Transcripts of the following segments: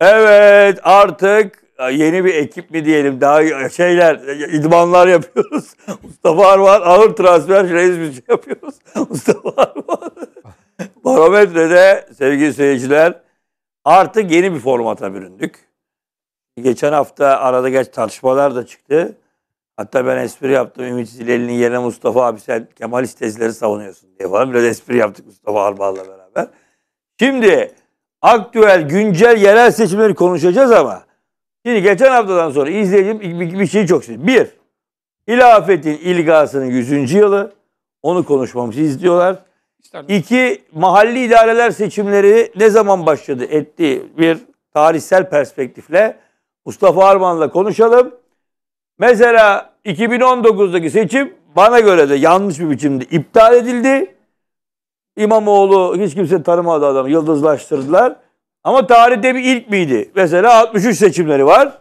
Evet artık yeni bir ekip mi diyelim daha şeyler idmanlar yapıyoruz. Mustafa Arman ağır transfer reis bir şey yapıyoruz. Mustafa Arman. Barometrede sevgili seyirciler artık yeni bir formata büründük. Geçen hafta arada geç tartışmalar da çıktı. Hatta ben espri yaptım. Ümit Zileli'nin yerine Mustafa abi sen Kemalist tezleri savunuyorsun diye falan. Biraz espri yaptık Mustafa Armağan'la beraber. Şimdi aktüel, güncel yerel seçimleri konuşacağız ama şimdi geçen haftadan sonra izleyicim bir, bir şeyi çok istedim. Bir, hilafetin ilgasının 100. yılı. Onu konuşmamızı izliyorlar. İki, mahalli idareler seçimleri ne zaman başladı etti bir tarihsel perspektifle Mustafa Arman'la konuşalım. Mesela 2019'daki seçim bana göre de yanlış bir biçimde iptal edildi. İmamoğlu hiç kimse tanımadı adamı. Yıldızlaştırdılar. Ama tarihte bir ilk miydi? Mesela 63 seçimleri var.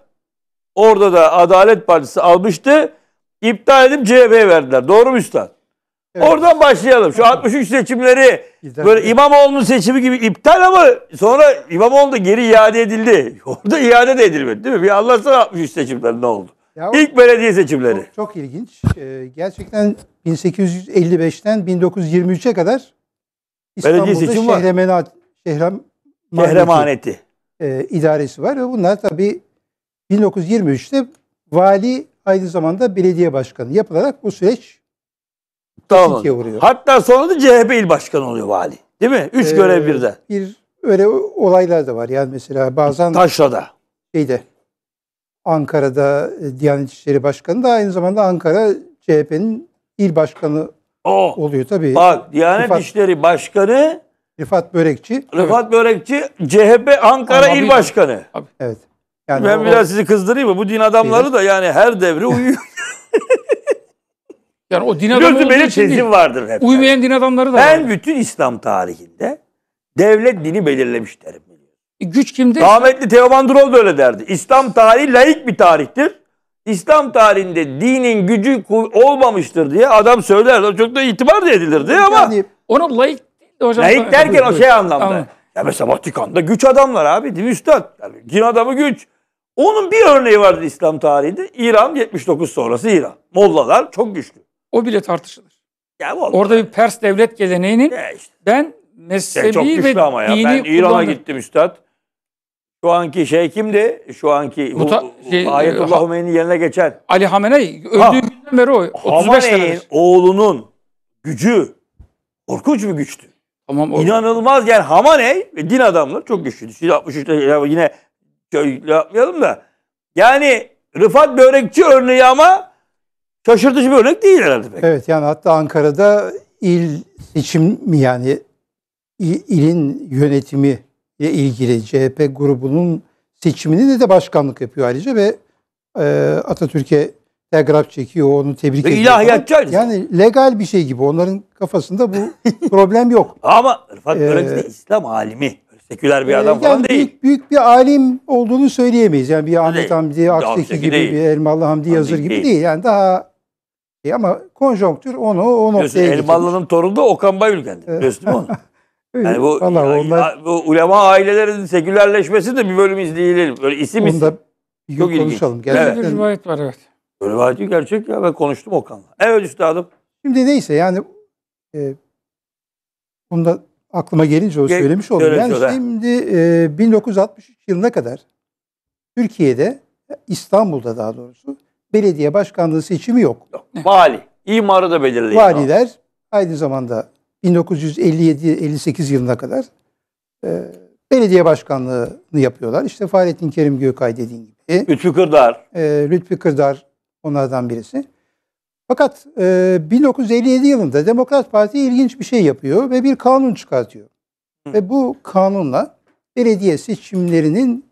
Orada da Adalet Partisi almıştı. İptal edip CHP verdiler. Doğru mu üstad? Evet. Oradan başlayalım. Şu 63 seçimleri Gider. böyle İmamoğlu'nun seçimi gibi iptal ama sonra İmamoğlu da geri iade edildi. Orada iade de edilmedi değil mi? Bir anlatsana 63 seçimleri ne oldu? Ya İlk belediye seçimleri. Çok, çok ilginç. Ee, gerçekten 1855'ten 1923'e kadar İstanbul'da seçim var. şehrem, Şehremaneti e, idaresi var ve bunlar tabii 1923'te vali aynı zamanda belediye başkanı yapılarak bu süreç tamam. vuruyor. Hatta sonra da CHP il başkanı oluyor vali. Değil mi? Üç ee, görev birden. Bir öyle olaylar da var. Yani mesela bazen Taşra'da. Şeyde Ankara'da e, Diyanet İşleri Başkanı da aynı zamanda Ankara CHP'nin il başkanı o. Oluyor tabii. Bak Diyanet Rıfat, İşleri Başkanı Rıfat Börekçi. Rıfat evet. Börekçi CHP Ankara Ama İl abi, Başkanı. Abi. Evet. Yani ben o, biraz sizi kızdırayım mı? Bu din adamları da yani her devre uyuyor. yani o din adamları benim tezim vardır hep. Uymayan din adamları da Ben var. bütün İslam tarihinde devlet dini belirlemiş derim. E, güç kimde? Rahmetli Teoman Durov da öyle derdi. İslam tarihi laik bir tarihtir. İslam tarihinde dinin gücü olmamıştır diye adam söyler. Çok da itibar da edilirdi yani, ama. Ona layık hocam. Layık derken o şey anlamda. Anladım. Ya mesela Vatikan'da güç adamlar abi değil mi üstad? Yani din adamı güç. Onun bir örneği vardı İslam tarihinde. İran 79 sonrası İran. Mollalar çok güçlü. O bile tartışılır. Ya Orada bir Pers devlet geleneğinin işte. ben mezhebi ve dini Ben İran'a gittim üstad. Şu anki şey kimdi? Şu anki Muta, şey, Ayetullah Hümeyni'nin yerine geçen. Ali Hamenei öldüğü ha, günden beri o. 35 Hamenei'nin oğlunun gücü korkunç bir güçtü. Tamam, İnanılmaz yani Hamaney din adamları çok güçlü. 63'te yine şey yapmayalım da. Yani Rıfat Börekçi örneği ama şaşırtıcı bir örnek değil herhalde. Pek. Evet yani hatta Ankara'da il seçim yani il, ilin yönetimi ilgili CHP grubunun seçimini de, başkanlık yapıyor ayrıca ve e, Atatürk'e telgraf çekiyor, onu tebrik ve ediyor. İlahiyatçı Yani legal bir şey gibi. Onların kafasında bu problem yok. Ama Rıfat ee, de İslam alimi. Seküler bir e, adam yani falan büyük, değil. Büyük bir alim olduğunu söyleyemeyiz. Yani bir Ahmet değil. Hamdi Akseki gibi, değil. bir Elmalı Hamdi Yazır gibi değil. değil. Yani daha e ama konjonktür onu o noktaya Elmalı'nın torunu da Okan Bayülgen'dir. Biliyorsun değil mi onu? Yani bu, Vallahi ya, onlar, ya, bu ulema ailelerin sekülerleşmesi de bir bölüm izleyelim. Böyle isim isim. Onda bir gün Çok konuşalım. Ilginç. Gerçekten... Evet. Bir rivayet var evet. Rivayeti gerçek ya ben konuştum Okan'la. Evet üstadım. Şimdi neyse yani e, bunda aklıma gelince o Ge söylemiş oldum. Yani söyle. şimdi e, 1963 yılına kadar Türkiye'de İstanbul'da daha doğrusu belediye başkanlığı seçimi yok. yok. Vali. İmarı da belirleyin. Valiler abi. aynı zamanda 1957-58 yılına kadar e, belediye başkanlığını yapıyorlar. İşte Fahrettin Kerim Gökay dediğin gibi. Lütfi Kırdar. E, Lütfi Kırdar onlardan birisi. Fakat e, 1957 yılında Demokrat Parti ilginç bir şey yapıyor ve bir kanun çıkartıyor. Hı. Ve bu kanunla belediye seçimlerinin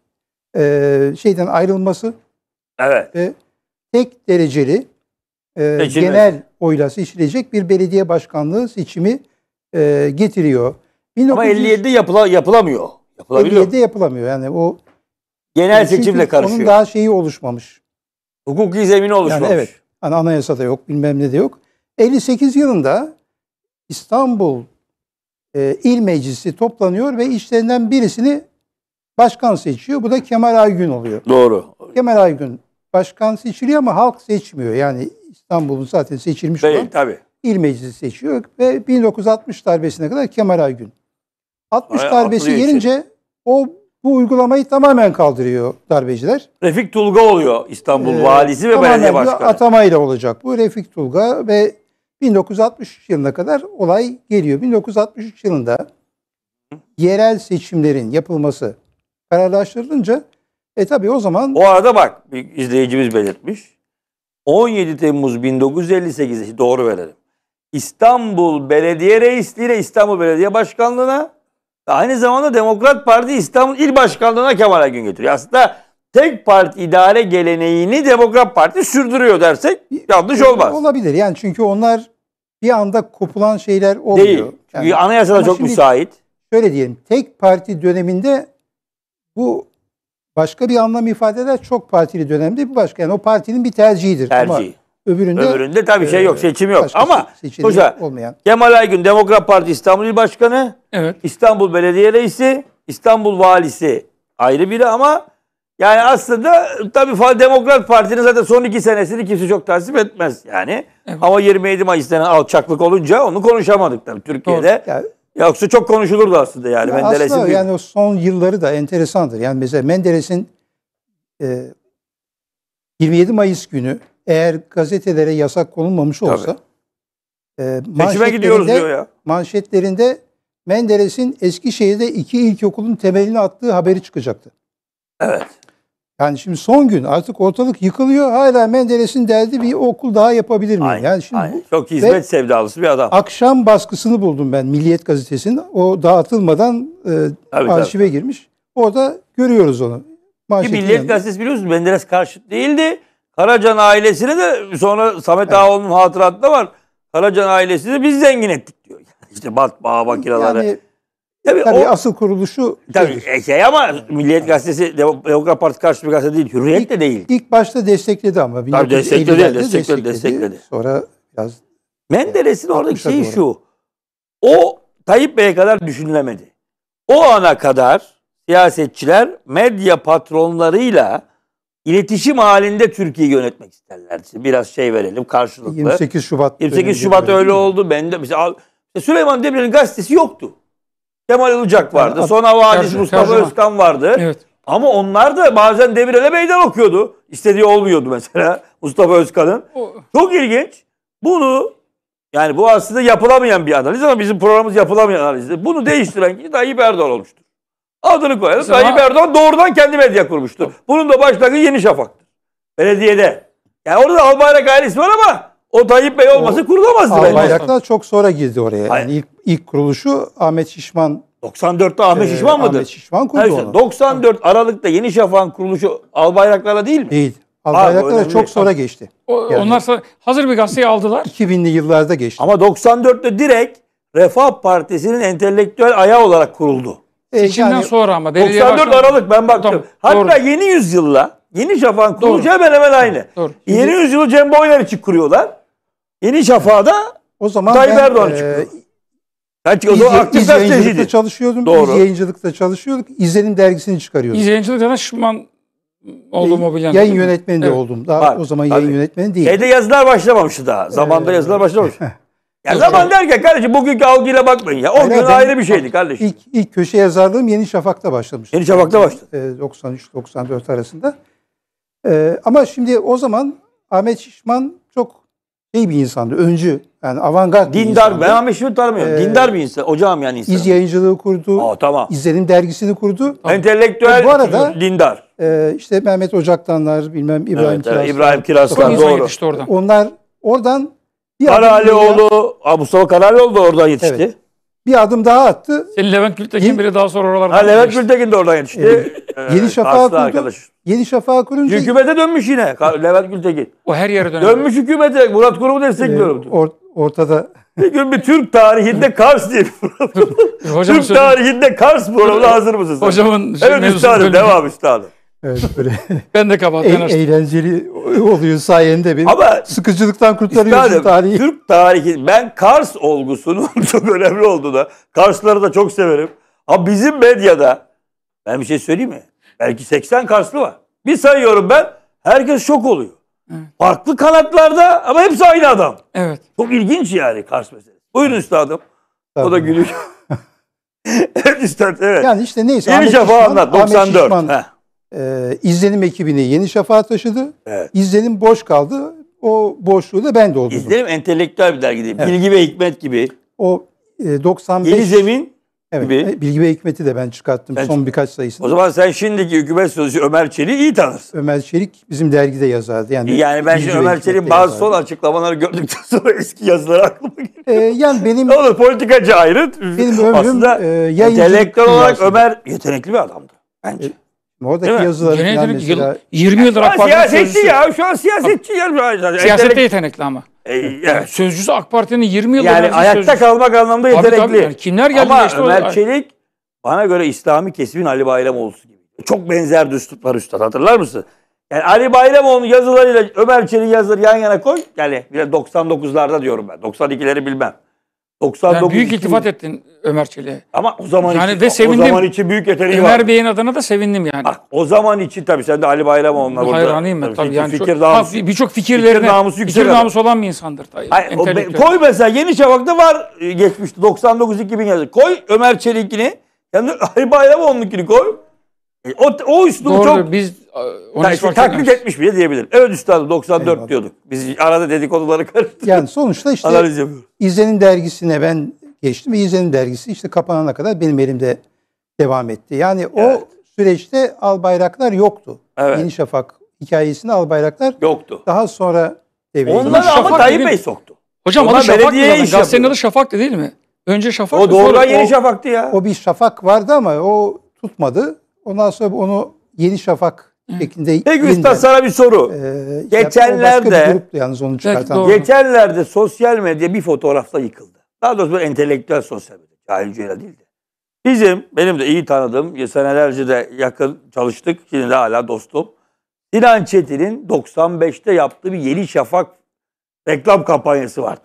e, şeyden ayrılması evet. ve tek dereceli e, genel oyla seçilecek bir belediye başkanlığı seçimi e, getiriyor. 1900... Ama 57'de yapıla, yapılamıyor. Yapılabiliyor. 57'de yapılamıyor yani o. Genel yani seçimle karışıyor. Onun daha şeyi oluşmamış. Hukuki zemini oluşmamış. Yani evet. Hani anayasada yok bilmem ne de yok. 58 yılında İstanbul e, İl Meclisi toplanıyor ve işlerinden birisini başkan seçiyor. Bu da Kemal Aygün oluyor. Doğru. Kemal Aygün başkan seçiliyor ama halk seçmiyor. Yani İstanbul'un zaten seçilmiş Değil, olan tabii il meclisi seçiyor ve 1960 darbesine kadar Kemal Aygün. 60 darbesi gelince o bu uygulamayı tamamen kaldırıyor darbeciler. Refik Tulga oluyor İstanbul ee, valisi ve belediye başkanı. Atamayla olacak bu Refik Tulga ve 1963 yılına kadar olay geliyor. 1963 yılında yerel seçimlerin yapılması kararlaştırılınca e tabii o zaman... O arada bak izleyicimiz belirtmiş. 17 Temmuz 1958 doğru verelim. İstanbul Belediye Reisliği'ne İstanbul Belediye Başkanlığı'na aynı zamanda Demokrat Parti İstanbul İl Başkanlığı'na Kemal Aygün getiriyor. Aslında tek parti idare geleneğini Demokrat Parti sürdürüyor dersek yanlış olmaz. Olabilir yani çünkü onlar bir anda kopulan şeyler oluyor. Değil. Çünkü yani, anayasada çok müsait. Şöyle diyelim tek parti döneminde bu başka bir anlam ifade eder. Çok partili dönemde bir başka. Yani o partinin bir tercihidir. Tercih. Ama Öbüründe, Öbüründe tabii şey yok, e, seçim yok. Ama hoca olmayan. Kemal Aygün Demokrat Parti İstanbul İl Başkanı, evet. İstanbul Belediye Reisi, İstanbul Valisi ayrı biri ama yani aslında tabii Demokrat Parti'nin zaten son iki senesini kimse çok tasvip etmez yani. Evet. Ama 27 Mayıs'tan alçaklık olunca onu konuşamadık tabii Türkiye'de. Yani, Yoksa çok konuşulurdu aslında yani. Ya Menderes'in aslında büyük... yani o son yılları da enteresandır. Yani mesela Menderes'in e, 27 Mayıs günü eğer gazetelere yasak konulmamış olsa e, Seçime gidiyoruz diyor ya. Manşetlerinde Menderes'in Eskişehir'de iki ilkokulun temelini attığı haberi çıkacaktı. Evet. Yani şimdi son gün artık ortalık yıkılıyor. Hala Menderes'in derdi bir okul daha yapabilir miyim? yani şimdi aynen. Bu, Çok hizmet sevdalısı bir adam. Akşam baskısını buldum ben Milliyet Gazetesi'nin. O dağıtılmadan e, tabii, arşive tabii. girmiş. Orada görüyoruz onu. Ki Milliyet yanında. Gazetesi biliyorsunuz Menderes karşıt değildi. Karacan ailesini de sonra Samet evet. Ağaoğlu'nun hatıratında var. Karacan ailesini biz zengin ettik diyor. İşte işte matbaa, makinaları. Yani, tabii, tabii o, asıl kuruluşu... Tabii şey, e, şey ama Milliyet Gazetesi Demokrat Parti karşı bir gazete değil. Hürriyet ilk, de değil. İlk başta destekledi ama. Tabii destekledi, destekledi, destekledi, destekledi. Sonra biraz... Menderes'in yani, oradaki şeyi doğru. şu. O Tayyip Bey'e kadar düşünülemedi. O ana kadar siyasetçiler medya patronlarıyla iletişim halinde Türkiye'yi yönetmek isterler. biraz şey verelim karşılıklı. 28 Şubat. 28 Şubat öyle oldu. Ben de mesela Süleyman Demirel'in gazetesi yoktu. Kemal Ilıcak vardı. Yani, Sona Vadiş Mustafa tercüman. Özkan vardı. Evet. Ama onlar da bazen Demirel'e meydan okuyordu. İstediği olmuyordu mesela Mustafa Özkan'ın. Çok ilginç. Bunu yani bu aslında yapılamayan bir analiz ama bizim programımız yapılamayan analizdir. Bunu değiştiren kişi Tayyip Erdoğan olmuştur. Adını koyalım. Zaman... Tayyip Erdoğan doğrudan kendi medya kurmuştu. Tamam. Bunun da başlangıcı Yeni Şafak'tır. Belediyede. Yani orada Albayrak ailesi var ama o Tayyip Bey olması kurulamazdı. Albayrak da çok sonra girdi oraya. Yani Hayır. ilk, ilk kuruluşu Ahmet Şişman 94'te Ahmet ee, Şişman mıdır? Ahmet Şişman kurdu Hayır, onu. 94 Aralık'ta Yeni Şafak'ın kuruluşu Albayraklara değil mi? Değil. Albayraklara Abi, çok sonra geçti. O, Onlar hazır bir gazeteyi aldılar. 2000'li yıllarda geçti. Ama 94'te direkt Refah Partisi'nin entelektüel ayağı olarak kuruldu. Ee, Seçimden yani, sonra ama. 94 Aralık ben baktım. Tamam, Hatta doğru. yeni yüzyılla yeni şafağın kurucu hemen hemen aynı. Doğru. Şimdi, yeni yüzyılı Cem Boyner için kuruyorlar. Yeni şafağı da o zaman Tayyip Erdoğan için e, ben çünkü o zaman aktif yayıncılıkta çalışıyordum. Doğru. Biz yayıncılıkta çalışıyorduk. İzlenim dergisini çıkarıyorduk. İz yayıncılıkta da şişman olduğumu bilen. Yayın yönetmeni de evet. oldum. Daha Var. o zaman yayın yönetmeni değil. Şeyde yazılar başlamamıştı daha. Zamanda ee, yazılar başlamamış. Ya Yok, zaman derken kardeşim bugünkü algıyla bakmayın ya. O Aynen, gün ben, ayrı bir şeydi kardeşim. İlk, ilk köşe yazarlığım Yeni Şafak'ta başlamış. Yeni Şafak'ta başladı. E, ee, 93-94 arasında. E, ama şimdi o zaman Ahmet Şişman çok şey bir insandı. Öncü yani avantgard Dindar. insandı. Ben Ahmet Şişman'ı tanımıyorum. Ee, Dindar bir insan. Ocağım yani insan. İz yayıncılığı kurdu. Aa, tamam. İzlenim dergisini kurdu. Tamam. Entelektüel bu arada, dindar. E, işte Mehmet Ocaktanlar bilmem İbrahim evet, Kiraz. İbrahim Kirazlar doğru. Onlar oradan bir Karalioğlu, ya. Mustafa Karalioğlu da oradan yetişti. Evet. Bir adım daha attı. Senin Levent Gültekin biri daha sonra oralardan Ha Levent Gültekin de oradan yetişti. Evet. Ee, Yeni Şafak'a kurdu. Arkadaş. Yeni Şafak'a kurunca... Hükümete dönmüş yine Levent Gültekin. O her yere dönüyor. Dönmüş hükümete. Murat Kurum'u destekliyorum. Ee, or ortada... Bir gün bir Türk tarihinde Kars diye bir program. Türk söyleyeyim. tarihinde Kars programına hazır mısınız? Sen? Hocamın... Şey evet üstadım devam üstadım. Evet böyle. ben de kapattım. E- eğlenceli oluyor sayende bir Ama sıkıcılıktan kurtarıyorsun tarihi. Türk tarihi ben Kars olgusunun çok önemli olduğuna Karsları da çok severim. Ha bizim medyada ben bir şey söyleyeyim mi? Belki 80 Karslı var. Bir sayıyorum ben herkes şok oluyor. Evet. Farklı kanatlarda ama hepsi aynı adam. Evet. Çok ilginç yani Kars meselesi. Buyurun üstadım. Tabii. O da gülüyor. evet üstad evet. Yani işte neyse. Yeni Şafak'ı anlat 94. Ahmet Şişman, e, izlenim ekibini Yeni Şafak'a taşıdı. Evet. İzlenim boş kaldı. O boşluğu da ben doldurdum. İzlenim entelektüel bir dergi değil. Evet. Bilgi ve Hikmet gibi. O e, 95... Yeni Zemin evet, gibi. E, Bilgi ve Hikmet'i de ben çıkarttım ben son birkaç sayısını. O zaman sen şimdiki hükümet sözcüsü Ömer Çelik'i iyi tanırsın. Ömer Çelik bizim dergide yazardı. Yani, yani ben şimdi Ömer Çelik'in bazı son açıklamaları gördükten sonra eski yazıları aklıma geliyor. Ee, yani benim... ne olur politikacı ayrıt. Benim ömrüm Aslında e, Entelektüel olarak Ömer yetenekli bir adamdı bence. E, Oradaki Değil yazıları Genel yani yıl, 20 yıldır AK Parti siyasetçi sözcüsü. ya. Şu an siyasetçi ya. Siyasette yetenekli ama. E, evet. Sözcüsü AK Parti'nin 20 yıldır Yani ayakta kalmak anlamda yetenekli. Tabii, tabii. Yani kimler geldi ama geçti. Ama Ömer Çelik bana göre İslami kesimin Ali Bayramoğlu'su gibi. Çok benzer düstuplar üstad hatırlar mısın? Yani Ali Bayramoğlu'nun yazılarıyla Ömer Çelik yazıları yan yana koy. Yani 99'larda diyorum ben. 92'leri bilmem. 99 yani büyük iltifat ettin Ömer Çelik'e. Ama o zaman yani için, ve sevindim. o zaman için büyük yeteneği Ömer var. Ömer Bey'in adına da sevindim yani. Bak, o zaman için tabii sen de Ali onunla burada. Hayranıyım ben tabii. tabii yani fikir çok, namus, birçok fikirlerine fikir namusu Fikir namusu olan bir insandır tabii. Hayır, o, be, koy mesela Yeni Şafak'ta var e, geçmişti 99 2000 yazı. Koy Ömer Çelik'ini yani Ali Bayramoğlu'nukini koy. E, o, o üslubu Doğru, çok biz e, onu şey işte, taklit etmiş bile diyebilirim. Evet üstadım 94 Eyvallah. diyorduk. Biz arada dedikoduları karıştırdık. Yani sonuçta işte Analiz İzze'nin dergisine ben geçtim ve İzze'nin dergisi işte kapanana kadar benim elimde devam etti. Yani evet. o süreçte albayraklar yoktu. Evet. Yeni Şafak hikayesinde albayraklar yoktu. Daha sonra devreye Onlar ama Şafak Tayyip Bey soktu. Hocam Onlar adı Şafak Gazetenin adı Şafak'tı değil mi? Önce Şafak. O doğrudan Yeni Şafak'tı ya. O bir Şafak vardı ama o tutmadı. Ondan sonra onu Yeni Şafak şeklinde. Peki Üstad sana bir soru. Ee, geçenlerde yalnız onu çıkartan. Geçenlerde sosyal medya bir fotoğrafla yıkıldı. Daha doğrusu böyle entelektüel sosyal medya. Cahil cüyle değil de. Bizim, benim de iyi tanıdığım, senelerce de yakın çalıştık. Şimdi de hala dostum. Sinan Çetin'in 95'te yaptığı bir Yeni Şafak reklam kampanyası vardı.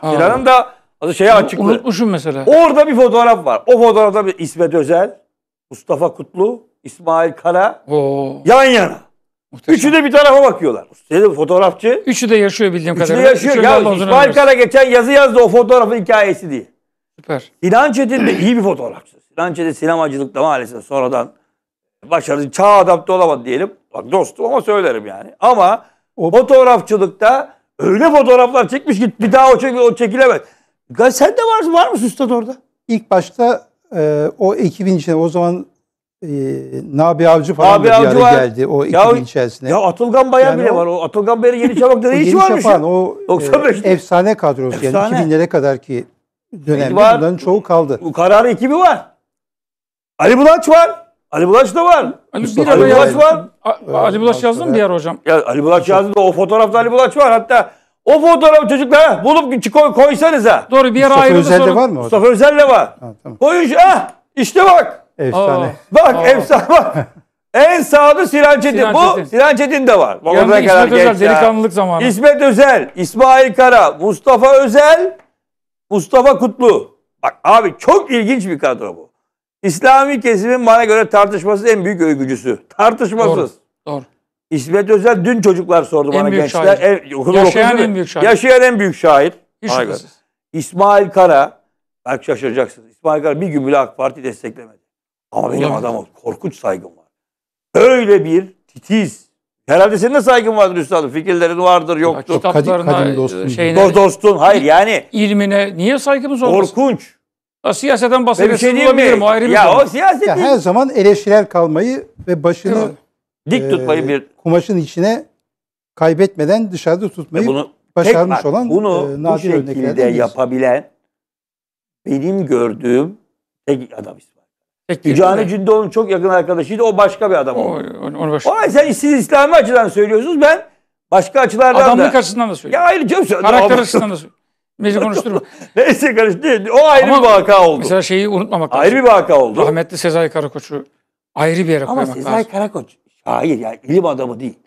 Sinan'ın da adı şeye açıkladı. Unutmuşum mesela. Orada bir fotoğraf var. O fotoğrafta bir İsmet Özel, Mustafa Kutlu, İsmail Kara Oo. yan yana. Muhteşem. Üçü de bir tarafa bakıyorlar. Dedi fotoğrafçı. Üçü de yaşıyor bildiğim üçü kadarıyla. Üçü de yaşıyor. Üçünün ya İsmail öneririz. Kara geçen yazı yazdı o fotoğrafın hikayesi diye. Süper. Sinan Çetin de iyi bir fotoğrafçı. Sinan Çetin sinemacılıkta maalesef sonradan başarılı çağa adapte olamadı diyelim. Bak dostum ama söylerim yani. Ama o fotoğrafçılıkta öyle fotoğraflar çekmiş ki bir daha o, çek, o çekilemez. Sen de var, var mısın üstad orada? İlk başta e, o ekibin içinde o zaman e, Nabi Avcı falan Nabi bir Avcı var. geldi o ekibin içerisinde. Ya Atılgan Bayan Yani bile o- var. O Atılgan Bayan'ın Yeni çabakta. ne işi Yeni varmış Şafak'ın ya? o e, efsane kadrosu Efsane. yani 2000'lere kadar ki dönemde Var. bunların çoğu kaldı. Bu kararı ekibi var. Ali Bulanç var. Ali Bulanç da var. Ali, bir Ali ara var. A- Ali Bulaş yazdım bir yer hocam. Ya Ali Bulanç yazdı da o fotoğrafta Ali Bulanç var. Hatta o fotoğrafı çocuklara bulup koy, koysanıza. Doğru bir yere Mustafa ayrıldı Özel'de var mı? orada? Mustafa Özel'le var. Ha, tamam. Koyun şu. Ah, işte bak. Efsane. Bak Aa. efsane bak. En sağda Sinan Çetin. Sinan Bu Çetin. Sinan Çetin de var. Bak Yandı oraya İsmet Özel genç ya. delikanlılık zamanı. İsmet Özel, İsmail Kara, Mustafa Özel, Mustafa Kutlu. Bak abi çok ilginç bir kadro bu. İslami kesimin bana göre tartışmasız en büyük övgücüsü. Tartışmasız. Doğru. Doğru. İsmet Özel dün çocuklar sordu en bana büyük gençler. Şahit. En, Yaşayan okudum, en büyük şair Yaşayan en büyük şahit. İsmail Kara, belki şaşıracaksınız. İsmail Kara bir gün bile AK Parti desteklemedi. Ama benim Olamadım. adamım korkunç saygım var. Böyle bir titiz. Herhalde senin de saygın vardır üstadım. Fikirlerin vardır, yoktur. Ya, kitaplarına, kadim e, dostun. Şeyine, dostun. Hayır yani. İlmine niye saygımız olmasın? Korkunç. Ya, siyaseten basın şey olabilirim. O ayrı bir ya, o siyaset ya, Her zaman eleştirel kalmayı ve başını... Yok Dik ee, tutmayı bir kumaşın içine kaybetmeden dışarıda tutmayı e bunu başarmış tek, olan bunu e, nadir bu şekilde yapabilen benim gördüğüm tek adam ismi. Peki, Cani Cündoğlu'nun çok yakın arkadaşıydı. O başka bir adam oldu. O, onu, onu sen siz İslami açıdan söylüyorsunuz. Ben başka açılardan Adamlık da. Adamlık açısından da söylüyorum. Ya hayır canım. Karakter açısından da söylüyorum. Meclis konuşturma. Neyse karıştı. O ayrı Ama bir vaka oldu. Mesela şeyi unutmamak lazım. Ayrı bir vaka oldu. Rahmetli Sezai Karakoç'u ayrı bir yere Ama koymak Sezai lazım. Ama Sezai Karakoç Şair yani ilim adamı değil.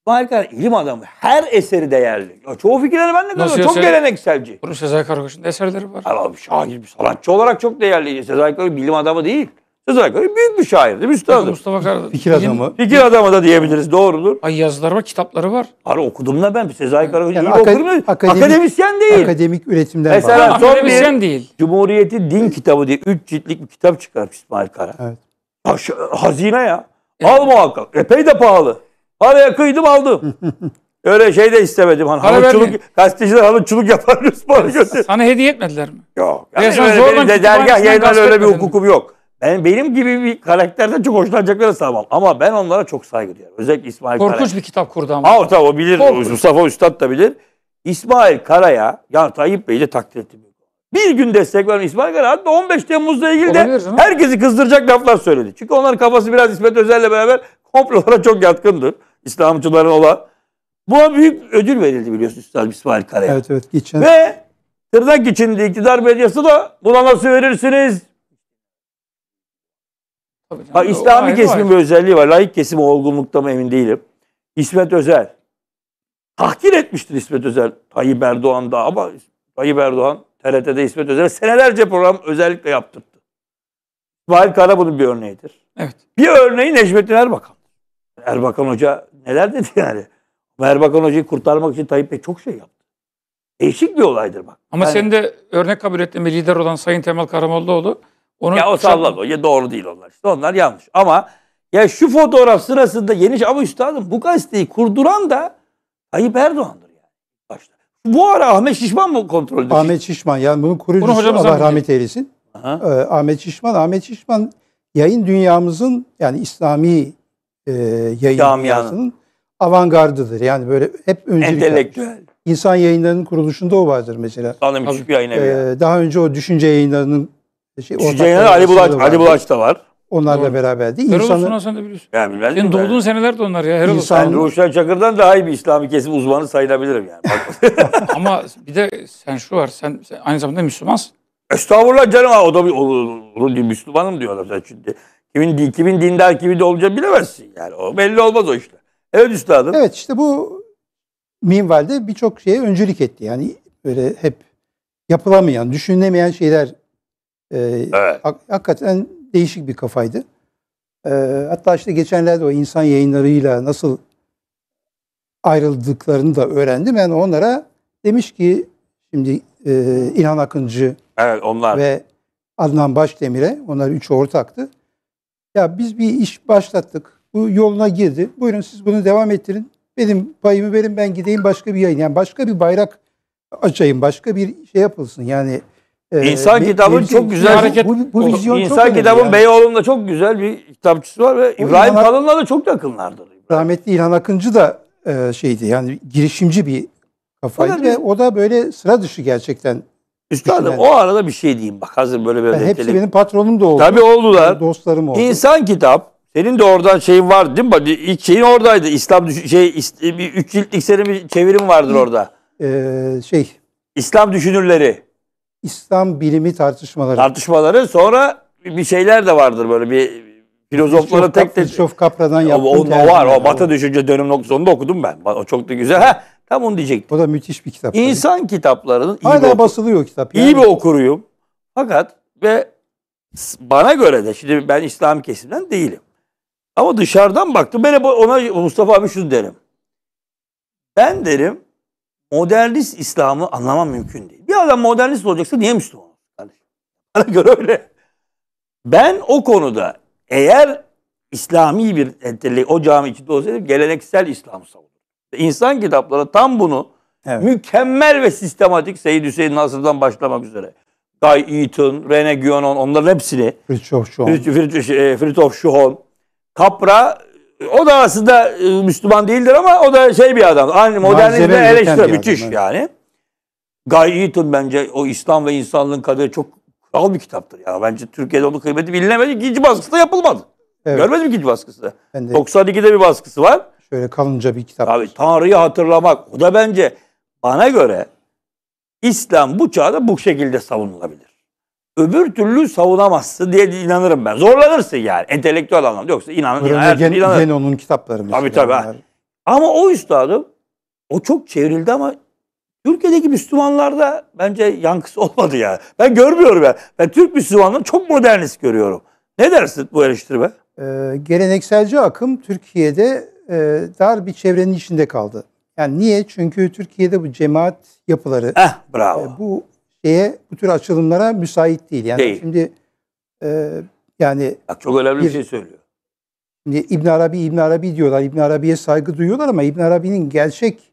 İsmail Kara ilim adamı. Her eseri değerli. Ya çoğu fikirleri ben de görüyorum. Çok gelenekselci. Bunun Sezai Karakoç'un eserleri var. Ama şair, bir sanatçı olarak çok değerli. Sezai Karakoç bilim adamı değil. Sezai Karakoç büyük bir şair, şairdi, müstahdır. Mustafa Kara fikir adamı. Fikir adamı da diyebiliriz, doğrudur. Ay yazıları var, kitapları var. Ara okudum da ben Sezai Karakoç yani iyi akad- okurum. Akademik, akademisyen değil. Akademik üretimden Mesela var. son akademisyen bir değil. Cumhuriyeti Din Kitabı diye 3 ciltlik bir kitap çıkarmış İsmail Kara. Evet. Haş- hazine ya. Al muhakkak. Epey de pahalı. Paraya kıydım aldım. Öyle şey de istemedim. Hani Para vermeyin. halıççılık, gazeteciler halıççılık yapar Rus para götürür. Sana hediye etmediler mi? Yok. Yani Ya sen öyle zorla benim de dergah kütüphanesinden yayından gasp öyle bir etmedin hukukum yok. Ben benim gibi bir karakterden çok hoşlanacakları sağlamam. Ama ben onlara çok saygı duyuyorum. Özellikle İsmail Karaya. Korkunç bir kitap kurdu ama. Aa, tabii o bilir. Korkunç. Mustafa Üstad da bilir. İsmail Karaya, yani Tayyip Bey'i de takdir ettim bir gün destek verme. İsmail Kara hatta 15 Temmuz'la ilgili de herkesi kızdıracak laflar söyledi. Çünkü onların kafası biraz İsmet Özel'le beraber komplolara çok yatkındır. İslamcıların olan. Buna büyük ödül verildi biliyorsunuz Üstad İsmail Kara'ya. Evet evet geçen. Ve tırnak içinde iktidar medyası da buna nasıl verirsiniz? Tabii canım, ha, İslami kesimin bir özelliği var. Layık kesim olgunlukta mı emin değilim. İsmet Özel. Tahkir etmiştir İsmet Özel Tayyip Erdoğan da ama Tayyip Erdoğan TRT'de İsmet Özel senelerce program özellikle yaptırdı. İsmail Kara bunun bir örneğidir. Evet. Bir örneği Necmettin Erbakan. Erbakan Hoca neler dedi yani. Erbakan Hoca'yı kurtarmak için Tayyip Bey çok şey yaptı. Değişik bir olaydır bak. Ama yani, senin de örnek kabul ettiğin bir lider olan Sayın Temel Karamollaoğlu. Onu ya o salladı. Ya doğru değil onlar. İşte onlar yanlış. Ama ya şu fotoğraf sırasında yeni ama üstadım bu gazeteyi kurduran da Tayyip Erdoğan'dır. Bu ara Ahmet Şişman mı kontrolde? Ahmet Şişman yani bunun kurucusu Bunu Allah rahmet eylesin. Ee, Ahmet Şişman. Ahmet Şişman yayın dünyamızın yani İslami e, yayın dünyasının avantgardıdır. Yani böyle hep öncülük Entelektüel. Yapmış. İnsan yayınlarının kuruluşunda o vardır mesela. Sanırım küçük bir yayın ee, evi. Ee, daha önce o düşünce yayınlarının şey, düşünce yayınları Ali Bulaç, Ali Bulaç da var. Onlarla Doğru. beraber değil. İnsanı... Olsun sen de biliyorsun. Yani bilmez Senin doğduğun seneler de onlar ya. Herhalde İnsan... Ben Ruşen Çakır'dan daha iyi bir İslami kesim uzmanı sayılabilirim yani. Ama bir de sen şu var. Sen, sen aynı zamanda Müslümansın. Estağfurullah canım. O da bir o olur, Müslümanım diyorlar adam. Sen şimdi kimin, kimin dindar kimi de olacağını bilemezsin yani. O belli olmaz o işler. Evet üstadım. Evet işte bu minvalde birçok şeye öncülük etti. Yani böyle hep yapılamayan, düşünülemeyen şeyler e, evet. hak, hakikaten değişik bir kafaydı. Ee, hatta işte geçenlerde o insan yayınlarıyla nasıl ayrıldıklarını da öğrendim. Yani onlara demiş ki şimdi e, İlhan Akıncı evet, onlar. ve Adnan Başdemir'e onlar üç ortaktı. Ya biz bir iş başlattık. Bu yoluna girdi. Buyurun siz bunu devam ettirin. Benim payımı verin ben gideyim başka bir yayın. Yani başka bir bayrak açayım. Başka bir şey yapılsın. Yani ee, İnsan kitabın çok güzel hareket, bu, bu vizyon İnsan kitabın yani. Beyoğlu'nda çok güzel bir kitapçısı var ve o İbrahim İlhan, Kalın'la da çok yakınlardır. Rahmetli İlhan Akıncı da e, şeydi yani girişimci bir kafaydı o ve bir, o da böyle sıra dışı gerçekten. Üstadım o arada bir şey diyeyim bak hazır böyle böyle. Yani hepsi benim patronum da oldu. Tabii oldular. Dostlarım oldu. İnsan kitap senin de oradan şeyin var değil mi? İlk şeyin oradaydı. İslam şey bir üç ciltlik senin bir çevirim vardır orada. Ee, şey. İslam düşünürleri. İslam bilimi tartışmaları. Tartışmaları sonra bir şeyler de vardır böyle bir filozofları tek tek. Filsof Kapra'dan yaptım. O, o var. O Batı Düşünce Dönüm Noktası onu da okudum ben. O çok da güzel. Ha, tam onu diyecektim. O da müthiş bir kitap. İnsan kitaplarının iyi bir basılıyor kitap. Yani. İyi bir okuruyum. Fakat ve bana göre de şimdi ben İslam kesimden değilim. Ama dışarıdan baktım. Ben ona Mustafa abi şunu derim. Ben derim modernist İslam'ı anlamam mümkün değil. Bir adam modernist olacaksa niye Müslüman olsun kardeşim? Bana göre öyle. Ben o konuda eğer İslami bir entelektüel o cami içinde olsaydım geleneksel İslam savunurdum. İnsan kitapları tam bunu evet. mükemmel ve sistematik Seyyid Hüseyin Nasır'dan başlamak üzere. Guy Eaton, Rene Guénon onların hepsini. Fritjof Schuhon. Fritjof e, Schuhon. Capra e, o da aslında e, Müslüman değildir ama o da şey bir adam. Aynı modernizme eleştiriyor. Müthiş adam, yani. Gayitun bence o İslam ve insanlığın kaderi çok kral bir kitaptır. Ya bence Türkiye'de onun kıymeti bilinemedi. İkinci baskısı da yapılmadı. Evet. Görmedim ikinci baskısı. Ben de 92'de bir baskısı var. Şöyle kalınca bir kitap. Abi Tanrı'yı hatırlamak. O da bence bana göre İslam bu çağda bu şekilde savunulabilir. Öbür türlü savunamazsın diye inanırım ben. Zorlanırsın yani entelektüel anlamda. Yoksa inanın. Inan, Gen, inanır. Genon'un kitapları mesela. Tabii tabii. Ama o üstadım o çok çevrildi ama Türkiye'deki Müslümanlarda bence yankısı olmadı ya. Yani. Ben görmüyorum ya. Ben Türk Müslümanlığını çok modernist görüyorum. Ne dersin bu eleştirme? Ee, gelenekselci akım Türkiye'de e, dar bir çevrenin içinde kaldı. Yani niye? Çünkü Türkiye'de bu cemaat yapıları eh, bravo. E, bu şeye bu tür açılımlara müsait değil. Yani değil. şimdi e, yani Bak çok önemli bir, bir şey söylüyor. Şimdi İbn Arabi İbn Arabi diyorlar. İbn Arabi'ye saygı duyuyorlar ama İbn Arabi'nin gerçek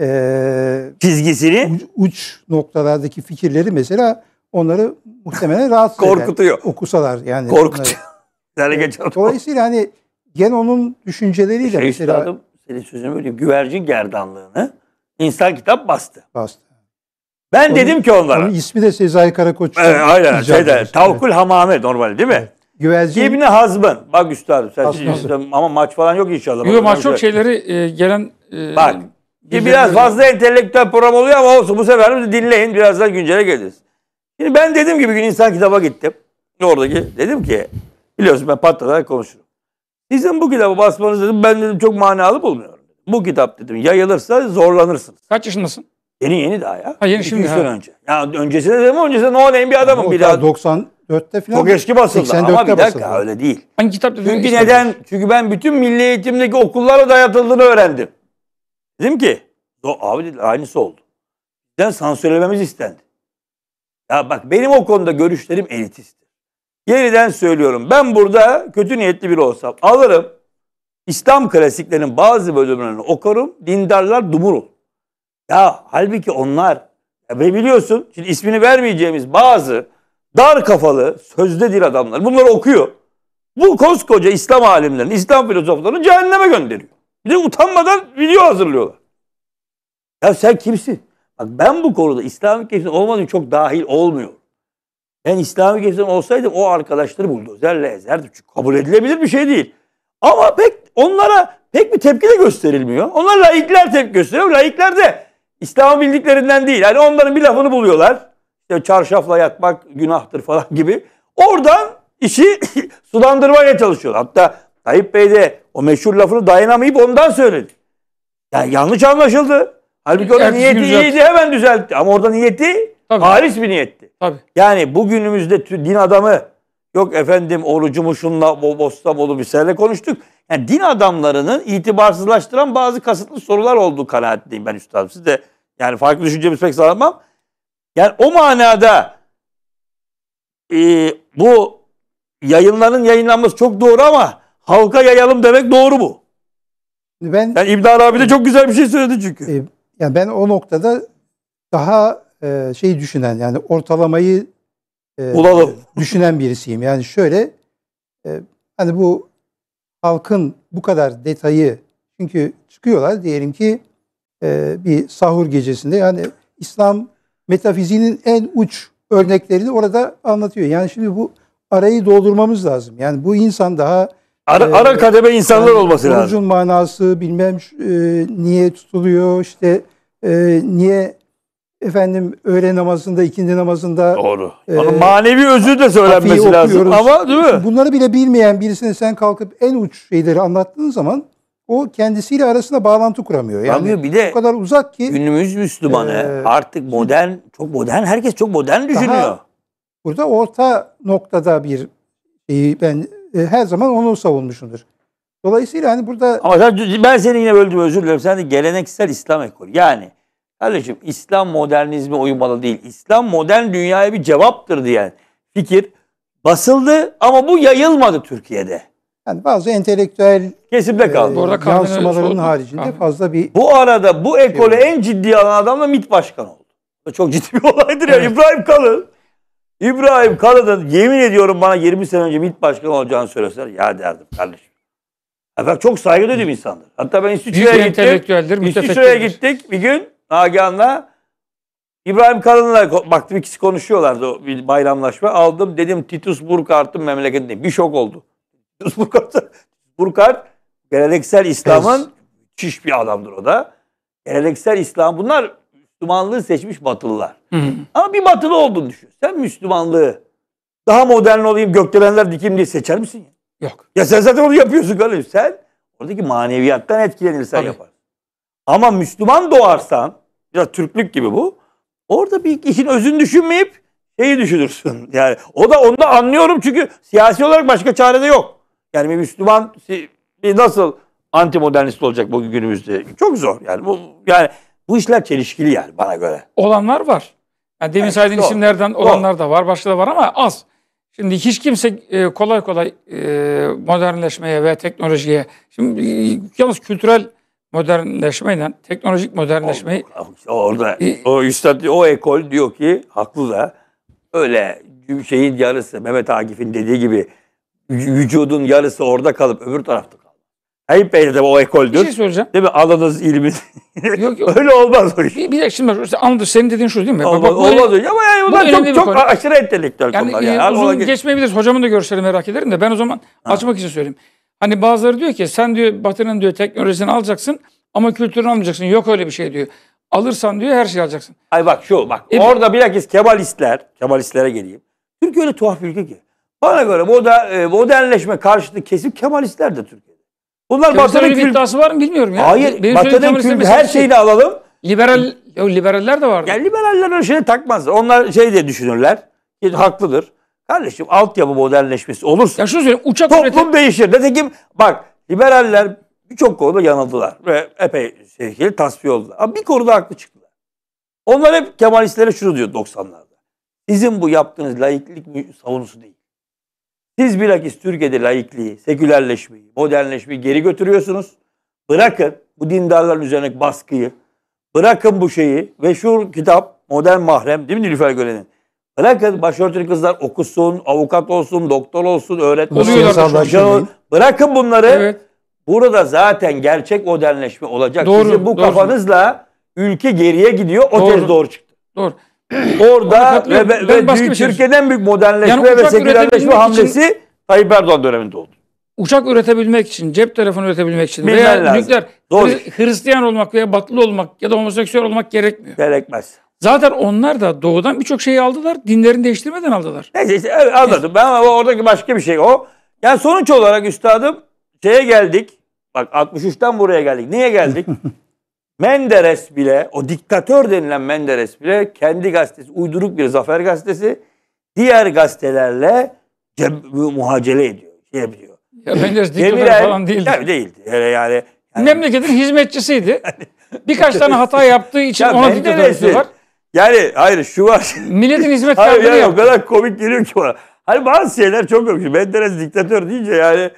e, çizgisini uç, uç noktalardaki fikirleri mesela onları muhtemelen rahatsız korkutuyor. Eder, okusalar yani. Korkutuyor. Yani Dolayısıyla hani Geno'nun düşünceleriyle şey mesela... Üstadım, senin sözünü böleyim. Güvercin gerdanlığını insan kitap bastı. Bastı. Ben onun, dedim ki onlara. Onun ismi de Sezai Karakoç. Evet, aynen. Şeyde, ediyorsun. Tavkul Hamame normal değil mi? Evet. Güvercin. İbni Hazbın. Bak üstadım sen, sen ama maç falan yok inşallah. Yok maç çok şeyleri e, gelen e, Bak ki biraz fazla entelektüel program oluyor ama olsun bu sefer dinleyin birazdan güncele geliriz. Şimdi ben dedim ki bir gün insan kitaba gittim. Oradaki dedim ki biliyorsun ben patlatarak konuşurum. Sizin bu kitabı basmanız dedim ben dedim çok manalı bulmuyorum. Bu kitap dedim yayılırsa zorlanırsınız. Kaç yaşındasın? Yeni yeni daha ya. Ha yeni şimdi. ha. sene önce. Ya öncesinde dedim öncesinde no name bir adamım. bir daha. 94'te falan. Çok eski basıldı ama bir dakika basıldı. öyle değil. Hangi kitap Çünkü neden? Çünkü ben bütün milli eğitimdeki okullara dayatıldığını öğrendim. Dedim ki Do, abi dedi, aynısı oldu. Bizden sansürlememiz istendi. Ya bak benim o konuda görüşlerim elitist. Yeniden söylüyorum. Ben burada kötü niyetli biri olsam alırım. İslam klasiklerinin bazı bölümlerini okurum. Dindarlar dumur olur. Ya halbuki onlar ya biliyorsun şimdi ismini vermeyeceğimiz bazı dar kafalı sözde dil adamlar bunları okuyor. Bu koskoca İslam alimlerini, İslam filozoflarını cehenneme gönderiyor. Bir de utanmadan video hazırlıyorlar. Ya sen kimsin? Bak ben bu konuda İslami kesim olmadığım çok dahil olmuyor. Ben İslami kesim olsaydım o arkadaşları buldu, buldozerle ezerdim. Çünkü kabul edilebilir bir şey değil. Ama pek onlara pek bir tepki de gösterilmiyor. Onlar laikler tepki gösteriyor. Laikler de İslam'ı bildiklerinden değil. Yani onların bir lafını buluyorlar. İşte çarşafla yatmak günahtır falan gibi. Oradan işi sulandırmaya çalışıyorlar. Hatta Tayyip Bey de o meşhur lafını dayanamayıp ondan söyledi. Yani yanlış anlaşıldı. Halbuki onun Ertesi niyeti iyiydi hemen düzeltti. Ama orada niyeti Tabii. halis bir niyetti. Tabii. Yani bugünümüzde din adamı yok efendim orucumu şunla Bostamolu bir şeyle konuştuk. Yani din adamlarının itibarsızlaştıran bazı kasıtlı sorular olduğu kanaatindeyim ben üstadım. Siz de yani farklı düşüncemiz pek sağlamam. Yani o manada e, bu yayınların yayınlanması çok doğru ama halka yayalım demek doğru mu? Ben yani İbn Arabi de çok güzel bir şey söyledi çünkü. E, yani ben o noktada daha e, şey düşünen yani ortalamayı e, Bulalım. düşünen birisiyim. Yani şöyle e, hani bu halkın bu kadar detayı çünkü çıkıyorlar diyelim ki e, bir sahur gecesinde yani İslam metafiziğinin en uç örneklerini orada anlatıyor. Yani şimdi bu arayı doldurmamız lazım. Yani bu insan daha Ara, ee, ara kademe insanlar yani, olması lazım. Orucun manası bilmem e, niye tutuluyor işte e, niye efendim öğle namazında, ikindi namazında Doğru. E, manevi özür de söylenmesi okuyoruz. lazım ama değil mi? bunları bile bilmeyen birisine sen kalkıp en uç şeyleri anlattığın zaman o kendisiyle arasında bağlantı kuramıyor. Yani Tabii bir de o kadar uzak ki günümüz Müslümanı e, artık modern çok modern herkes çok modern düşünüyor. Burada orta noktada bir şeyi ben e, her zaman onu savunmuşumdur. Dolayısıyla hani burada... Ama sen, ben seni yine böldüm özür dilerim. Sen de geleneksel İslam ekolü. Yani kardeşim İslam modernizmi uymalı değil. İslam modern dünyaya bir cevaptır diyen fikir basıldı ama bu yayılmadı Türkiye'de. Yani bazı entelektüel kesimde e, kaldı. E, bu yansımaların sordum. haricinde Kahve. fazla bir... Bu arada bu şey ekolü en ciddi alan adam da MİT başkanı oldu. Çok ciddi bir olaydır ya. Evet. İbrahim Kalın İbrahim Kalın'ın yemin ediyorum bana 20 sene önce MİT başkanı olacağını söyleseler ya derdim kardeşim. Efendim çok saygı duyduğum insanlar. Hatta ben İsviçre'ye gittim. İsviçre'ye gittik bir gün Nagihan'la. İbrahim Kalın'la baktım ikisi konuşuyorlardı bir bayramlaşma. Aldım dedim Titus Burkart'ın memleketinde. Bir şok oldu. Titus Burkart, Burkart geleneksel İslam'ın şiş bir adamdır o da. Geleneksel İslam bunlar Müslümanlığı seçmiş Batılılar. Hı hı. Ama bir Batılı olduğunu düşün. Sen Müslümanlığı daha modern olayım gökdelenler dikim diye seçer misin? Yok. Ya sen zaten onu yapıyorsun kardeşim. Sen oradaki maneviyattan etkilenirsen Tabii. yaparsın. Ama Müslüman doğarsan biraz Türklük gibi bu. Orada bir işin özünü düşünmeyip şeyi düşünürsün. Yani o da onu da anlıyorum çünkü siyasi olarak başka çare de yok. Yani bir Müslüman bir nasıl anti modernist olacak bugün günümüzde? Çok zor. Yani bu yani bu işler çelişkili yani bana göre. Olanlar var. Yani demin evet, saydığın doğru. isimlerden olanlar doğru. da var, başka da var ama az. Şimdi hiç kimse e, kolay kolay e, modernleşmeye ve teknolojiye, şimdi e, yalnız kültürel modernleşmeyle teknolojik modernleşmeyi... O, orada o üstad, o ekol diyor ki haklı da öyle şeyin yarısı Mehmet Akif'in dediği gibi vücudun yarısı orada kalıp öbür tarafta Eyüp Bey'de de o ekoldür. Bir şey söyleyeceğim. Değil mi? Alanız ilmin. yok yok. Öyle olmaz o iş. Bir, bir dakika şimdi bak, anladım. Senin dediğin şu değil mi? Olmaz, bak, bak, olmaz öyle. Ama yani bunlar çok, çok konu. aşırı entelektüel yani, konular. E, yani, uzun yani. geçmeyebilir. Hocamın da görüşleri merak ederim de ben o zaman ha. açmak için söyleyeyim. Hani bazıları diyor ki sen diyor Batı'nın diyor teknolojisini alacaksın ama kültürünü almayacaksın. Yok öyle bir şey diyor. Alırsan diyor her şeyi alacaksın. Ay bak şu bak e, orada bilakis Kemalistler, Kemalistlere geleyim. Türkiye öyle tuhaf bir ülke ki. Bana göre bu da e, modernleşme karşıtı kesip Kemalistler de Türkiye. Bunlar Batı'nın kült... iddiası var mı bilmiyorum ya. Hayır, Benim Batı'nın kült her şeyini şey. alalım. Liberal, o liberaller de vardı. Yani liberaller öyle şeyleri takmaz. Onlar şey diye düşünürler. Yani haklıdır. Kardeşim altyapı modernleşmesi olursa. Ya şunu söyleyeyim. Uçak toplum üretim... değişir. Nitekim bak liberaller birçok konuda yanıldılar. Ve epey şekil tasfiye oldular. Ama bir konuda haklı çıktılar. Onlar hep Kemalistlere şunu diyor 90'larda. Sizin bu yaptığınız laiklik savunusu değil. Siz bilakis Türkiye'de laikliği, sekülerleşmeyi, modernleşmeyi geri götürüyorsunuz. Bırakın bu dindarların üzerine baskıyı, bırakın bu şeyi ve şu kitap modern mahrem değil mi Nilüfer Gören'in? Bırakın başörtülü kızlar okusun, avukat olsun, doktor olsun, öğretmen olsun. Bırakın bunları. Evet. Burada zaten gerçek modernleşme olacak. Doğru, Sizin bu doğru. kafanızla ülke geriye gidiyor. O doğru. tez doğru çıktı. Doğru. Orada ve, ve, ve başka şey Türkiye'den büyük modernleşme yani ve sekülerleşme hamlesi için, Tayyip Erdoğan döneminde oldu. Uçak üretebilmek için, cep telefonu üretebilmek için Bilmen veya nükleer Hristiyan olmak veya batılı olmak ya da homoseksüel olmak gerekmiyor. Gerekmez. Zaten onlar da doğudan birçok şeyi aldılar. Dinlerini değiştirmeden aldılar. Neyse işte, evet, aldılar. Ben oradaki başka bir şey o. Yani sonuç olarak üstadım şeye geldik. Bak 63'ten buraya geldik. Niye geldik? Menderes bile, o diktatör denilen Menderes bile kendi gazetesi, uyduruk bir zafer gazetesi diğer gazetelerle muhacele ediyor, şey yapıyor. Ya Menderes diktatör falan değildi. Ya, değildi. Yani, yani, yani, Memleketin hizmetçisiydi. Birkaç tane hata yaptığı için ya ona diktatörlüğü var. Yani hayır şu var. Milletin Hayır yani, yok. O kadar komik geliyor ki bana. Hani bazı şeyler çok komik. Menderes diktatör deyince yani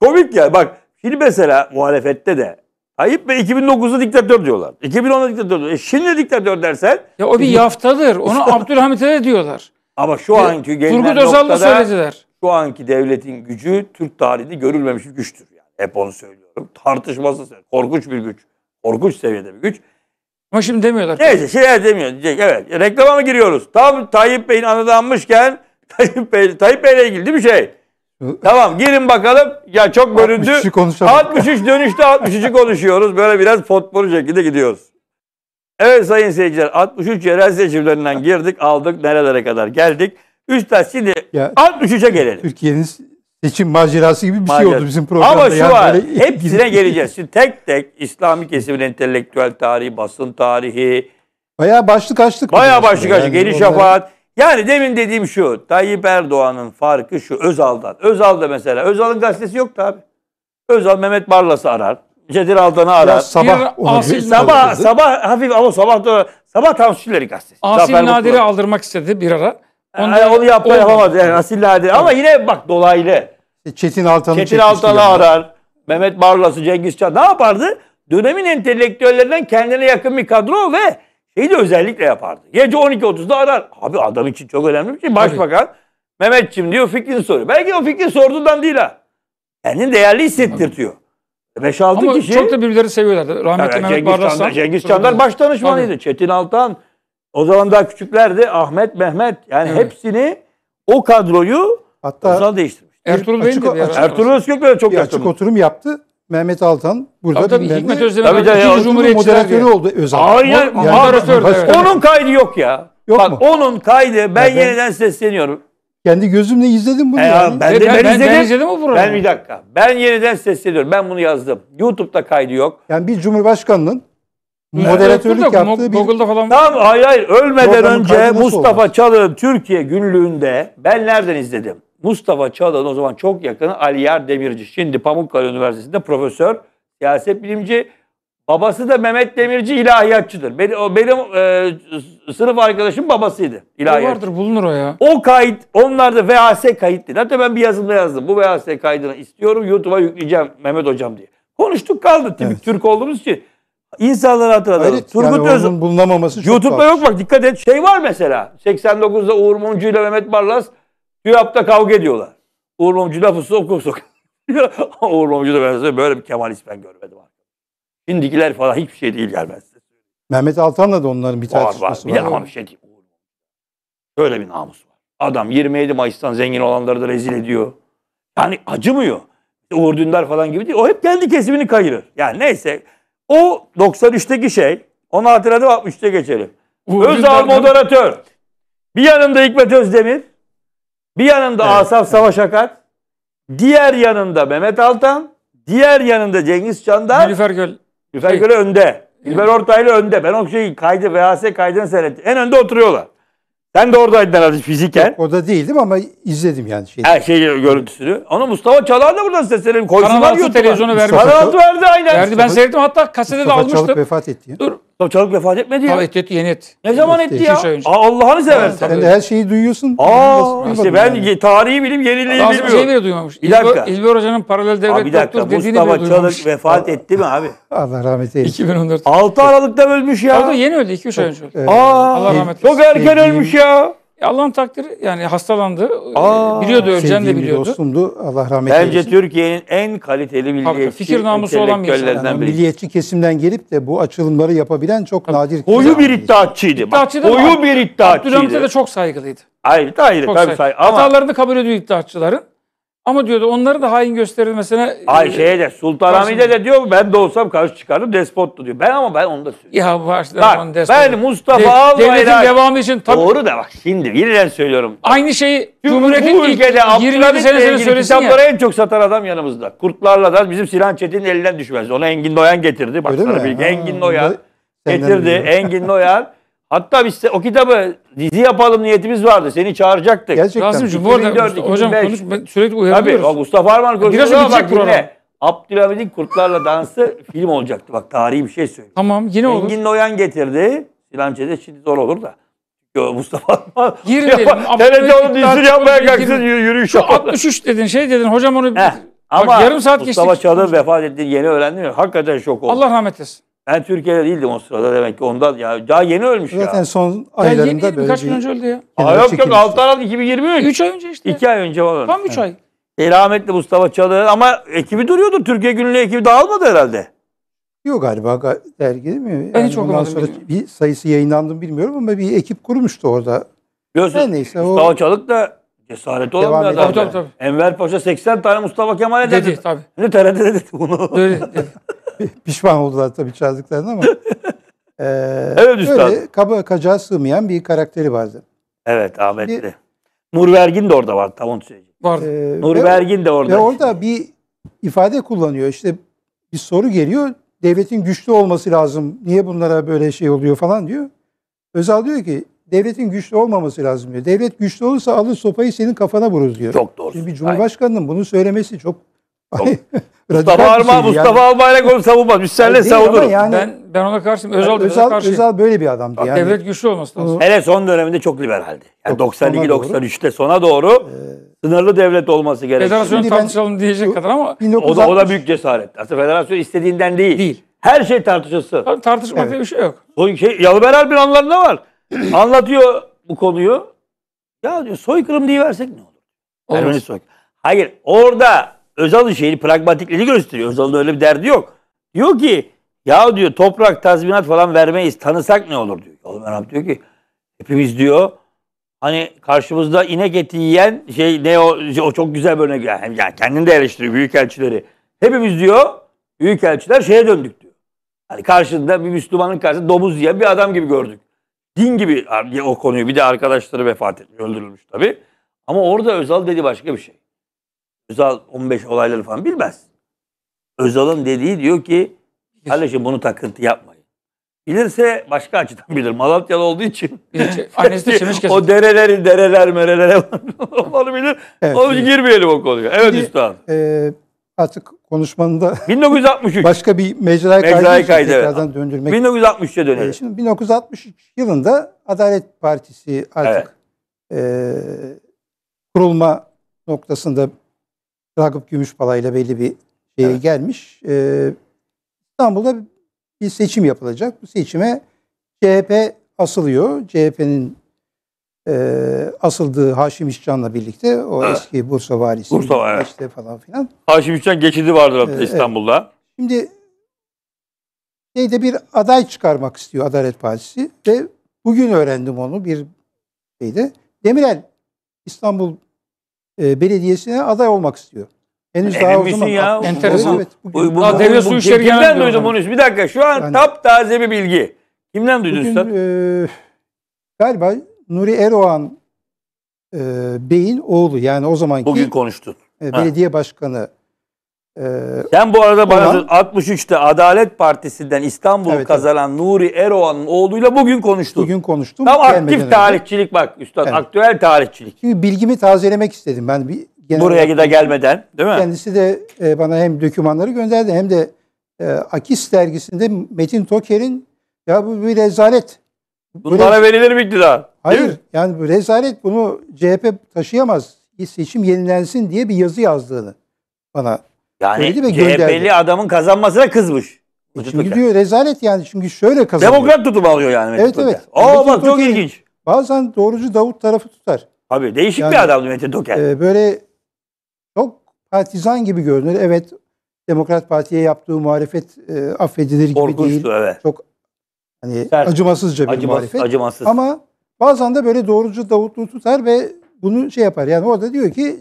komik ya. Bak şimdi mesela muhalefette de Ayıp ve 2009'da diktatör diyorlar. 2010'da diktatör diyorlar. E şimdi diktatör dersen... Ya o bir yaftadır. Onu Abdülhamit'e de diyorlar. Ama şu anki gelinen Turgut Özal'la söylediler. Şu anki devletin gücü Türk tarihinde görülmemiş bir güçtür. Yani. Hep onu söylüyorum. Tartışmasız. Korkunç bir güç. Korkunç seviyede bir güç. Ama şimdi demiyorlar. Neyse şeyler demiyor. Diyecek. Evet. Reklama mı giriyoruz? Tam Tayyip Bey'in anıdanmışken Tayyip Bey, Tayyip Bey'le ilgili değil mi şey? Tamam girin bakalım. Ya çok bölündü. 63 dönüşte 63'ü konuşuyoruz. Böyle biraz potporu şekilde gidiyoruz. Evet sayın seyirciler 63 yerel seçimlerinden girdik aldık nerelere kadar geldik. Üstad şimdi 63'e gelelim. Türkiye'nin seçim macerası gibi bir Macer. şey oldu bizim programda. Ama şu yani var böyle... hepsine geleceğiz. Şimdi tek tek İslami kesimin entelektüel tarihi, basın tarihi. Bayağı başlık açtık. Bayağı başlık açtık. Yani, Yeni Şafaat, yani demin dediğim şu, Tayyip Erdoğan'ın farkı şu, Özal'dan. Özal'da mesela, Özal'ın gazetesi yok tabi. Özal Mehmet Barlas'ı arar. Cedir Aldan'ı arar. sabah asil, sabah, sabah hafif ama sabah da sabah Tansu gazetesi. Asil Nadir'i aldırmak istedi bir ara. Onda yani onu yapma oldu. yapamadı. Yani Asil Nadir. Ama yine bak dolaylı. Çetin Altan'ı Çetin Altan'ı arar. Mehmet Barlas'ı, Cengiz Çağ ne yapardı? Dönemin entelektüellerinden kendine yakın bir kadro ve Şeyi de özellikle yapardı. Gece 12.30'da arar. Abi adam için çok önemli bir şey. Başbakan Mehmetçim diyor fikrini soruyor. Belki o fikri sorduğundan değil ha. Kendini değerli hissettirtiyor. 5-6 Ama çok da birbirleri seviyorlardı. Rahmetli yani Mehmet Barlas'tan. Cengiz Çandar baş danışmanıydı. Tabii. Çetin Altan. O zaman daha küçüklerdi. Ahmet, Mehmet. Yani evet. hepsini o kadroyu Hatta Özal değiştirmiş. Ertuğrul Bey'in de Ertuğrul Özkök böyle çok yakın. Açık oturum yaptı. Mehmet Altan burada tabii, tabii, Hikmet Özdemir tabii, tabii, ikinci Cumhuriyetçiler moderatörü oldu özel. Hayır, yani, moderatör. Evet. Onun kaydı yok ya. Yok Bak, mu? Onun kaydı ben ya yeniden sesleniyorum. Kendi gözümle izledim bunu. E, yani. ben, de, ben, ben, izledim. ben izledim o Ben bir dakika. Ben yeniden sesleniyorum. Ben bunu yazdım. YouTube'da kaydı yok. Yani bir Cumhurbaşkanının moderatörlük yok, yaptığı bir... Google'da falan... Tamam hayır hayır. Ölmeden önce Mustafa Çalık'ın Türkiye günlüğünde ben nereden izledim? Mustafa Çağla'nın o zaman çok yakını Aliyar Demirci. Şimdi Pamukkale Üniversitesi'nde profesör, siyaset bilimci. Babası da Mehmet Demirci ilahiyatçıdır. Benim, benim e, sınıf arkadaşım babasıydı. İlahiyatçı. O vardır bulunur o ya. O kayıt, onlar da VHS kayıt dedi. Hatta ben bir yazımda yazdım. Bu VHS kaydını istiyorum, YouTube'a yükleyeceğim Mehmet Hocam diye. Konuştuk kaldı. Tipik Türk olduğumuz için. İnsanları hatırlatalım. Hayır, Turgut yani Özal. bulunamaması çok YouTube'da var. yok bak dikkat et. Şey var mesela. 89'da Uğur Mumcu ile Mehmet Barlas bir kavga ediyorlar. Uğur Mumcu lafı sokup sokup. Uğur Mumcu da ben böyle bir kemalist ben görmedim. Şimdikiler falan hiçbir şey değil gelmez. Mehmet Altan'la da onların bir tartışması var. var. Bir de ama bir şey değil. Böyle bir namus var. Adam 27 Mayıs'tan zengin olanları da rezil ediyor. Yani acımıyor. Uğur Dündar falan gibi değil. O hep kendi kesimini kayırır. Yani neyse. O 93'teki şey. Onu hatırladım 63'te geçelim. Uğur Özal Dündar moderatör. Bir yanında Hikmet Özdemir. Bir yanında evet. Asaf Savaş Akat, diğer yanında Mehmet Altan, diğer yanında Cengiz Çandar. Nilüfer Göl. Nilüfer Göl önde. Nilüfer Ortaylı önde. Ben o şey kaydı, VHS kaydını seyrettim. En önde oturuyorlar. Sen de oradaydın herhalde fiziken. Yok, o da değildim ama izledim yani. Şeyi. Her şeyi görüntüsünü. Onu Mustafa Çalar da burada seslenelim. Koysunlar Kanal televizyonu vermiş. Kanal 6 verdi aynen. Verdi ben seyrettim hatta kasete Mustafa de almıştım. Mustafa Çalık vefat etti. Dur Tabii Çalık vefat etmedi ya. Tabii etti, yeni etti. Ne zaman etti, etti ya? Aa, Allah'ını seversen. Sen de her şeyi duyuyorsun. Aa, işte ben yani. tarihi bilim yeniliği Adam bilmiyorum. Şey bile duymamış. Bir dakika. İlber, İlber Hoca'nın paralel devlet Aa, bir dakika. dediğini Mustafa bile duymamış. Çalık vefat etti mi abi? Allah rahmet eylesin. 2014. 6 Aralık'ta ölmüş ya. Pardon yeni öldü 2-3 ay önce. Aa, Allah rahmet eylesin. Çok erken ölmüş ya. E, Allah'ın takdiri yani hastalandı. E, Aa, biliyordu öleceğini de biliyordu. dostumdu. Allah rahmet eylesin. Bence Türkiye'nin en kaliteli milliyetçi fikir namusu olan bir insan. Yani milliyetçi kesimden gelip de bu açılımları yapabilen çok Tabii, nadir. Koyu bir iddiatçıydı. iddiatçıydı koyu bir iddiatçıydı. Abdülhamit'e de çok saygılıydı. Hayır, hayır. Çok tabii saygı. Ama... Hatalarını kabul ediyor iddiatçıların. Ama diyordu onları da hain gösterilmesine... Ay şeye de Sultanahmet'e de diyor ben de olsam karşı çıkardım despottu diyor. Ben ama ben onu da söylüyorum. Ya başta Bak, despot. ben Mustafa De, Albayrak... Devletin devamı için tabii... Doğru da bak şimdi yeniden söylüyorum. Aynı şeyi Çünkü Cumhuriyet'in bu ülkede 27 senesini söylesin ya. en çok satan adam yanımızda. Kurtlarla da bizim Sinan Çetin'in elinden düşmez. Ona Engin Noyan getirdi. Bak Öyle sana bilgi. Engin Noyan getirdi. Engin Noyan Hatta biz o kitabı dizi yapalım niyetimiz vardı. Seni çağıracaktık. Gerçekten. Rasimciğim bu arada 2004, hocam konuş, ben sürekli uyarıyoruz. Tabii Mustafa Arman konuşuyor ama bak dinle. Abdülhamid'in Kurtlarla Dansı film olacaktı. Bak tarihi bir şey söylüyorum. Tamam yine olur. Engin Noyan getirdi. Sinan Çedet şimdi zor olur da. Yo, Mustafa Arman. Girin dedim. Televizyonu dizini yapmaya kalksın yürüyüş Şu 63 dedin şey dedin hocam onu Heh, bak, yarım saat Mustafa geçti. Mustafa Çadır vefat ettiğini yeni öğrendim. Hakikaten şok oldum. Allah rahmet eylesin. Ben Türkiye'de değildim o sırada demek ki ondan ya daha yeni ölmüş Zaten ya. Zaten son aylarında yeni, yeni, böyle birkaç gün önce öldü ya. Aa, yok yok 6 Aralık 2023. 3 ay önce işte. 2 ay önce falan. Tam 3 ay. E, rahmetli Mustafa Çalı ama ekibi duruyordu. Türkiye Günlüğü ekibi dağılmadı herhalde. Yok galiba dergi değil mi? Yani ben hiç okumadım. sonra bilmiyorum. bir sayısı yayınlandı bilmiyorum ama bir ekip kurmuştu orada. Biliyorsun, Her neyse, Mustafa o... Çalık da Cesareti olan bir adam. Tabii, tabii, Enver Paşa 80 tane Mustafa Kemal dedi. Dedi tabii. Ne TRT dedi bunu. Dedi, dedi. Pişman oldular tabii çaldıklarını ama. ee, evet üstad. Böyle kaba kaca sığmayan bir karakteri vardı. Evet Ahmetli. Şimdi, Nur Vergin de orada var. Tam onu söyleyeyim. Var. Ee, Nur ve, Vergin de orada. Ve orada bir ifade kullanıyor. İşte bir soru geliyor. Devletin güçlü olması lazım. Niye bunlara böyle şey oluyor falan diyor. Özal diyor ki devletin güçlü olmaması lazım diyor. Devlet güçlü olursa alır sopayı senin kafana vurur diyor. Çok doğru. Şimdi bir Cumhurbaşkanı'nın Aynen. bunu söylemesi çok Mustafa Arma, şey Mustafa yani. Albayrak onu savunmaz. Biz seninle savunuruz. Yani, ben, ben ona karşıyım. Özal, Özal, karşıyım. Özal böyle bir adamdı. Bak, yani. Devlet güçlü olması lazım. Hele son döneminde çok liberaldi. Yani 92-93'te sona doğru ee, sınırlı devlet olması gerekiyor. Federasyonu tartışalım diyecek kadar ama. 1960, o, da, o da büyük cesaret. Aslında federasyon istediğinden değil. Değil. Her şey tartışılsın. Tartışmak evet. bir şey yok. O şey, Yalıberal planlarında var. Anlatıyor bu konuyu. Ya diyor soykırım diye versek ne olur? Ermeni soy. Hayır orada Özal'ın şeyini pragmatikliğini gösteriyor. Özal'ın öyle bir derdi yok. Diyor ki ya diyor toprak tazminat falan vermeyiz. Tanısak ne olur diyor. Oğlum Erhan diyor ki hepimiz diyor hani karşımızda inek eti yiyen şey ne o, şey, o çok güzel bir örnek. Yani, yani kendini de eleştiriyor büyükelçileri. Hepimiz diyor büyükelçiler şeye döndük diyor. Hani karşında bir Müslümanın karşısında domuz yiyen bir adam gibi gördük. Din gibi o konuyu bir de arkadaşları vefat etmiş, öldürülmüş tabii. Ama orada Özal dedi başka bir şey. Özal 15 olayları falan bilmez. Özal'ın dediği diyor ki kardeşim bunu takıntı yapmayın. Bilirse başka açıdan bilir. Malatyalı olduğu için. Annesi de çemiş O dereleri, dereler, merelere onu bilir. Evet, Onun girmeyelim o konuya. Evet Şimdi, üstad. E, artık konuşmanında 1963 başka bir mecraya kaydı. Mecraya kaydı. Tekrardan döndürmek. 1963'e dönelim. E, şimdi 1963 yılında Adalet Partisi artık evet. e, kurulma noktasında Ragıp Gümüşpala ile belli bir şeye evet. gelmiş. E, İstanbul'da bir seçim yapılacak. Bu seçime CHP asılıyor. CHP'nin e, asıldığı Haşim İşcan'la birlikte o evet. eski Bursa valisi Bursa, işte falan filan. Haşim İşcan geçidi vardır hatta ee, İstanbul'da. Evet. Şimdi şeyde bir aday çıkarmak istiyor Adalet Partisi ve bugün öğrendim onu bir şeyde. Demirel İstanbul e, Belediyesi'ne aday olmak istiyor. Henüz yani daha Emin misin zaman. ya? Enteresan. Evet, bugün, bu, bu, Aa, bu, bu, bu, kimden duydum bunu? Bir dakika şu an yani, taze bir bilgi. Kimden duydun bugün, sen? E, galiba Nuri Erdoğan e, Bey'in oğlu yani o zamanki Bugün konuştun. E, belediye başkanı. E, Sen bu arada bana 63'te Adalet Partisi'nden İstanbul'u evet, kazanan evet. Nuri Erdoğan'ın oğluyla bugün konuştun. Bugün konuştum. Tam aktif tarihçilik bak üstad. Evet. Aktüel tarihçilik. Çünkü bilgimi tazelemek istedim ben. Bir genel Buraya gide gelmeden değil mi? Kendisi de e, bana hem dokümanları gönderdi hem de e, Akis dergisinde Metin Toker'in ya bu bir rezalet Bunlara böyle, şey- verilir miktar. Hayır yani bu rezalet bunu CHP taşıyamaz. Seçim yenilensin diye bir yazı yazdığını bana yani CHP'li gönderdi. adamın kazanmasına kızmış. E çünkü diyor rezalet yani çünkü şöyle kazanıyor. Demokrat tutum alıyor yani. Metin evet Toker. evet. Oo Metin bak Toker çok ilginç. Bazen doğrucu Davut tarafı tutar. Abi değişik yani, bir adamdı Metin Toker. E, böyle çok partizan gibi görünür. Evet Demokrat Parti'ye yaptığı muhalefet e, affedilir gibi Korkunçtu, değil. evet. Çok Hani Sert, acımasızca bir acımas, muhalefet. Acımasız. Ama bazen de böyle doğrucu Davutlu tutar ve bunu şey yapar. Yani orada diyor ki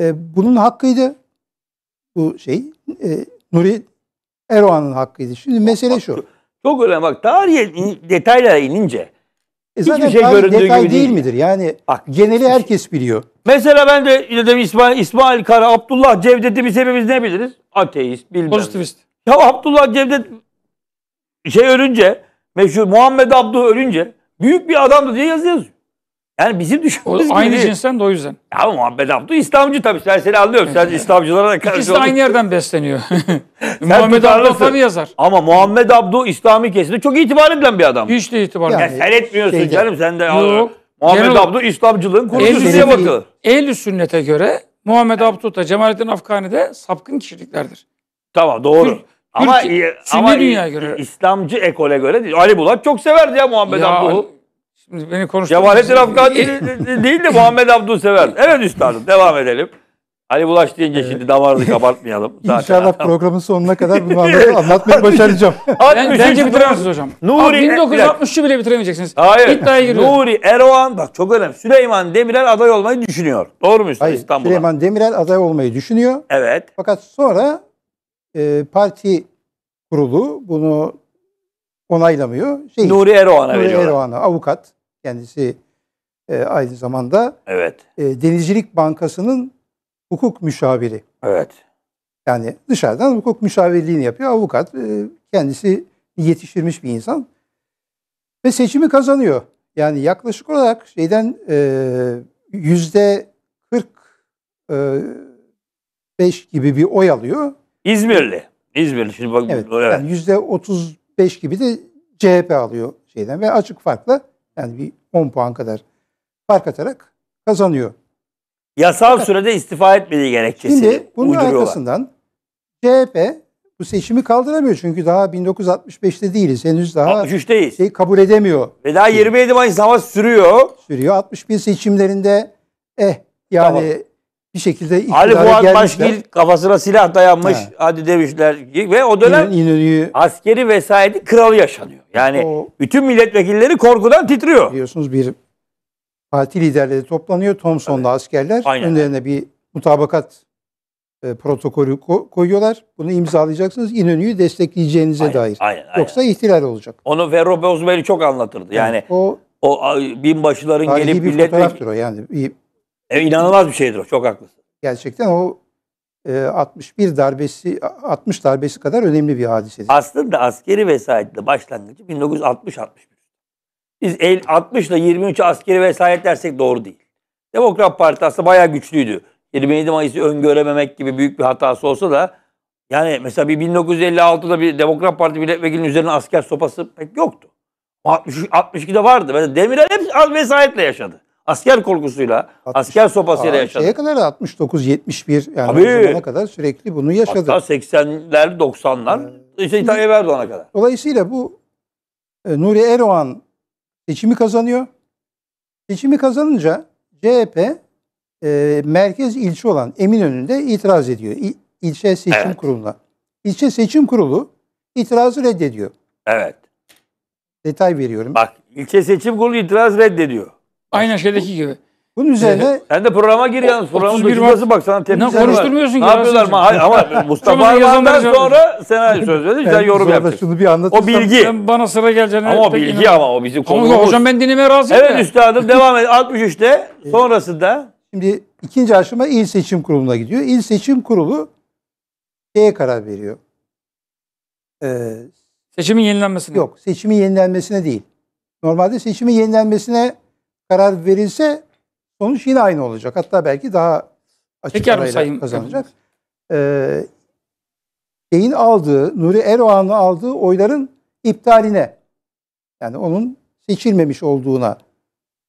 e, bunun hakkıydı bu şey. E, Nuri Erdoğan'ın hakkıydı. Şimdi mesele şu. Çok, önemli bak tarihe in, detaylara inince e hiçbir zaten şey göründüğü detay gibi değil, değil midir? Yani bak, geneli herkes şey. biliyor. Mesela ben de dedim İsmail, İsmail Kara, Abdullah Cevdet'i bir hepimiz ne biliriz? Ateist, bilmem. Pozitivist. Ya Abdullah Cevdet şey ölünce, meşhur Muhammed Abdu ölünce büyük bir adamdı diye yazı yazıyor. Yani bizim düşündüğümüz gibi. Aynı cinsten de o yüzden. Ya Muhammed Abdu İslamcı tabii. Sen seni anlıyorum. Sen İslamcılara da karşı İkisi de aynı yerden besleniyor. Muhammed Abdu lafları yazar. Ama Muhammed Abdu İslami kesimde çok itibar edilen bir adam. Hiç de itibar yani, yani sen etmiyorsun şeyde, canım. Sen de Yok. Muhammed Genel, Abdu İslamcılığın kurucusu diye bakılır. Ehl-i sünnete göre Muhammed Abdu da Cemalettin Afgani'de sapkın kişiliklerdir. Tamam doğru. Türk, ama, ama dünya göre. İslamcı ekole göre değil. Ali Bulat çok severdi ya Muhammed ya, Abduh'u. Şimdi beni konuşturdunuz. Cemalettin Afgan değil de Muhammed Abdul sever. Evet üstadım devam edelim. Ali Bulaş deyince evet. şimdi damarını kabartmayalım. Zaten İnşallah programın sonuna kadar bu Muhammed'i anlatmayı başaracağım. ben, bence bitiremezsiniz hocam. Nuri, Abi e- 1960'ı bile bitiremeyeceksiniz. Hayır. İddiaya giriyorum. Nuri Erdoğan bak çok önemli. Süleyman Demirel aday olmayı düşünüyor. Doğru mu İstanbul'a? Hayır İstanbul'a? Süleyman Demirel aday olmayı düşünüyor. Evet. Fakat sonra e, parti kurulu bunu onaylamıyor. Şey, Nuri Erdoğan'a Nuri veriyorlar. Erdoğan'a avukat kendisi e, aynı zamanda evet. e, Denizcilik Bankası'nın hukuk müşaviri. Evet. Yani dışarıdan hukuk müşavirliğini yapıyor. Avukat e, kendisi yetiştirmiş bir insan ve seçimi kazanıyor. Yani yaklaşık olarak şeyden e, yüzde 40 e, gibi bir oy alıyor İzmirli. İzmirli. Şimdi bak evet. evet. Yani yüzde 35 gibi de CHP alıyor şeyden ve açık farkla yani bir 10 puan kadar fark atarak kazanıyor. Yasal Fakat, sürede istifa etmediği gerekçesi. Şimdi bunun arkasından CHP bu seçimi kaldıramıyor çünkü daha 1965'te değiliz. Henüz daha 63'teyiz. Şey kabul edemiyor. Ve daha 27 Mayıs savaş sürüyor. Sürüyor. 61 seçimlerinde eh yani tamam bir şekilde iktidara gelmişler. Ali Fuat Başgil kafasına silah dayanmış. He. Hadi demişler. Ve o dönem İn, İnönü'yü... askeri vesayeti kralı yaşanıyor. Yani o, bütün milletvekilleri korkudan titriyor. Biliyorsunuz bir parti liderleri toplanıyor. Thompson'da evet. askerler. Aynen. Önlerine bir mutabakat e, protokolü ko- koyuyorlar. Bunu imzalayacaksınız. İnönü'yü destekleyeceğinize aynen, dair. Aynen, aynen. Yoksa ihtilal olacak. Onu Ferro Bozbeyli çok anlatırdı. Yani, yani o, o binbaşıların gelip milletvekili... yani. Bir e, inanılmaz bir şeydir o. Çok haklısın. Gerçekten o e, 61 darbesi 60 darbesi kadar önemli bir hadisedir. Aslında askeri vesayetle başlangıcı 1960-61. Biz 60 ile 23 askeri vesayet dersek doğru değil. Demokrat Parti aslında bayağı güçlüydü. 27 Mayıs'ı öngörememek gibi büyük bir hatası olsa da yani mesela bir 1956'da bir Demokrat Parti milletvekilinin üzerine asker sopası pek yoktu. 60, 62'de vardı. Mesela Demirel hep vesayetle yaşadı asker korkusuyla, 60, asker sopasıyla yaşadı. Şeye kadar 69 71 yani Tabii. o zamana kadar sürekli bunu yaşadı. Hatta 80'ler 90'lar ee, işte Tayyip Erdoğan'a kadar. Dolayısıyla bu e, Nuri Erdoğan seçimi kazanıyor. Seçimi kazanınca CHP e, merkez ilçe olan Eminönü'nde itiraz ediyor. İ, ilçe Seçim evet. Kurulu'na. İlçe Seçim Kurulu itirazı reddediyor. Evet. Detay veriyorum. Bak ilçe seçim kurulu itiraz reddediyor. Aynı şeydeki gibi. Bunun üzerine ee, Sen de programa gir yalnız. Programın 31 Mart- bak sana tepkiler var. konuşturmuyorsun ki, Ne yapıyorlar? Ma- Hayır, ama Mustafa Sonra sonra sen söz verdin. Sen yorum sonra yapacaksın. şunu bir anlatırsam. O bilgi. Sen bana sıra geleceğine Ama o bilgi inan- ama o bizim Ama konumuz. hocam ben dinlemeye razıyım Evet da. üstadım devam et. 63'te ee, sonrasında Şimdi ikinci aşama il seçim kuruluna gidiyor. İl seçim kurulu şeye karar veriyor. Ee, Seçimin yenilenmesine. Yok seçimin yenilenmesine değil. Normalde seçimin yenilenmesine karar verilse sonuç yine aynı olacak. Hatta belki daha açık Peki arayla kazanacak. Ee, şeyin aldığı, Nuri Erdoğan'ın aldığı oyların iptaline yani onun seçilmemiş olduğuna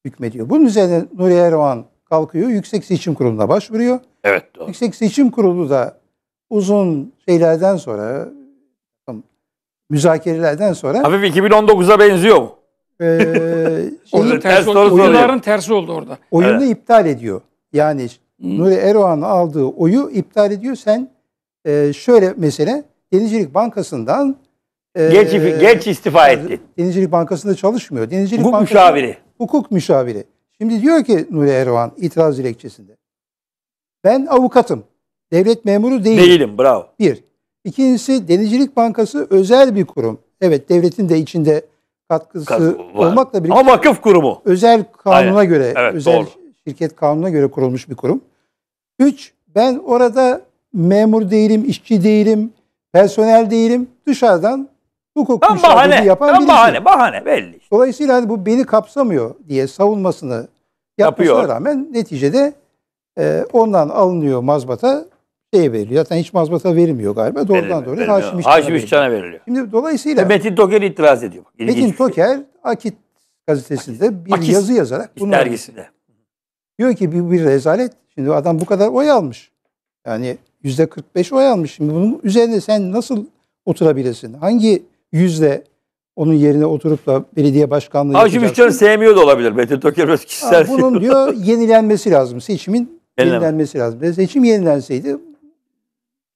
hükmediyor. Bunun üzerine Nuri Erdoğan kalkıyor. Yüksek Seçim Kurulu'na başvuruyor. Evet doğru. Yüksek Seçim Kurulu da uzun şeylerden sonra müzakerelerden sonra Hafif 2019'a benziyor mu? Ee, şeyin, ters tersi, oyunların tersi oldu orada. Oyunu evet. iptal ediyor. Yani hmm. Nuri Erdoğan aldığı oyu iptal ediyor. Sen e, şöyle mesela Denizcilik Bankası'ndan e, geç, geç istifa etti. Denizcilik Bankası'nda çalışmıyor. Denizcilik hukuk Bankası, müşaviri. Hukuk müşaviri. Şimdi diyor ki Nuri Erdoğan itiraz dilekçesinde. Ben avukatım. Devlet memuru değilim. Değilim bravo. Bir. İkincisi Denizcilik Bankası özel bir kurum. Evet devletin de içinde katkısı Katkı olmakla birlikte Ama vakıf kurumu. özel kanuna Aynen. göre, Evet, özel doğru. şirket kanununa göre kurulmuş bir kurum. Üç, ben orada memur değilim, işçi değilim, personel değilim. Dışarıdan hukuk Tam bahane. yapan birisi. bahane. Bahane belli. işte. Dolayısıyla hani bu beni kapsamıyor diye savunmasını yapmasına Yapıyor. rağmen neticede e, ondan alınıyor mazbata şey veriliyor. Zaten hiç mazbata verilmiyor galiba. Doğrudan verilmiyor, doğruya verilmiyor. Haşim İşcan'a veriliyor. veriliyor. Şimdi dolayısıyla... Ve Metin Toker itiraz ediyor. İlginç Metin şey. Toker Akit gazetesinde Akit. bir Akit. yazı yazarak... Bunu dergisinde. Diyor ki bir, bir rezalet. Şimdi adam bu kadar oy almış. Yani yüzde 45 oy almış. Şimdi bunun üzerine sen nasıl oturabilirsin? Hangi yüzde onun yerine oturup da belediye başkanlığı Haşim İşcan'ı sevmiyor da olabilir. Metin Toker öz kişisel. bunun diyor yenilenmesi lazım. Seçimin Yenilen. yenilenmesi lazım. Seçim yenilenseydi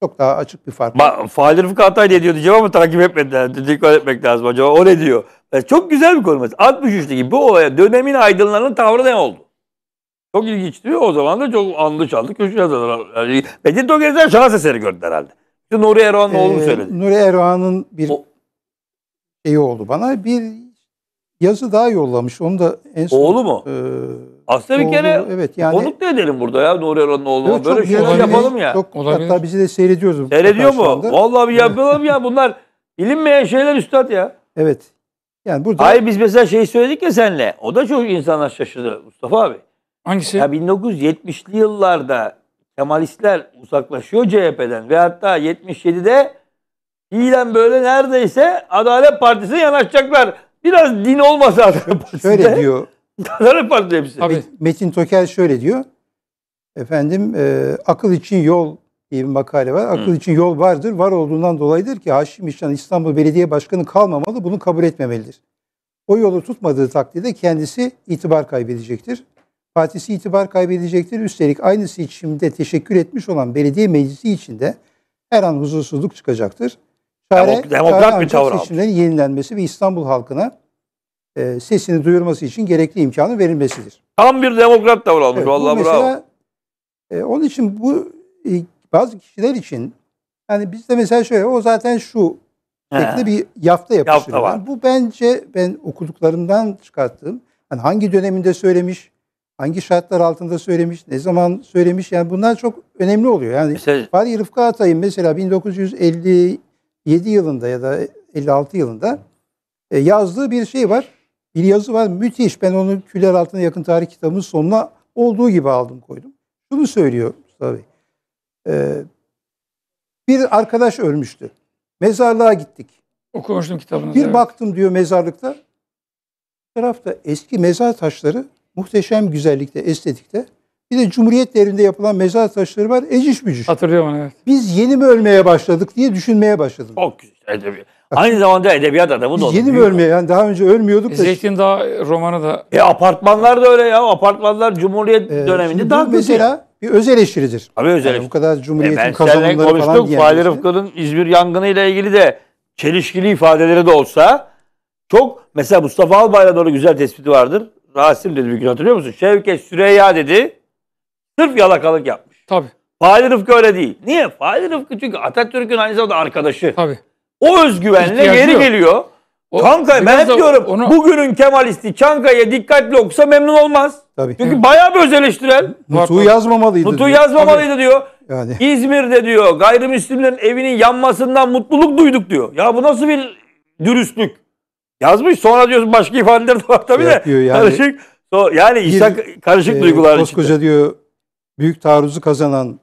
çok daha açık bir fark. Ba Fahri Rıfkı Hatay'da diyor diyeceğim ama takip etmediler. Dikkat etmek lazım acaba. O ne diyor? Yani e, çok güzel bir konu. 63'teki bu olaya dönemin aydınlarının tavrı ne oldu? Çok ilginç diyor. O zaman da çok anlı çaldı. Köşe yazdılar. Yani, Metin Tokez'den şans eseri gördüler herhalde. İşte Nuri Erdoğan'ın ee, oğlunu söyledi. Nuri Erdoğan'ın bir o... şeyi oldu bana. Bir yazı daha yollamış. Onu da en son... Oğlu mu? E, aslında bir kere evet, yani, konuk da edelim burada ya Nuri Erol'un oğlu. Evet, Böyle şey olabilir, yapalım ya. Çok, olabilir. Hatta bizi de seyrediyoruz. Seyrediyor mu? Anda. Vallahi bir yapalım ya bunlar bilinmeyen şeyler üstad ya. Evet. Yani burada... Hayır biz mesela şey söyledik ya senle. O da çok insanlar şaşırdı Mustafa abi. Hangisi? Ya 1970'li yıllarda Kemalistler uzaklaşıyor CHP'den ve hatta 77'de fiilen böyle neredeyse Adalet Partisi'ne yanaşacaklar. Biraz din olmasa Adalet Partisi'ne. Şöyle diyor Taraf farklı hepsi. Metin Tokel şöyle diyor. Efendim e, akıl için yol diye bir makale var. Akıl Hı. için yol vardır. Var olduğundan dolayıdır ki Haşim İşcan İstanbul Belediye Başkanı kalmamalı. Bunu kabul etmemelidir. O yolu tutmadığı takdirde kendisi itibar kaybedecektir. Partisi itibar kaybedecektir. Üstelik aynı seçimde teşekkür etmiş olan belediye meclisi içinde her an huzursuzluk çıkacaktır. Çare, Demok- çare demokrat bir tavır seçimlerin yenilenmesi ve İstanbul halkına e, sesini duyurması için gerekli imkanın verilmesidir. Tam bir demokrat davranmış. Evet, Vallahi mesela, bravo. E, onun için bu e, bazı kişiler için yani bizde mesela şöyle o zaten şu şeklinde bir yafta yapıştırıyor. Yafta yani bu bence ben okuduklarımdan çıkarttığım yani hangi döneminde söylemiş, hangi şartlar altında söylemiş, ne zaman söylemiş yani bunlar çok önemli oluyor. Yani mesela, Fahri Rıfkı Atay'ın mesela 1957 yılında ya da 56 yılında e, yazdığı bir şey var bir yazı var müthiş. Ben onu Küller altına Yakın Tarih kitabının sonuna olduğu gibi aldım koydum. Şunu söylüyor Mustafa Bey. Ee, bir arkadaş ölmüştü. Mezarlığa gittik. Okumuştum kitabını. Bir evet. baktım diyor mezarlıkta. Bir tarafta eski mezar taşları muhteşem güzellikte, estetikte. Bir de Cumhuriyet devrinde yapılan mezar taşları var. Eciş bücüş. Hatırlıyorum evet. Biz yeni mi ölmeye başladık diye düşünmeye başladım. Çok güzel. Aynı zamanda edebiyat adamı da olur. Yeni mi ölmüyor? Yani daha önce ölmüyorduk da. E, Zeytin daha romanı da. E apartmanlar da öyle ya. Apartmanlar Cumhuriyet ee, döneminde daha kötü. Mesela bir öz eleştiridir. Abi öz eleştiri. Yani bu kadar e, Cumhuriyet'in e, kazanımları falan konuştuk. falan diyen. Fahri Rıfkı'nın İzmir yangını ile ilgili de çelişkili ifadeleri de olsa çok mesela Mustafa Albayrak'ın doğru güzel tespiti vardır. Rasim dedi bir gün hatırlıyor musun? Şevket Süreyya dedi. Sırf yalakalık yapmış. Tabii. Fahri Rıfkı öyle değil. Niye? Fahri Rıfkı çünkü Atatürk'ün aynı zamanda arkadaşı. Tabii. O özgüvenle İhtiyacı yeri geliyor. O, Kanka ben hep diyorum onu... bugünün Kemalisti Çankaya dikkatli okusa memnun olmaz. Tabii. Çünkü evet. bayağı bir öz eleştiren. Nutuğu yazmamalıydı. Nutuğu yazmamalıydı Tabii. diyor. Yani. İzmir'de diyor gayrimüslimlerin evinin yanmasından mutluluk duyduk diyor. Ya bu nasıl bir dürüstlük? Yazmış sonra diyorsun başka ifadeler de var tabii evet, de. Yani, karışık, yani bir, işte karışık e, duygular koskoca içinde. diyor büyük taarruzu kazanan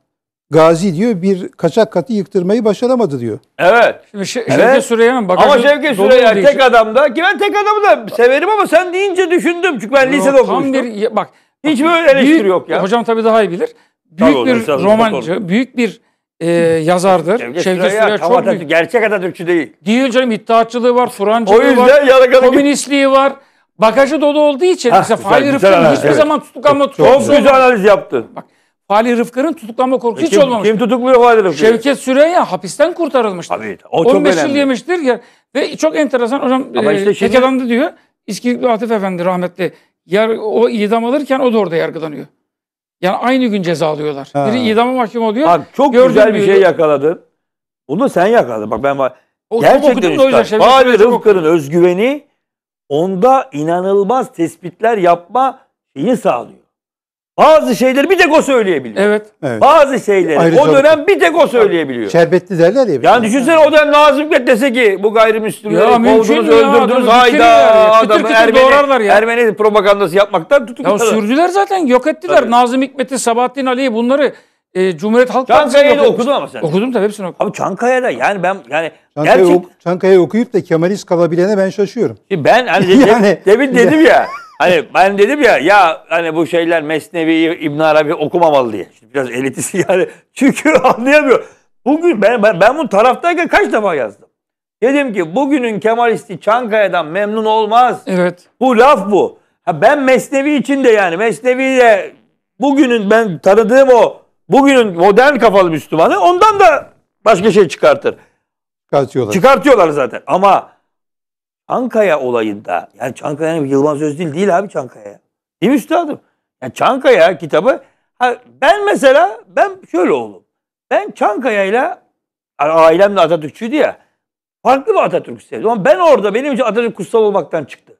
Gazi diyor bir kaçak katı yıktırmayı başaramadı diyor. Evet. Şimdi Şe- Evet. Şevket Süreyya'nın bagajı Ama Şevket dolu Süreyya olduğu için- tek adamda ki ben tek adamı da severim ama sen deyince düşündüm. Çünkü ben lisede Tam okumuştum. bir- bak. Hiç böyle eleştiri büyük- yok ya. Hocam tabii daha iyi bilir. Büyük oğlum, bir estağfurullah, romancı, büyük bir e, yazardır. Şevket, Süreyya, tam çok Atatürk- büyük. gerçek Atatürkçü değil. Değil canım iddiatçılığı var, O Turancılığı var, yüzden gibi. komünistliği var. Bagajı dolu olduğu için mesela güzel, Fahri Rıfkı'nın hiçbir evet. zaman tutuklanma Çok güzel analiz yaptı. Bak Fali Rıfkı'nın tutuklanma korkusu e, hiç kim, olmamış. Kim tutukluyor Fali Rıfkı? Şevket Süreyya hapisten kurtarılmıştı. Tabii, o çok 15 önemli. yıl yemiştir. Ya. Ve çok enteresan hocam Ama e, işte e, şimdi... tekelandı diyor. İskilipli Atif Efendi rahmetli. yer o idam alırken o da orada yargılanıyor. Yani aynı gün ceza alıyorlar. Ha. Biri idama mahkum oluyor. Abi çok Gördüm güzel bir diyor. şey yakaladın. Bunu sen yakaladın. Bak ben var. Gerçekten üstad. Fahri Rıfkı'nın özgüveni onda inanılmaz tespitler yapma şeyi sağlıyor. Bazı şeyleri bir tek o söyleyebiliyor. Evet. evet. Bazı şeyleri Ayrıca o dönem bir tek o söyleyebiliyor. Şerbetli derler ya. Yani düşünsene o dönem Nazım Hikmet dese ki bu gayrimüslimleri kovdunuz, öldürdünüz. Hayda adamı Ermeni, ya. Ermeni propagandası yapmaktan tutuklular. Ya sürdüler zaten yok ettiler. Tabii. Nazım Hikmet'i, Sabahattin Ali'yi bunları e, Cumhuriyet Halk da okudun ama sen. Okudum tabii hepsini okudum. Abi Çankaya'da yani ben yani Çankaya, gerçek... Çankaya'yı okuyup da Kemalist kalabilene ben şaşıyorum. E ben hani yani, demin dedim ya Hani ben dedim ya ya hani bu şeyler Mesnevi İbn Arabi okumamalı diye. Şimdi biraz elitisi yani. Çünkü anlayamıyor. Bugün ben, ben, ben bunu taraftayken kaç defa yazdım. Dedim ki bugünün Kemalisti Çankaya'dan memnun olmaz. Evet. Bu laf bu. Ha ben Mesnevi içinde yani Mesnevi de bugünün ben tanıdığım o bugünün modern kafalı Müslümanı ondan da başka şey çıkartır. Çıkartıyorlar. Çıkartıyorlar zaten ama Çankaya olayında yani Çankaya'nın Yılmaz Özdil değil abi Çankaya. Değil mi üstadım? Yani Çankaya kitabı ha, ben mesela ben şöyle oldum. Ben Çankaya ile ailem de Atatürkçüydü ya. Farklı bir Atatürk sevdim ama ben orada benim için Atatürk kutsal olmaktan çıktı.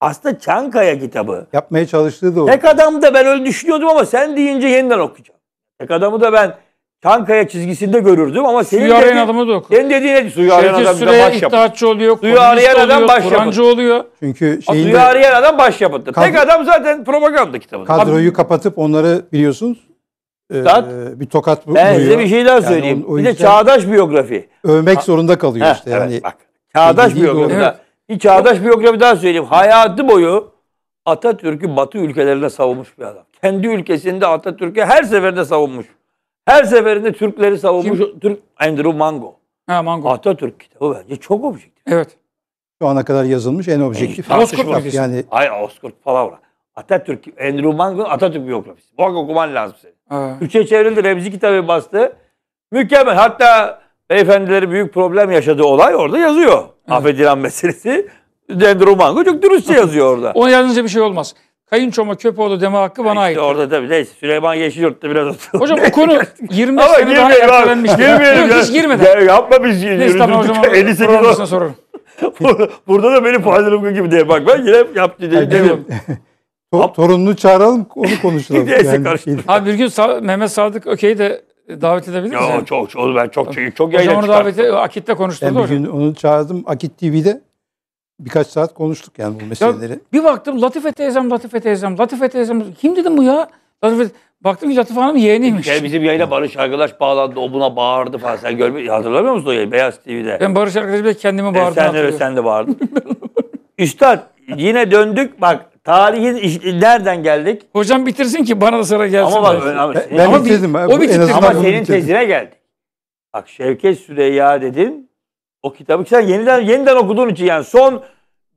Aslında Çankaya kitabı. Yapmaya çalıştığı da o. Tek adamı da ben öyle düşünüyordum ama sen deyince yeniden okuyacağım. Tek adamı da ben Çankaya çizgisinde görürdüm ama senin suyu dediğin, arayan adamı da yok. Senin dediğin nedir? Suyu arayan Şevket adam da Süreya baş yapıttı. iddiatçı oluyor, Suyu arayan adam oluyor, başyapıt. Kur'ancı oluyor. Çünkü şeyin Suyu arayan adam baş yapıttı. Tek adam zaten propaganda kitabı. kadroyu kapatıp onları biliyorsunuz e, ee, Tat- bir tokat bu- ben size bir şey daha Yani söyleyeyim. o- o bir de çağdaş biyografi. övmek zorunda kalıyor Heh, işte. evet, bak. Çağdaş biyografi. doğru. Bir çağdaş biyografi daha söyleyeyim. Hayatı boyu Atatürk'ü Batı ülkelerine savunmuş bir adam. Kendi ülkesinde Atatürk'ü her seferinde savunmuş. Her seferinde Türkleri savunmuş Kim? Türk Andrew Mango. Ha, Mango. Atatürk kitabı bence çok objektif. Evet. Şu ana kadar yazılmış en objektif. E, Oskurt yani. Ay Oskurt palavra. Atatürk, Andrew Mango Atatürk biyografisi. Bak okuman lazım senin. Evet. Üçe çevrildi, Remzi kitabı bastı. Mükemmel. Hatta beyefendileri büyük problem yaşadığı olay orada yazıyor. Evet. Affedilen meselesi. Andrew Mango çok dürüstçe yazıyor orada. Ona yalnızca bir şey olmaz. Kayınçoma Köpoğlu deme hakkı bana ait. orada tabii neyse Süleyman Yeşilyurt'ta biraz oturdu. Hocam bu konu 20 Ama sene daha ertelenmiş. Girmeyelim ya. Hiç girmeden. Ya, yapma biz Neyse tamam o zaman 58 sorarım. Burada da benim Fazıl gibi diye bak ben yine yaptı diye. demiyorum. Tor torununu çağıralım onu konuşalım. Neyse yani karıştırma. Abi bir gün Sa Mehmet Sadık Ökey'i de davet edebilir miyiz? Ya çok, çok ben çok çok, çok yayına çıkarttım. Hocam onu davete Akit'te konuşturdu yani hocam. Bir gün onu çağırdım Akit TV'de birkaç saat konuştuk yani bu meseleleri. Ya bir baktım Latife teyzem, Latife teyzem, Latife teyzem. Kim dedim bu ya? Latife, baktım ki Latife Hanım yeğeniymiş. Şey, bizim yayına Barış Arkadaş bağlandı. O buna bağırdı falan. Sen görmüyor, hatırlamıyor musun o yayını? Beyaz TV'de. Ben Barış Arkadaş bile kendimi bağırdım. E, sen de, sen de bağırdın. Üstad yine döndük bak Tarihin nereden geldik? Hocam bitirsin ki bana da sıra gelsin. Ama bak ben, ama, ben, ben bitirdim. Ama, o bitirdim. Ama senin tezine geldik. Bak Şevket Süreyya dedin. O kitabı sen yeniden yeniden okuduğun için yani son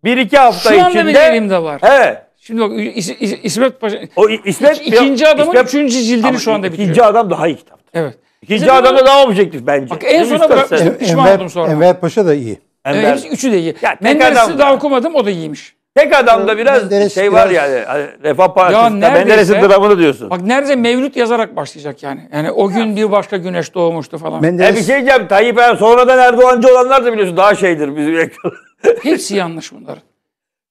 1-2 hafta Şu anda içinde. benim elimde var. Evet. Şimdi bak İs- İs- İsmet Paşa. O İ- İsmet ikinci adamın İsmet- üçüncü cildini Ama şu anda bitiriyor. İkinci adam daha iyi kitap. Evet. İkinci Bize adam da daha objektif bence. Bak en sona bırakmışım. Pişman oldum sonra. Enver Paşa da iyi. Ee, üçü de iyi. Ya Menderes'i daha okumadım o da iyiymiş. Tek adamda biraz Menderes şey var biraz- yani. Hani Refah Partisi'nde neredeyse- Menderes'in dramını diyorsun. Bak nerede mevlüt yazarak başlayacak yani. Yani o gün bir başka güneş doğmuştu falan. E bir şey diyeceğim. Tayyip Erdoğan sonradan Erdoğancı olanlar da biliyorsun daha şeydir bizim Hepsi yanlış bunların.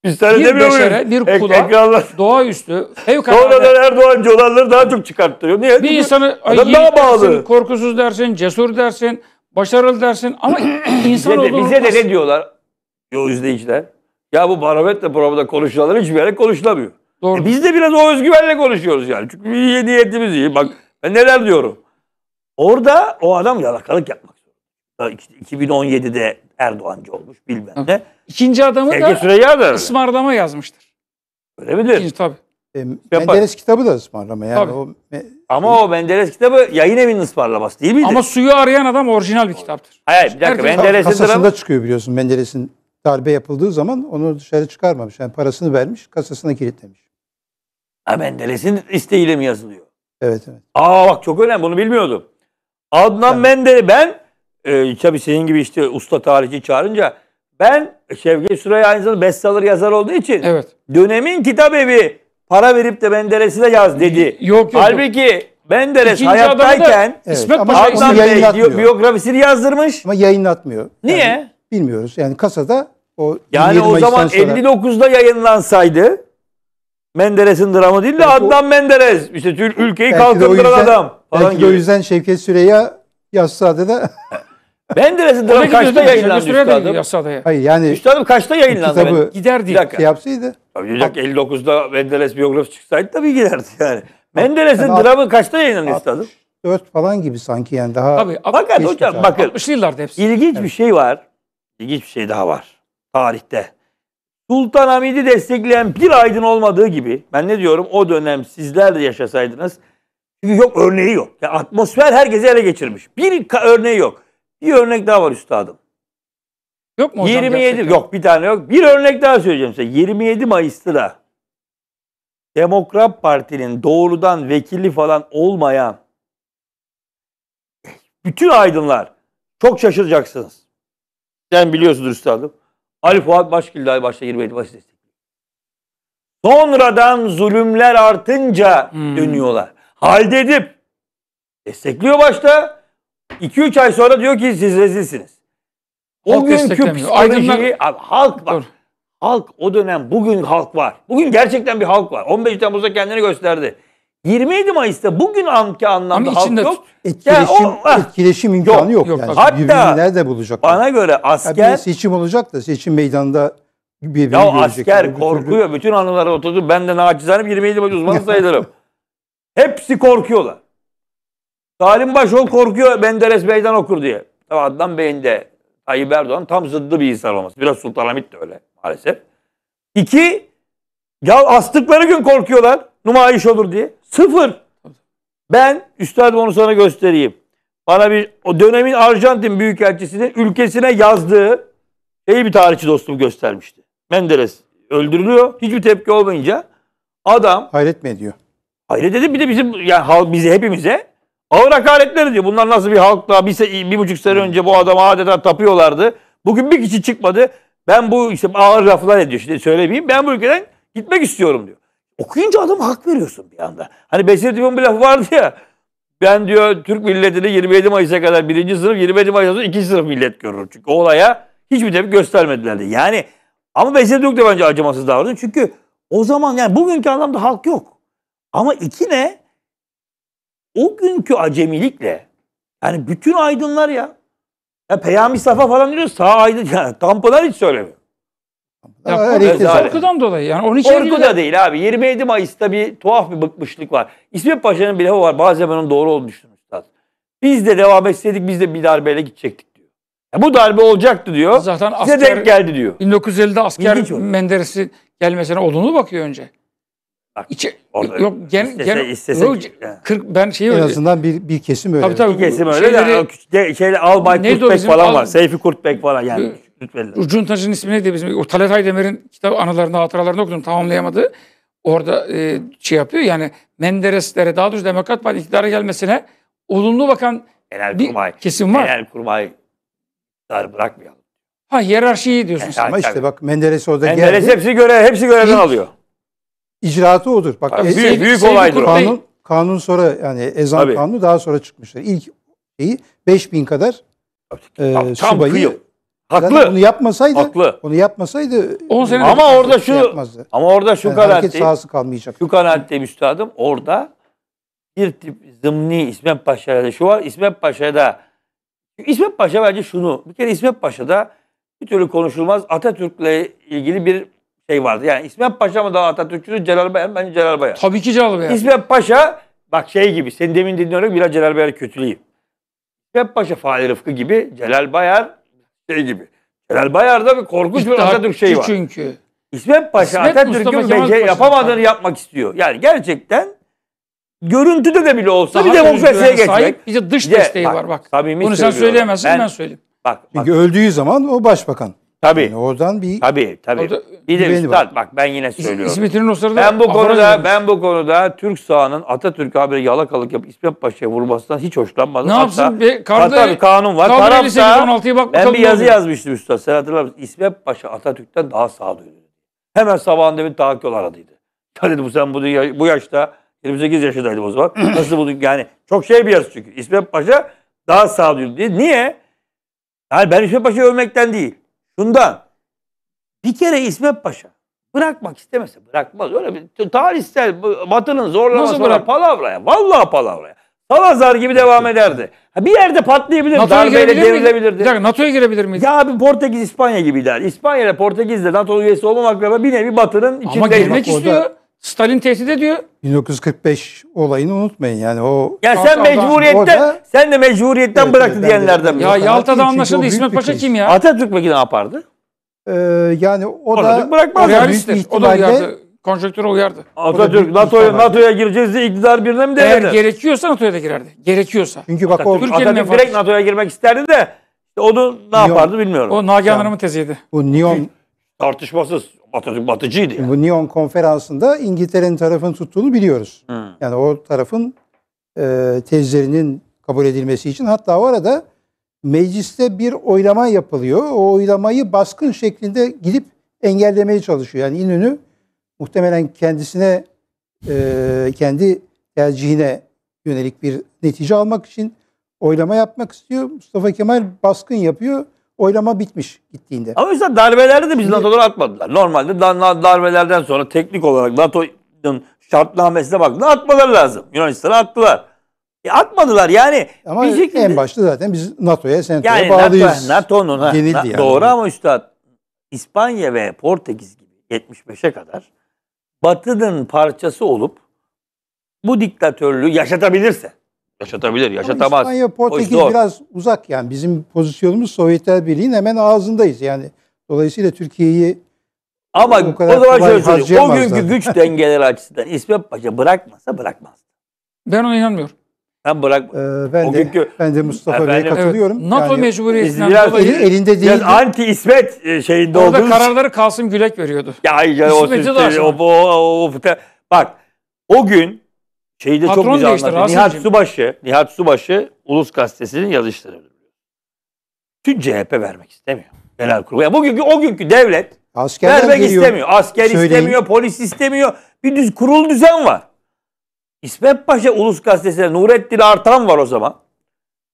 Biz sana Bir demiyor muyuz? beşere, bir Ek- ekranlar. doğaüstü, Sonradan Erdoğancı olanları daha çok çıkarttırıyor. Niye? Bir insanı Adam yeni daha dersin, korkusuz dersin, cesur dersin, başarılı dersin ama insan Bize de, olduğunu bize de ne diyorlar? Yo izleyiciler. Ya bu barometre programında konuşulanlar hiçbir yere konuşulamıyor. Doğru. E biz de biraz o özgüvenle konuşuyoruz yani. Çünkü iyi niyetimiz iyi. Bak ben neler diyorum. Orada o adam yalakalık yapmak zorunda. 2017'de Erdoğancı olmuş bilmem ne. İkinci adamı Sevgi da Süreyya ısmarlama yazmıştır. Öyle midir? İkinci tabii. E, Menderes kitabı da ısmarlama yani. Tabii. O, me, ama o Menderes kitabı yayın evinin ısmarlaması değil miydi? Ama suyu arayan adam orijinal bir kitaptır. Hayır, hayır bir dakika Menderes'in Kasasında çıkıyor biliyorsun Menderes'in darbe yapıldığı zaman onu dışarı çıkarmamış. Yani parasını vermiş, kasasına kilitlemiş. Ha Menderes'in isteğiyle mi yazılıyor? Evet evet. Aa bak çok önemli bunu bilmiyordum. Adnan evet. Menderes ben e, tabii senin gibi işte usta tarihçi çağırınca ben Şevket Süreyya aynı zamanda bestseller yazar olduğu için evet. dönemin kitap evi para verip de Menderes'i de yaz dedi. Yok yok. Halbuki yok. Menderes İkinci hayattayken da, evet, İsmet Paşa Adnan Bey biyografisini yazdırmış. Ama yayınlatmıyor. Niye? Yani bilmiyoruz. Yani kasada o Yani o zaman sonra... 59'da yayınlansaydı Menderes'in dramı değil de belki Adnan o, Menderes. İşte tüm ülkeyi kalkındıran adam. Falan belki gibi. de o yüzden Şevket Süreyya yazsaydı da Menderes'in dramı kaçta yayınlandı üstadım? Yasadaya. Hayır yani. Üstadım kaçta yayınlandı? Kitabı giderdi. Şey yapsaydı. Tabii Bak, 59'da Menderes biyografi çıksaydı tabii giderdi yani. Menderes'in yani, dramı kaçta yayınlandı üstadım? 4 falan gibi sanki yani daha. Tabii. Fakat hocam bakın. 60'lı yıllarda hepsi. İlginç evet. bir şey var. İlginç bir şey daha var. Tarihte. Sultan Hamid'i destekleyen bir aydın olmadığı gibi ben ne diyorum o dönem sizler de yaşasaydınız çünkü yok örneği yok. Yani atmosfer herkesi ele geçirmiş. Bir örneği yok. Bir örnek daha var üstadım. Yok mu hocam? 27 yok bir tane yok. Bir örnek daha söyleyeceğim size. 27 Mayıs'ta da Demokrat Parti'nin doğrudan vekili falan olmayan eh, bütün aydınlar çok şaşıracaksınız. Sen biliyorsundur üstadım. Ali Fuat Başkilday başta 27 başı destekliyor. Sonradan zulümler artınca hmm. dönüyorlar. Halde edip destekliyor başta. 2-3 ay sonra diyor ki siz rezilsiniz. O halk günkü psikolojiyi abi, halk var. Halk o dönem bugün halk var. Bugün gerçekten bir halk var. 15 Temmuz'da kendini gösterdi. 27 Mayıs'ta bugün anki anlamda halk yok. Tut. Etkileşim, yani o, ah, etkileşim imkanı yok. yok, yok yani. Hatta nerede bulacak? Bana göre asker... Yani seçim olacak da seçim meydanında birbirini ya asker yani. korkuyor. Bütün anılara oturdu. Ben de naçizane 27 Mayıs uzmanı sayılırım. Hepsi korkuyorlar. Salim Başol korkuyor Menderes meydan okur diye. Tabii Adnan Bey'in de Tayyip Erdoğan tam zıddı bir insan olması. Biraz Sultanahmet de öyle maalesef. İki, ya astıkları gün korkuyorlar. iş olur diye. Sıfır. Ben üstadım onu sana göstereyim. Bana bir o dönemin Arjantin Büyükelçisi'nin ülkesine yazdığı iyi bir tarihçi dostum göstermişti. Menderes öldürülüyor. Hiçbir tepki olmayınca adam hayret mi ediyor? Hayret dedi bir de bizim yani halk bizi hepimize ağır hakaretler diyor. Bunlar nasıl bir halkla bir, se- bir buçuk sene hmm. önce bu adama adeta tapıyorlardı. Bugün bir kişi çıkmadı. Ben bu işte ağır laflar ediyor. Şimdi söylemeyeyim. Ben bu ülkeden gitmek istiyorum diyor okuyunca adam hak veriyorsun bir anda. Hani Besir Tip'in bir lafı vardı ya. Ben diyor Türk milletini 27 Mayıs'a kadar birinci sınıf, 27 Mayıs'a sonra ikinci sınıf millet görür. Çünkü o olaya hiçbir tepki göstermedilerdi. Yani ama Besir Türk de bence acımasız davranıyor. Çünkü o zaman yani bugünkü anlamda halk yok. Ama iki ne? O günkü acemilikle yani bütün aydınlar ya. Ya Peyami Safa falan diyor sağ aydın. Yani Tanpınar hiç söylemiyor. Ya, korkudan dolayı yani 12 Korku Eylül'de... da değil abi. 27 Mayıs'ta bir tuhaf bir bıkmışlık var. İsmet Paşa'nın bir lafı var. Bazen ben onun doğru olduğunu düşünüyorum. Biz de devam etseydik biz de bir darbeyle gidecektik diyor. Ya bu darbe olacaktı diyor. Zaten Size asker, denk geldi diyor. 1950'de asker menderesin gelmesine olumlu bakıyor önce. Bak, İçi, orada, yok gen, istese, gen, istese, yok, 40, ben şeyi en öyle, azından bir, bir kesim öyle. Tabii, tabii, bir kesim öyle. Şeyleri, yani, şeyleri, Albay Kurtbek falan al, var. Seyfi Kurtbek falan yani. Ee, Lütfen. Cuntacı'nın ismi neydi bizim? O Talat Aydemir'in kitap anılarında, hatıralarında okudum. Tamamlayamadı. Orada e, şey yapıyor yani Mendereslere daha doğrusu Demokrat Parti iktidara gelmesine olumlu bakan genel bir kurmay, kesim var. Genel kurmay bırakmayalım. Ha hiyerarşiyi diyorsun sen. Ama işte bak Menderes orada Menderes geldi. Menderes hepsi göre hepsi görevden alıyor. İcraatı odur. Bak Tabii, büyük, e, büyük olaydır. Kanun, kanun sonra yani ezan Tabii. kanunu daha sonra çıkmışlar. İlk şeyi 5000 kadar e, tam, tam subayı kıyıl. Haklı. Zaten onu yapmasaydı, Haklı. onu yapmasaydı 10 sene ama orada şey şu yapmazdı. ama orada şu yani hareket kanaatteyim. sahası kalmayacak. Şu kanaatteyim üstadım. Orada bir tip zımni İsmet Paşa'da şu var. İsmet Paşa'da İsmet Paşa bence şunu. Bir kere İsmet Paşa'da bir türlü konuşulmaz Atatürk'le ilgili bir şey vardı. Yani İsmet Paşa mı daha Atatürkçüdür? Celal Bayar bence Celal Bayar. Tabii ki Celal Bayar. İsmet Paşa bak şey gibi sen demin dediğin örnek biraz Celal Bayar kötüleyeyim. İsmet Paşa Fahri Rıfkı gibi Celal Bayar şey gibi. Celal Bayar'da bir korkunç bir Atatürk şeyi var. Çünkü. İsmet Paşa İsmet Atatürk'ün bence yapamadığını yapmak istiyor. Yani gerçekten görüntüde de bile olsa Daha bir demokrasiye geçmek. Sahip, bir dış desteği de, var bak. Bunu sen söyleyemezsin ben, ben söyleyeyim. Bak, bak. Çünkü öldüğü zaman o başbakan. Tabii. Yani oradan bir Tabii tabii. Orada bir de güveni üstad bak ben yine söylüyorum. İsmet'in o Ben bu Avrupa'ya konuda ben bu konuda Türk sahanın Atatürk haberi yalakalık yapıp İsmet Paşa'ya vurmasından hiç hoşlanmadım. Ne yapsın? Bir, karda, kanun var. Kavga Ben bir yazı yazmıştım üstad. Sen hatırlar mısın? İsmet Paşa Atatürk'ten daha sağduydu. Hemen sabahında bir tahakkül aradıydı. Ya bu sen bu, bu yaşta 28 yaşındaydım o zaman. Nasıl bulduk? Yani çok şey bir yazı çünkü. İsmet Paşa daha sağduyulu diye. Niye? Yani ben İsmet Paşa'yı övmekten değil. Şundan. Bir kere İsmet Paşa bırakmak istemese bırakmaz. Öyle bir tarihsel batının zorlaması var palavraya. Vallahi palavraya. Salazar gibi devam ederdi. bir yerde patlayabilir, darbeyle devrilebilirdi. Bir dakika NATO'ya girebilir miyiz? Ya abi Portekiz İspanya gibi der. İspanya ile Portekiz de NATO üyesi olmamakla bir nevi Batı'nın içindeydi. Ama girmek istiyor. Stalin tehdit ediyor. 1945 olayını unutmayın yani o. Ya sen mecburiyetten, orada, sen de mecburiyetten evet, bıraktı evet, diyenlerden biri. Ya Yalta'da anlaşıldı İsmet Paşa şey. kim ya? Atatürk peki ne yapardı? Ee, yani o Orada da bırakmaz. Realisttir. O da uyardı. Konjonktüre uyardı. Atatürk NATO'ya NATO'ya gireceğiz diye iktidar birine mi denirdi? Eğer gerekiyorsa NATO'ya da girerdi. Gerekiyorsa. Çünkü bak Atatürk, o, Atatürk, Atatürk direkt NATO'ya girmek isterdi de onu ne Neon, yapardı bilmiyorum. O Nagihan Hanım'ın teziydi. Bu Neon tartışmasız. Atatürk batıcıydı yani. Bu Nyon konferansında İngiltere'nin tarafını tuttuğunu biliyoruz. Hmm. Yani o tarafın e, tezlerinin kabul edilmesi için hatta o arada mecliste bir oylama yapılıyor. O oylamayı baskın şeklinde gidip engellemeye çalışıyor. Yani İnönü muhtemelen kendisine e, kendi tercihine yönelik bir netice almak için oylama yapmak istiyor. Mustafa Kemal baskın yapıyor oylama bitmiş gittiğinde. Ama işte darbelerde de biz NATO'ları atmadılar. Normalde darbelerden sonra teknik olarak NATO'nun şartnamesine bak, ne atmaları lazım. Yunanistan'a attılar. E atmadılar yani. Ama biz en şimdi, başta zaten biz NATO'ya, senatoya yani bağlıyız. NATO'nun NATO ha, yani. doğru ama üstad İspanya ve Portekiz gibi 75'e kadar Batı'nın parçası olup bu diktatörlüğü yaşatabilirse Yaşatabilir, yaşatamaz. Ama İspanya, Portekiz biraz uzak yani. Bizim pozisyonumuz Sovyetler Birliği'nin hemen ağzındayız. Yani dolayısıyla Türkiye'yi ama o, o zaman şöyle söyleyeyim. O günkü güç dengeleri açısından İsmet Paşa bırakmasa bırakmaz. Ben ona inanmıyorum. Ben bırakma. Ee, ben, o de, günkü, ben de Mustafa Bey'e katılıyorum. Evet, NATO yani, mecburiyetinden biraz, dolayı. Elinde değil. Biraz anti İsmet şeyinde Orada olduğunuz. kararları Kasım Gülek veriyordu. Ya, ya o, o, o, o, bak o gün Şeyi de Patron çok güzel anlatıyor. Nihat Subaşı, Nihat Subaşı Ulus Gazetesi'nin yazışları. Tüm CHP vermek istemiyor. Genel kurulu. Ya bugünkü o günkü devlet Askerler vermek geliyor. istemiyor. Asker Söyleyin. istemiyor, polis istemiyor. Bir düz kurul düzen var. İsmet Paşa Ulus Gazetesi'ne Nurettin Artan var o zaman.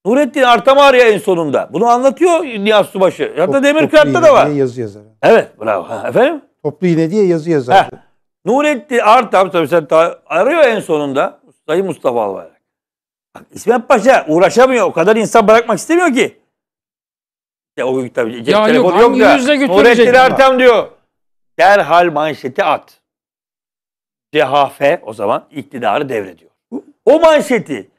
Nurettin Artan var ya en sonunda. Bunu anlatıyor Nihat Subaşı. Hatta Top, Demirkırat'ta da var. Yazı yazar. Evet bravo. Ha, efendim? Toplu iğne diye yazı yazar. Heh. Nurettin Artab tabii sen arıyor en sonunda Sayın Mustafa Albayrak. Bak İsmet Paşa uğraşamıyor. O kadar insan bırakmak istemiyor ki. Ya o gün tabii cep ya telefonu yok, yok da. Nurettin Artab diyor. Derhal manşeti at. CHP o zaman iktidarı devrediyor. O manşeti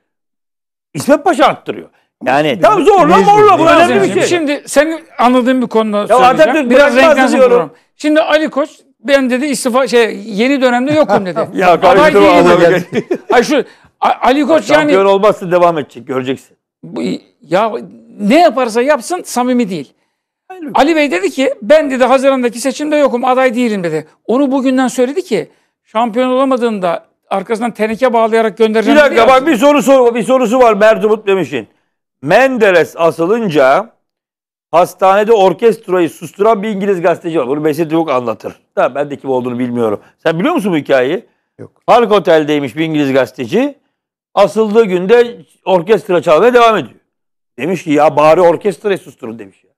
İsmet Paşa attırıyor. Yani tam zorla morla bu önemli bir şey. Şimdi senin anladığın bir konuda ya söyleyeceğim. Atatürk Biraz renklensin Şimdi Ali Koç ben dedi istifa şey yeni dönemde yokum dedi. ya Aday değilim. Ay şu Ali Koç Şampiyon yani. Şampiyon olmazsa devam edecek göreceksin. Bu, ya ne yaparsa yapsın samimi değil. Aynen. Ali Bey dedi ki ben dedi Haziran'daki seçimde yokum aday değilim dedi. Onu bugünden söyledi ki şampiyon olamadığında arkasından teneke bağlayarak göndereceğim. Bir dakika bak bir soru sor bir sorusu var Mert Umut demişin. Menderes asılınca Hastanede orkestrayı susturan bir İngiliz gazeteci var. Bunu Mesut yok anlatır. Da ben de kim olduğunu bilmiyorum. Sen biliyor musun bu hikayeyi? Yok. Park Otel'deymiş bir İngiliz gazeteci. Asıldığı günde orkestra çalmaya devam ediyor. Demiş ki ya bari orkestrayı susturun demiş ya.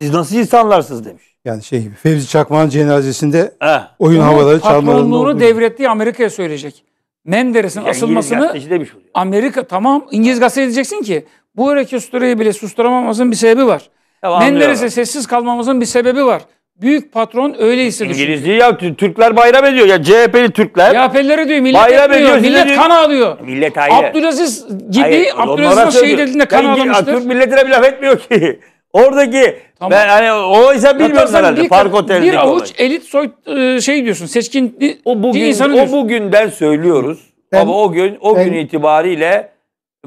Siz nasıl insanlarsınız demiş. Yani şey gibi Fevzi Çakmak'ın cenazesinde Heh. oyun havaları çalmalarında Patronluğunu devrettiği Amerika'ya söyleyecek. Menderes'in İngiliz asılmasını demiş Amerika tamam İngiliz gazetesi edeceksin ki bu orkestrayı bile susturamamasının bir sebebi var. Ya, Menderes'e sessiz kalmamızın bir sebebi var. Büyük patron öyle hissediyor. İngiliz ya Türkler bayram ediyor. Ya CHP'li Türkler. CHP'lilere diyor millet bayram Ediyor, millet kan ağlıyor. Millet hayır. Abdülaziz gibi Abdülaziz'in Abdülaziz şey dediğinde kan ağlamıştır. Türk milletine bir laf etmiyor ki. Oradaki tamam. ben hani o insan bilmiyorsun herhalde. Bir, Park Otel'de. Bir avuç olay. elit soy e, şey diyorsun. Seçkin o bugün, insanı diyorsun. O bugünden söylüyoruz. Ben, Ama o gün o ben, gün itibariyle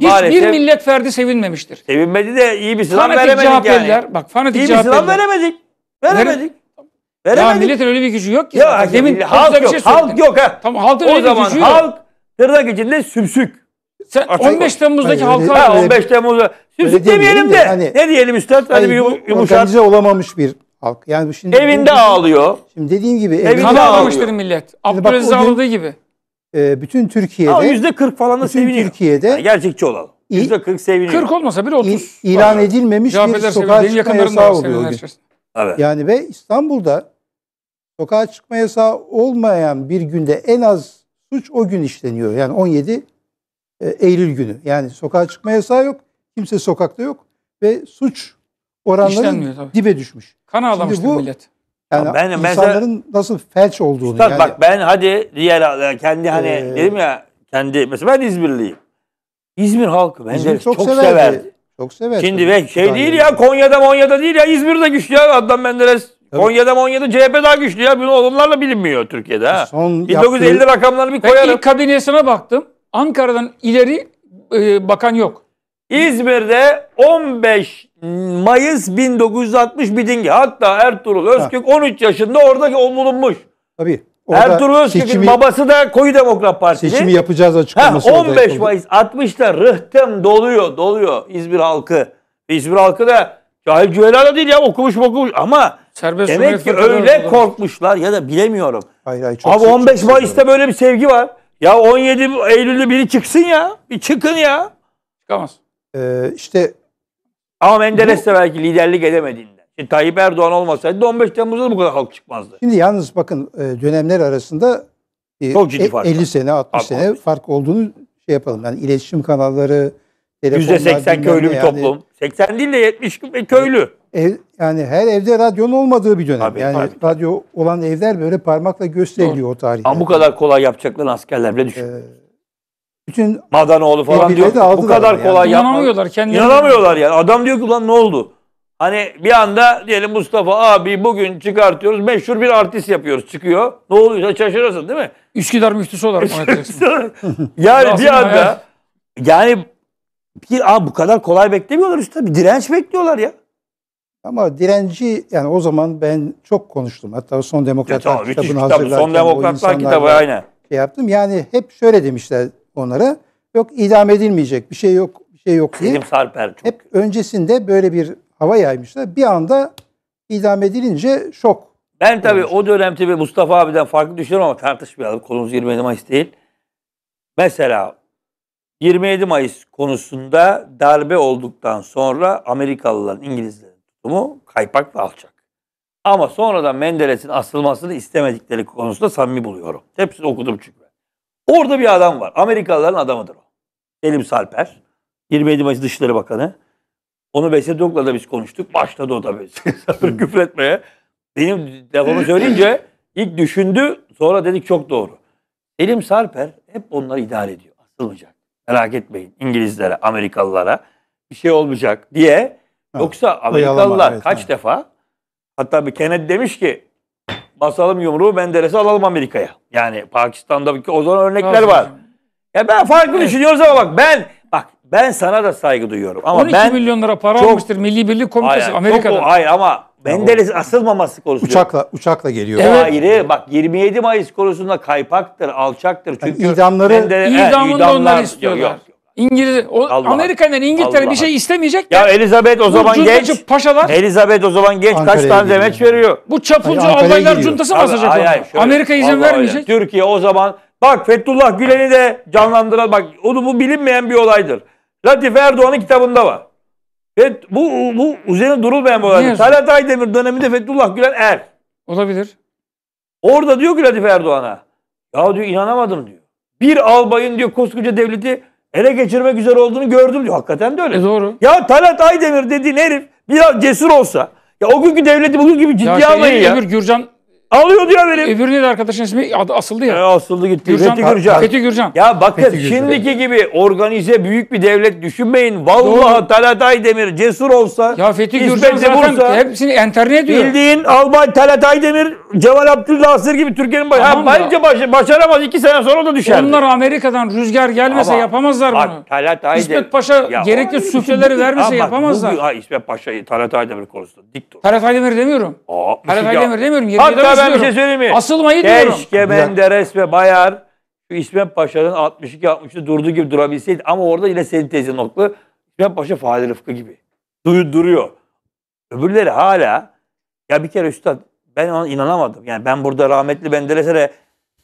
Maalesef, Hiçbir millet ferdi sevinmemiştir. Sevinmedi de iyi bir silah veremedik CHP'liler, yani. Bak fanatik iyi İyi bir silah veremedik. Veremedik. Veremedik. Ya milletin öyle bir gücü yok ki. Ya, zaten. Demin halk yok. Şey halk yok ha. Tamam halkın o öyle zaman bir gücü halk, yok. Halk tırnak gücünde sümsük. Sen Artık 15 Temmuz'daki halka... Ha, 15 Temmuz'da sümsük demeyelim de. Hani, ne diyelim üstad? Hani bir yumuşak. Organize olamamış bir halk. Yani şimdi evinde ağlıyor. Şimdi dediğim gibi evinde, evinde ağlıyor. millet. Abdülaziz'i ağladığı gibi. Ee, bütün Türkiye'de... yüzde %40 falan da bütün seviniyor. Türkiye'de... Yani gerçekçi olalım. yüzde %40 seviniyor. 40 olmasa bile 30. İ, ilan edilmemiş bir sokağa çıkma yasağı oluyor. Evet. Yani ve İstanbul'da sokağa çıkma yasağı olmayan bir günde en az suç o gün işleniyor. Yani 17 e, Eylül günü. Yani sokağa çıkma yasağı yok. Kimse sokakta yok. Ve suç oranları dibe düşmüş. Kan ağlamıştır millet. Yani ben, insanların mesela, nasıl felç olduğunu. Üstad, yani, bak ben hadi diğer kendi hani ee, dedim ya kendi mesela ben İzmirliyim. İzmir halkı bence İzmir çok, çok severdi. severdi. Çok severdi. Şimdi ve şey değil ya Konya'da Monya'da değil ya İzmir'de güçlü ya Adnan Menderes. Tabii. Konya'da Monya'da CHP daha güçlü ya. Bunu onlarla bilinmiyor Türkiye'de ha. Son 1950 yaptığı... rakamlarını bir koyalım. Ben ilk kabinesine baktım. Ankara'dan ileri e, bakan yok. İzmir'de 15 Mayıs 1960 Bidingi. Hatta Ertuğrul Özkök ha. 13 yaşında orada o bulunmuş. Tabii. Ertuğrul Özkök'ün seçimi, babası da Koyu Demokrat Partisi. Seçimi yapacağız açıklaması. Ha, 15 Mayıs 60'ta rıhtem doluyor, doluyor İzmir halkı. İzmir halkı da cahil cüvelala değil ya okumuş okumuş ama Serbest demek ki öyle korkmuşlar ya da bilemiyorum. Hayır, hayır, çok Abi 15 çok Mayıs'ta seviyorum. böyle bir sevgi var. Ya 17 Eylül'de biri çıksın ya. Bir çıkın ya. Çıkamaz. Ee, işte ama Menderes de belki liderlik edemediğinden. Şimdi Tayyip Erdoğan olmasaydı 15 Temmuz'da bu kadar halk çıkmazdı. Şimdi yalnız bakın e, dönemler arasında Çok ciddi e, fark 50 var. sene 60 Abi, sene 60. fark olduğunu şey yapalım. Yani iletişim kanalları, telefonlar. %80 köylü bir yani. toplum. 80 değil de 70 köylü. E, ev, yani her evde radyonun olmadığı bir dönem. Tabii, yani tabii. radyo olan evler böyle parmakla gösteriliyor o tarihte. Ama bu kadar kolay yapacaklarını askerler bile düşünmüyor. Ee, bütün Madanoğlu falan diyor. Bu kadar kolay yapmak. İnanamıyorlar kendilerine. İnanamıyorlar yani. Adam diyor ki lan ne oldu? Hani bir anda diyelim Mustafa abi bugün çıkartıyoruz. Meşhur bir artist yapıyoruz. Çıkıyor. Ne oluyor? Şaşırırsın değil mi? Üsküdar müftüsü olarak yani bir anda yani bir a bu kadar kolay beklemiyorlar işte. Bir direnç bekliyorlar ya. Ama direnci yani o zaman ben çok konuştum. Hatta Son Demokratlar ya, tamam, kitabını hazırlarken. Son Demokratlar kitabı aynen. Şey yaptım. Yani hep şöyle demişler onlara. Yok idam edilmeyecek bir şey yok bir şey yok diye. Selim Sarper çok. Hep öncesinde böyle bir hava yaymışlar. Bir anda idam edilince şok. Ben tabii olmuş. o dönem tabii Mustafa abiden farklı düşünüyorum ama tartışmayalım. Konumuz 27 Mayıs değil. Mesela 27 Mayıs konusunda darbe olduktan sonra Amerikalıların, İngilizlerin tutumu kaypak ve alçak. Ama sonradan Menderes'in asılmasını istemedikleri konusunda samimi buluyorum. Hepsini okudum çünkü. Orada bir adam var. Amerikalıların adamıdır o. Elim Salper. 27 Mayıs Dışişleri Bakanı. Onu Veysel Dok'la biz konuştuk. Başladı o tabii. küfür etmeye. Benim telefonu söyleyince ilk düşündü. Sonra dedik çok doğru. Elim Salper hep onları idare ediyor. Asılmayacak. Merak etmeyin İngilizlere, Amerikalılara bir şey olmayacak diye. Yoksa Amerikalılar kaç defa hatta bir Kennedy demiş ki Basalım yumruğu Menderes'i alalım Amerika'ya. Yani Pakistan'daki o zaman örnekler var. Ya ben farklı evet. düşünüyoruz ama bak ben bak ben sana da saygı duyuyorum ama 12 ben milyon lira para çok, almıştır Milli Birlik Komitesi hayır, Amerika'da. Çok, hayır ama Menderes asılmaması konusu. Uçakla uçakla geliyor. Evet. Ayrı bak 27 Mayıs konusunda kaypaktır, alçaktır. Çünkü yani idamları Menderes, idamını e, idamlar, onlar istiyorlar. Yok, yok. İngiliz, o, Allah İngiltere Allah. bir şey istemeyecek de. Ya Elizabeth o zaman genç. paşalar. Elizabeth o zaman genç kaç tane demeç veriyor? Bu çapulcu Albaylar gidiyor. cuntası basacak. Amerika izin Vallahi vermeyecek. Öyle. Türkiye o zaman bak Fethullah Gülen'i de canlandıralım bak onu bu bilinmeyen bir olaydır. Latif Erdoğan'ın kitabında var. Evet, bu, bu üzerine durulmayan bir olaydır. Talat Aydemir döneminde Fethullah Gülen er. Olabilir. Orada diyor ki Latif Erdoğan'a. Ya diyor inanamadım diyor. Bir albayın diyor koskoca devleti ele geçirmek üzere olduğunu gördüm diyor. Hakikaten de öyle. E doğru. Ya Talat Aydemir dediğin herif biraz cesur olsa ya o günkü devleti bugün gibi ciddiye şey, almayın ya. Öbür Gürcan Alıyor ya benim. Öbüründe de arkadaşın ismi adı asıldı ya. E, asıldı gitti. Gürcan, Fethi Gürcan. Fethi Gürcan. Ya bakın Fethi Gürcan. şimdiki gibi organize büyük bir devlet düşünmeyin. Vallahi Talat Aydemir cesur olsa. Ya Fethi Gürcan zaten Bursa, hepsini enterne ediyor. Bildiğin Albay Talat Aydemir Cemal Abdülnasır gibi Türkiye'nin başı. Tamam bence baş, başaramaz. iki sene sonra da düşer. Onlar Amerika'dan rüzgar gelmese Ama, yapamazlar bak, bunu. Aydemir. İsmet Paşa ya, gerekli süfleleri vermese Ama yapamazlar. Bu, ha, İsmet Paşa'yı Talat Aydemir konusunda dik dur. Talatay Demir demiyorum. Aa, Talatay Demir demiyorum. Hatta ben bir şey söyleyeyim mi? Asılmayı Keşke diyorum. Keşke Menderes ve Bayar şu İsmet Paşa'nın 62 63'te durduğu gibi durabilseydi. Ama orada yine senin tezin nokta. İsmet Paşa Fahri Rıfkı gibi. Duyu, duruyor. Öbürleri hala ya bir kere üstad ben ona inanamadım. Yani ben burada rahmetli Menderes'e de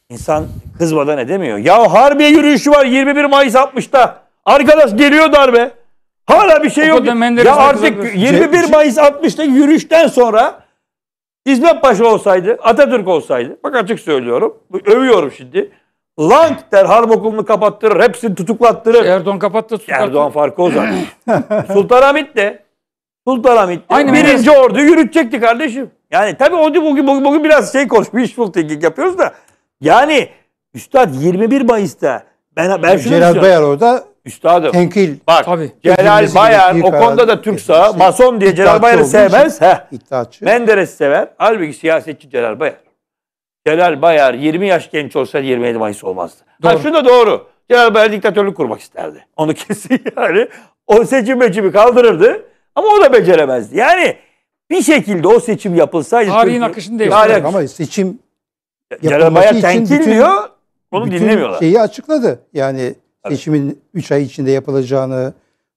insan kızmadan edemiyor. Ya harbiye yürüyüşü var 21 Mayıs 60'ta. Arkadaş geliyor darbe. Hala bir şey o yok. Ya artık 21 Mayıs 60'ta yürüyüşten sonra İsmet Paşa olsaydı, Atatürk olsaydı, bak açık söylüyorum, övüyorum şimdi. Lang der harp okulunu kapattırır, hepsini tutuklattırır. Erdoğan kapattı tutuklattı. Erdoğan farkı o zaten. Sultanahmet de, Sultanahmet de Aynı birinci ordu yürütecekti kardeşim. Yani tabii o bugün, bugün, bugün biraz şey konuş, wishful thinking yapıyoruz da. Yani Üstad 21 Mayıs'ta ben, ben şunu Celal Bayar orada Üstadım. Tenkil. Bak Tabii. Celal Bayar o konuda da Türk sağı. Mason diye Celal Bayar'ı sevmez. Heh. İddiatçı. Menderes sever. Halbuki siyasetçi Celal Bayar. Celal Bayar 20 yaş genç olsaydı 27 Mayıs olmazdı. Doğru. Ha şu da doğru. Celal Bayar diktatörlük kurmak isterdi. Onu kesin yani. O seçim mecimi kaldırırdı. Ama o da beceremezdi. Yani bir şekilde o seçim yapılsaydı. Tarihin akışını değiştirdi. Ama seçim Celal Bayar tenkil diyor. Onu dinlemiyorlar. Şeyi açıkladı. Yani Tabii. Seçimin 3 ay içinde yapılacağını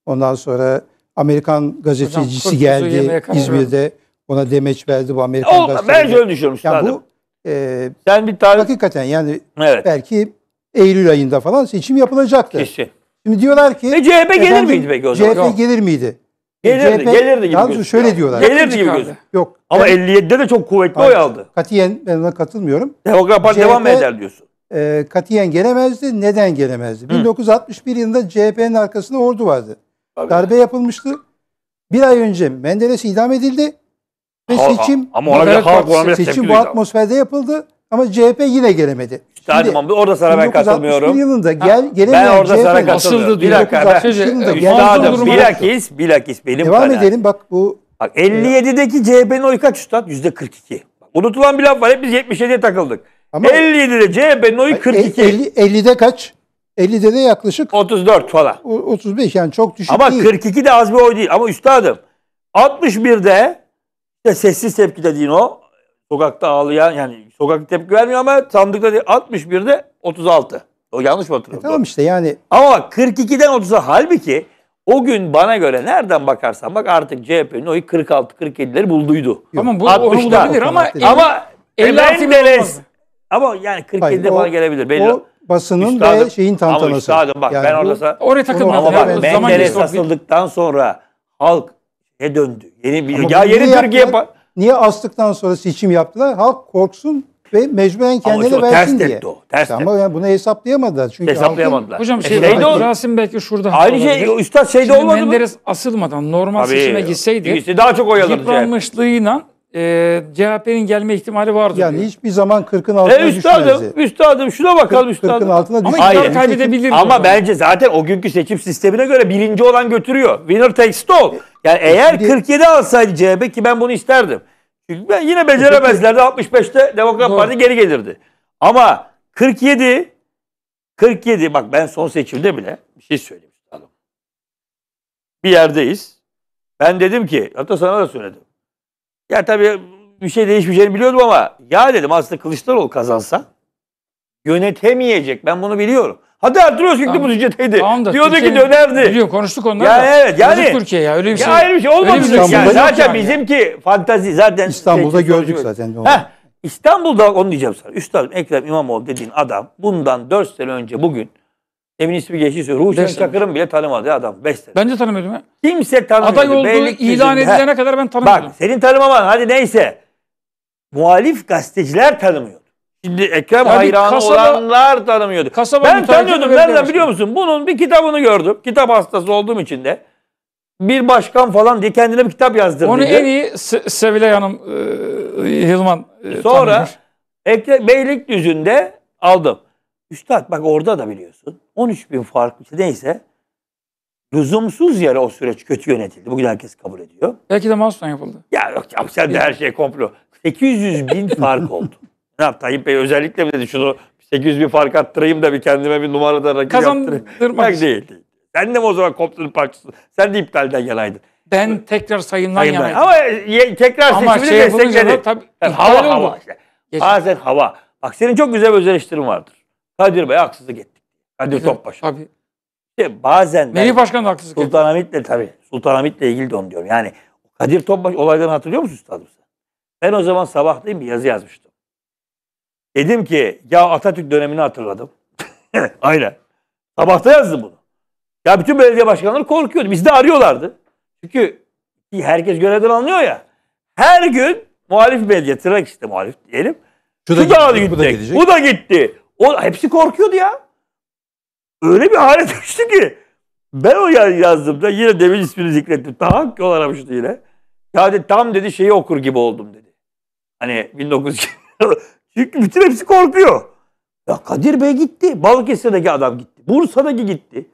ondan sonra Amerikan gazetecisi Hocam, geldi İzmir'de ona demeç verdi bu Amerikan o, gazetecisi. Ben öyle düşünüyorum yani bu, e, Sen bir tarih... Hakikaten yani evet. belki Eylül ayında falan seçim yapılacaktı. Kesin. Şimdi diyorlar ki... Ve CHP efendim, gelir miydi peki o zaman? CHP Yok. gelir miydi? E, gelirdi, CHP, gelirdi gibi gözüküyor. şöyle diyorlar. Gelirdi gibi gözüküyor. Yok. Ama ben, 57'de de çok kuvvetli oy aldı. Katiyen ben ona katılmıyorum. Demokrat Parti devam eder diyorsun e, katiyen gelemezdi. Neden gelemezdi? Hı. 1961 yılında CHP'nin arkasında ordu vardı. Tabii. Darbe yapılmıştı. Bir ay önce Menderes idam edildi. Ve ha, seçim, ama ona bile, halk ona bile seçim bu atmosferde yapıldı. Ama CHP yine gelemedi. Şimdi, Şimdi orada sana ben katılmıyorum. yılında gel, gelemeyen Ben orada CHP sana katılmıyorum. Bir dakika. Ben, üstadım, bilakis, bilakis benim Devam kanaat. edelim bak bu. Bak 57'deki CHP'nin oyu kaç üstad? %42. Unutulan bir laf var. Hep biz 77'ye takıldık. Ama 57'de CHP'nin oyu 42. 50, 50'de kaç? 50'de de yaklaşık 34 falan. 35 yani çok düşük Ama değil. 42 de az bir oy değil. Ama üstadım 61'de işte sessiz tepki dediğin o sokakta ağlayan yani sokak tepki vermiyor ama sandıkta 61'de 36. O yanlış mı hatırlıyorum? E tamam işte yani. Ama bak 42'den 30'a halbuki o gün bana göre nereden bakarsan bak artık CHP'nin oyu 46 47'leri bulduydu. Ama bu onu bulabilir ama ama Ebrahim ama yani 47'de falan gelebilir. Belli. O basının üstadım, ve şeyin tantanası. Ama üstadım bak yani ben orada... Oraya takılmadım. Ama bak Menderes asıldıktan sonra halk ne döndü? Yeni bir, ya yeni Türkiye... Yaptılar, niye astıktan sonra seçim yaptılar? Halk korksun ve mecburen kendileri versin ters diye. O, ters işte Ama yani bunu hesaplayamadılar. Çünkü Hesaplayamadılar. Halkın... Hocam e, şey, şeyde o... Rasim belki şurada. Aynı e, şey olabilir. üstad şeyde olmadı Menderes mı? Menderes asılmadan normal Tabii, seçime gitseydi. Gitse daha çok oy alırdı. Yıpranmışlığıyla e, ee, CHP'nin gelme ihtimali vardı. Yani diyor. hiçbir zaman 40'ın altına e, üstadım, düşmezdi. Üstadım şuna bakalım 40, üstadım. 40'ın altına düşmez. Ama Hayır. kaybedebilir. Ama bence zaten o günkü seçim sistemine göre birinci olan götürüyor. Winner takes it all. Yani e, eğer şimdi, 47 alsaydı CHP ki ben bunu isterdim. Çünkü ben yine beceremezlerdi. 65'te e, Demokrat Doğru. Parti geri gelirdi. Ama 47 47 bak ben son seçimde bile bir şey söyleyeyim. Bir yerdeyiz. Ben dedim ki hatta sana da söyledim. Ya tabii bir şey değişmeyeceğini biliyordum ama ya dedim aslında Kılıçdaroğlu kazansa yönetemeyecek. Ben bunu biliyorum. Hadi Ertuğrul Özkök tamam. bu bütçedeydi. Tamam Diyordu ki dönerdi. Biliyor konuştuk onlarla. Ya evet, yani- Türkiye ya öyle bir şey. Ya ayrı bir şey olmadı. şey yani. zaten yani. bizimki fantazi zaten. İstanbul'da şey- gördük zaten. Heh, İstanbul'da onu diyeceğim sana. Üstadım Ekrem İmamoğlu dediğin adam bundan 4 sene önce bugün Emin ismi geçti. Ruhçen Beş Çakır'ın bile tanımadı ya adam. Beş sene. Ben de tanımıyordum Kimse tanımıyordu. Aday olduğu Beylik ilan dizinde. edilene kadar ben tanımıyordum. Bak senin tanımaman hadi neyse. Muhalif gazeteciler tanımıyordu. Şimdi Ekrem yani hayranı kasaba, olanlar tanımıyordu. Kasaba ben tanıyordum. Nereden biliyor musun? Bunun bir kitabını gördüm. Kitap hastası olduğum için de. Bir başkan falan diye kendine bir kitap yazdırdı. Onu en iyi Se Sevilay Hanım e, Yılman e, Sonra Ekrem Beylikdüzü'nde aldım. Üstad bak orada da biliyorsun. 13 bin fark işte neyse lüzumsuz yere o süreç kötü yönetildi. Bugün herkes kabul ediyor. Belki de Mahsus'tan yapıldı. Ya yok ya sen de her şey komplo. 800 bin fark oldu. Ne yaptı Tayyip Bey özellikle mi dedi şunu 800 bin fark attırayım da bir kendime bir numarada rakip yaptırayım. Kazandırmak değil. Sen de mi o zaman komplonun parçası. Sen de iptalden yanaydın. Ben tekrar sayımdan Hayır, Ama ye- tekrar Ama şey yapılınca da destekledi. tabii Yani hava oldu. hava. işte. Bazen hava. Bak senin çok güzel bir öz vardır. Kadir Bey haksızlık etti. Kadir evet, Topbaş. Tabii. İşte bazen Melih Başkan da haksızlık Sultanahmet'le tabii. Sultanahmet'le ilgili de onu diyorum. Yani Kadir Topbaşı olaydan hatırlıyor musun üstadım sen? Ben o zaman sabah bir yazı yazmıştım. Dedim ki ya Atatürk dönemini hatırladım. Aynen. Sabahta yazdım bunu. Ya bütün belediye başkanları korkuyordu. Biz de arıyorlardı. Çünkü herkes görevden anlıyor ya. Her gün muhalif belediye, tırnak işte muhalif diyelim. Şu, Şu da, da gitti, bu da gidecek. Bu da gitti. O, hepsi korkuyordu ya öyle bir hale düştü ki ben o yazdığımda yine demin ismini zikretti. zikrettim. Tahakkül aramıştı yine. Yani tam dedi şeyi okur gibi oldum dedi. Hani 1900 Çünkü bütün hepsi korkuyor. Ya Kadir Bey gitti. Balıkesir'deki adam gitti. Bursa'daki gitti.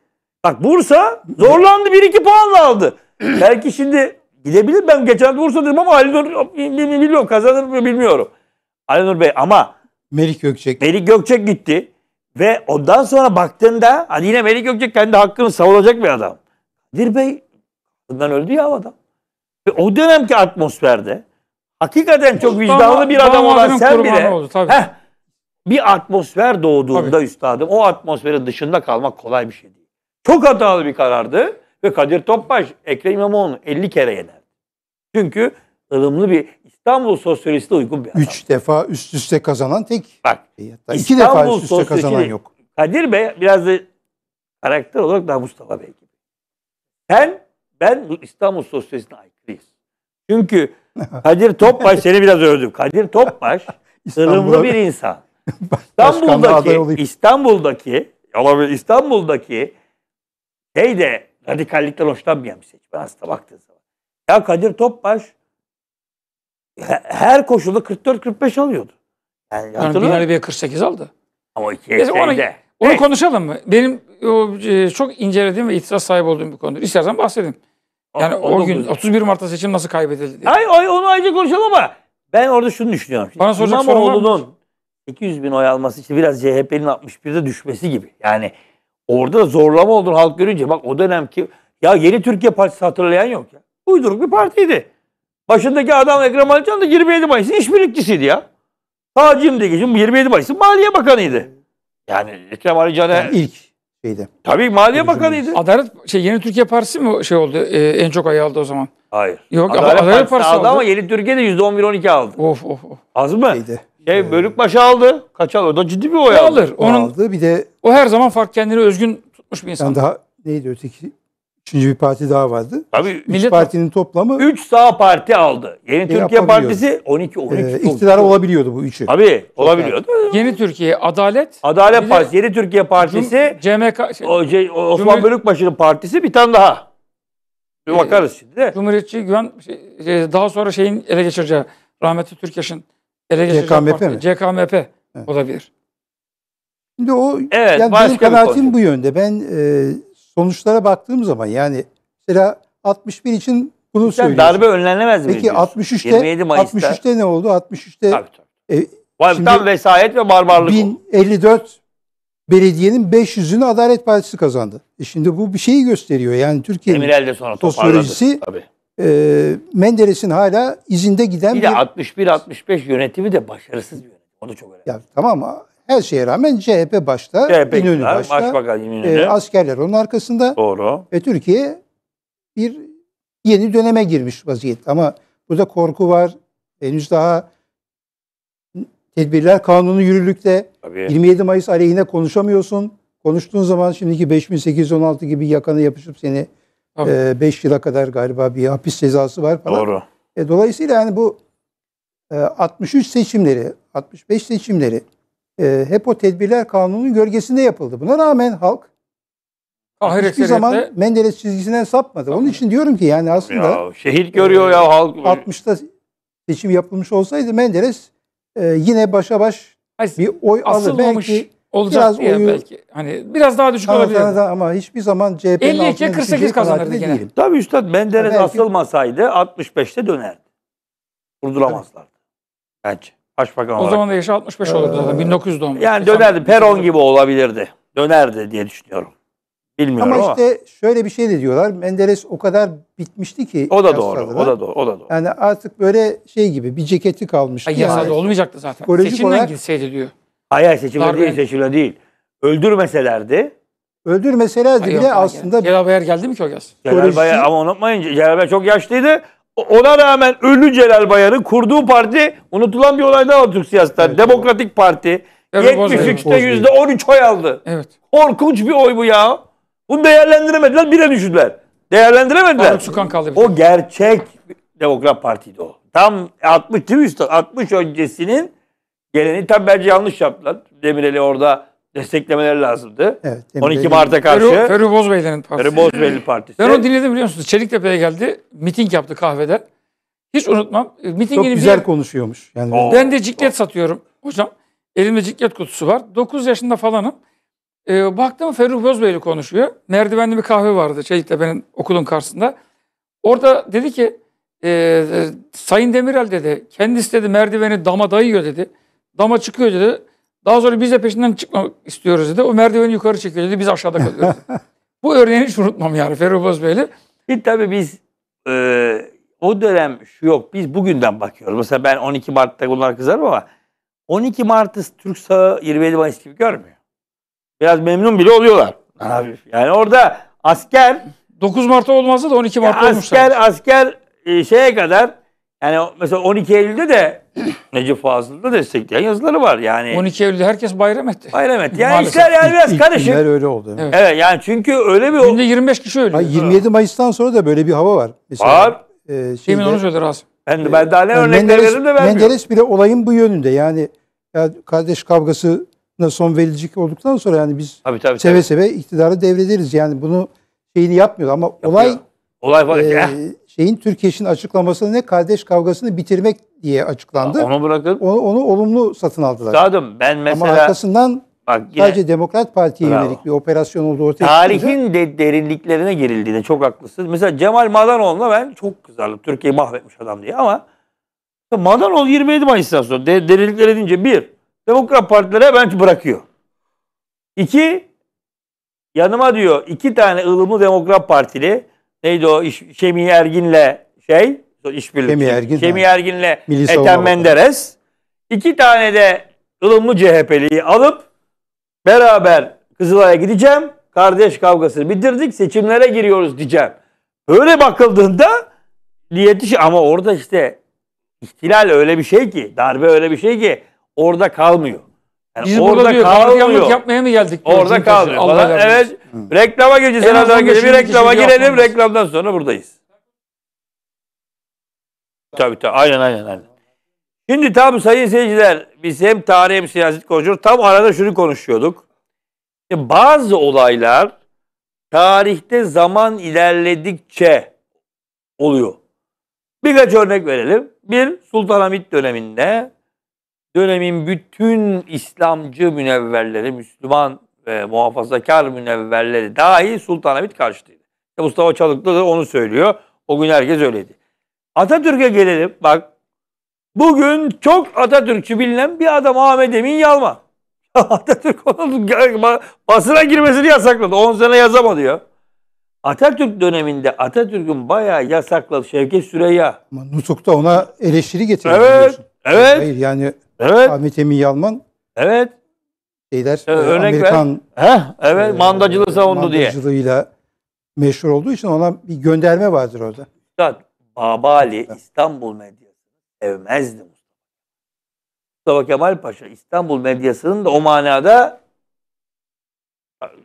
Bak Bursa zorlandı bir iki puan aldı. Belki şimdi gidebilir. Ben geçen Bursa'dayım ama Ali Nur bilmiyorum kazanır mı bilmiyorum. Ali Nur Bey ama Melik Gökçek. Melik Gökçek gitti. Ve ondan sonra baktığında hani yine Melik Gökçek kendi hakkını savunacak bir adam. Kadir Bey bundan öldü ya adam. Ve o dönemki atmosferde hakikaten çok vicdanlı bir adam olan sen bile oldu, tabii. Heh, bir atmosfer doğduğunda tabii. üstadım o atmosferin dışında kalmak kolay bir şey değil. Çok hatalı bir karardı ve Kadir Topbaş Ekrem İmamoğlu'nu 50 kere yener. Çünkü ılımlı bir İstanbul sosyaliste uygun bir adam. Üç defa üst üste kazanan tek. Bak. E, hatta iki İstanbul defa üst üste kazanan yok. Kadir Bey biraz da karakter olarak daha Mustafa Bey gibi. Sen, ben İstanbul sosyalistine aykırıyız. Çünkü Kadir Topbaş seni biraz övdüm. Kadir Topbaş ılımlı bir insan. İstanbul'daki İstanbul'daki olabilir İstanbul'daki şey de radikallikten hoşlanmayan bir seçmen aslında baktığın zaman. Ya Kadir Topbaş her koşulda 44-45 alıyordu. Yani, yani bir Bey 48 aldı. Ama iki Neyse, şey onu, onu konuşalım mı? Benim o, e, çok incelediğim ve itiraz sahibi olduğum bir konudur. İstersen bahsedeyim. Yani o, o, gün 31 Mart'ta seçim nasıl kaybedildi? Diye. Ay, ay onu ayrıca konuşalım ama ben orada şunu düşünüyorum. Bana soracak İmamoğlu'nun 200 bin oy alması işte biraz CHP'nin 61'de düşmesi gibi. Yani orada zorlama olduğunu halk görünce bak o dönemki ya yeni Türkiye Partisi hatırlayan yok ya. Uyduruk bir partiydi. Başındaki adam Ekrem Alcan da 27 Mayıs'ın işbirlikçisiydi ya. Sağcıyım diye geçim 27 Mayıs'ın Maliye Bakanı'ydı. Yani Ekrem Alcan'a... Yani ilk şeydi. Tabii Maliye Bakanı'ydı. Adalet şey Yeni Türkiye Partisi mi şey oldu? E, en çok ayı aldı o zaman. Hayır. Yok Adalet, Adalet Partisi, Partisi aldı, aldı ama Yeni Türkiye de %11-12 aldı. Of of of. Az mı? Şeydi. Şey, ee, başı aldı. Kaç aldı? O da ciddi bir oy aldı. alır. Onun, o aldı. Bir de o her zaman fark kendini özgün tutmuş bir insan. Yani daha neydi öteki? Üçüncü bir parti daha vardı. Tabii Üç partinin toplamı... Üç sağ parti aldı. Yeni şey Türkiye Partisi 12 12 ee, iktidar olabiliyordu bu üçü. Tabii olabiliyordu. Yani. Yeni Türkiye Adalet Adalet bir Partisi, Yeni Türkiye Partisi, CMK şey, o, şey, Osman Cumhur... Bölükbaşı'nın partisi bir tane daha. Bir e, bakarız şimdi de. Cumhuriyetçi Güven şey, e, daha sonra şeyin ele geçireceği rahmetli Türkeş'in ele geçireceği CKMP parti, mi? CKMP evet. olabilir. Şimdi o evet, yani benim kanaatim bu yönde. Ben e, sonuçlara baktığım zaman yani mesela 61 için bunu söylüyorum Darbe önlenemez mi? Peki 63'te, 63'te ne oldu? 63'te tabii, tabii. E, vesayet ve barbarlık 1054 belediyenin 500'ünü Adalet Partisi kazandı. E şimdi bu bir şeyi gösteriyor. Yani Türkiye'nin sosyolojisi tabii. e, Menderes'in hala izinde giden bir... bir... 61-65 yönetimi de başarısız yönetim. O çok önemli. Ya, tamam her şeye rağmen CHP başta, CHP İnönü başta, Başbakan İnönü. E, askerler onun arkasında. Doğru. Ve Türkiye bir yeni döneme girmiş vaziyette. Ama burada korku var. Henüz daha tedbirler kanunu yürürlükte. Tabii. 27 Mayıs aleyhine konuşamıyorsun. Konuştuğun zaman şimdiki 5816 gibi yakana yapışıp seni 5 e, yıla kadar galiba bir hapis cezası var falan. Doğru. E, dolayısıyla yani bu e, 63 seçimleri, 65 seçimleri e, Hepo tedbirler kanununun gölgesinde yapıldı. Buna rağmen halk Ahir hiçbir zaman Menderes çizgisinden sapmadı. Onun için diyorum ki yani aslında ya, şehit görüyor e, ya halk. 60'ta seçim yapılmış olsaydı Menderes e, yine başa baş bir oy alır. Belki olacak biraz oyu, belki. Hani biraz daha düşük olabilir. Ama hiçbir zaman CHP'nin 52 48 kazanırdı gene. Değilim. Tabii Üstad Menderes belki... asılmasaydı 65'te dönerdi. Vurdulamazlardı. Evet. Bence. Başbakan olarak. O zaman da yaşı 65 olurdu zaten. 1900 ee, doğumlu. Yani dönerdi. Peron şey gibi olabilirdi. Dönerdi diye düşünüyorum. Bilmiyorum ama. Ama işte şöyle bir şey de diyorlar. Menderes o kadar bitmişti ki. O da doğru. O da doğru. O da doğru. Yani artık böyle şey gibi bir ceketi kalmıştı. Ay, yasada olmayacaktı zaten. Psikolojik Seçimden olarak- gitseydi diyor. Hayır hayır, seçimle değil seçimle değil. Öldürmeselerdi. Öldürmeselerdi bile aslında Celal Bayar geldi mi ki o yaz? Celal Bayar ama unutmayın Celal Bayar çok yaşlıydı. Ona rağmen ölü Celal Bayar'ın kurduğu parti unutulan bir olay daha Türk siyasetinde. Evet, Demokratik doğru. Parti. Evet, 73'te yüzde %13 oy aldı. Evet. Korkunç bir oy bu ya. Bunu değerlendiremediler, bire düşürdüler. Değerlendiremediler. Sukan kaldı. O gerçek Demokrat Parti'ydi o. Tam 60 60 öncesinin geleni tam bence yanlış yaptılar. Demireli orada Desteklemeler lazımdı. Evet, 12 Mart'a karşı. Ferru, Ferru Bozbeyli'nin partisi. Ferru Bozbeyli partisi. Ben onu dinledim biliyor musunuz? Çeliktepe'ye geldi. Miting yaptı kahvede. Hiç unutmam. E, Mitingini Çok güzel bir... konuşuyormuş. Yani Oo. Ben de ciklet Oo. satıyorum hocam. Elimde ciklet kutusu var. 9 yaşında falanım. E, baktım Ferruh Bozbeyli konuşuyor. Merdivenli bir kahve vardı Çeliktepe'nin okulun karşısında. Orada dedi ki e, e Sayın Demirel dedi kendisi dedi merdiveni dama dayıyor dedi. Dama çıkıyor dedi. Daha sonra biz de peşinden çıkmak istiyoruz dedi. O merdiveni yukarı çekiyor dedi. Biz aşağıda kalıyoruz. Bu örneğini hiç unutmam yani Ferruh Bozbeyli. Bir tabii biz e, o dönem şu yok. Biz bugünden bakıyoruz. Mesela ben 12 Mart'ta bunlar kızarım ama 12 Mart'ı Türk sağı 27 Mayıs gibi görmüyor. Biraz memnun bile oluyorlar. Abi, yani orada asker 9 Mart'ta olmazsa da 12 Mart'ta olmuşlar. Asker asker e, şeye kadar yani mesela 12 Eylül'de de Necip Fazıl'ı da destekleyen yazıları var yani. 12 Eylül'de herkes bayram etti. Bayram etti. Yani Maalesef. işler yani biraz karışık. İlk öyle oldu. Evet. evet. yani çünkü öyle bir... Günde 25 kişi ölüyor. 27 Mayıs'tan sonra da böyle bir hava var. Mesela, var. E, şeyde, Emin onu söyledi Rasim. Ben, e, ben daha ne yani örnekler Menderes, veririm de vermiyorum. Menderes bile olayın bu yönünde. Yani ya kardeş kavgasına son verilecek olduktan sonra yani biz tabii, tabii, seve tabii. seve iktidarı devrederiz. Yani bunu şeyini yapmıyor ama Yapıyor. olay... Olay var. E, şeyin Türkiye açıklamasını ne kardeş kavgasını bitirmek diye açıklandı. Onu bırakıp onu, onu olumlu satın aldılar. Sadım ben mesela Ama arkasından bak yine, sadece Demokrat Parti'ye bravo. yönelik bir operasyon oldu ortaya Tarihin çıkınca, de derinliklerine girildiğinde çok haklısın. Mesela Cemal Madanoğlu'na ben çok kızardım. Türkiye'yi mahvetmiş adam diye ama Madanoğlu 27 Mayıs'tan sonra de, derinliklere deyince bir, Demokrat Partilere ben bırakıyor. İki, yanıma diyor iki tane ılımlı Demokrat Partili neydi o iş, Şemi Ergin'le şey işbirliği. Şemi Ergin. Şemi Ergin'le Milli Menderes. İki tane de ılımlı CHP'liyi alıp beraber Kızılay'a gideceğim. Kardeş kavgasını bitirdik. Seçimlere giriyoruz diyeceğim. Öyle bakıldığında niyeti ama orada işte ihtilal öyle bir şey ki, darbe öyle bir şey ki orada kalmıyor. Yani Biz orada burada diyor kalmıyor. yapmaya mı geldik? Orada Cumhurbaşkanı? kalmıyor. Allah Bana- yardım etsin. evet reklama gireceğiz. En azından Bir beşinci reklama kişiyi girelim. yapmamız. Reklamdan sonra buradayız. Tabii tabii. Aynen aynen aynen. Şimdi tam sayın seyirciler biz hem tarih hem siyaset konuşuyoruz. Tam arada şunu konuşuyorduk. E, bazı olaylar tarihte zaman ilerledikçe oluyor. Birkaç örnek verelim. Bir Sultanahmet döneminde dönemin bütün İslamcı münevverleri, Müslüman ve muhafazakar münevverleri dahi Sultanahmet karşıtıydı. E, Mustafa Çalıklı da onu söylüyor. O gün herkes öyleydi. Atatürk'e gelelim. Bak bugün çok Atatürkçü bilinen bir adam Ahmet Emin Yalman. Atatürk onun basına girmesini yasakladı. 10 sene yazamadı ya. Atatürk döneminde Atatürk'ün bayağı yasakladı Şevket Süreyya. Nutukta ona eleştiri getirdi. Evet. Evet. Hayır yani Evet. Ahmet Emin Yalman. Evet. Şeyler, ee, e, örnek Amerikan ver. Heh, evet, e, mandacılığı e, savundu diye. Mandacılığıyla meşhur olduğu için ona bir gönderme vardır orada. Bak, Baba Ali evet. İstanbul medyasını sevmezdi Mustafa Kemal Paşa İstanbul medyasının da o manada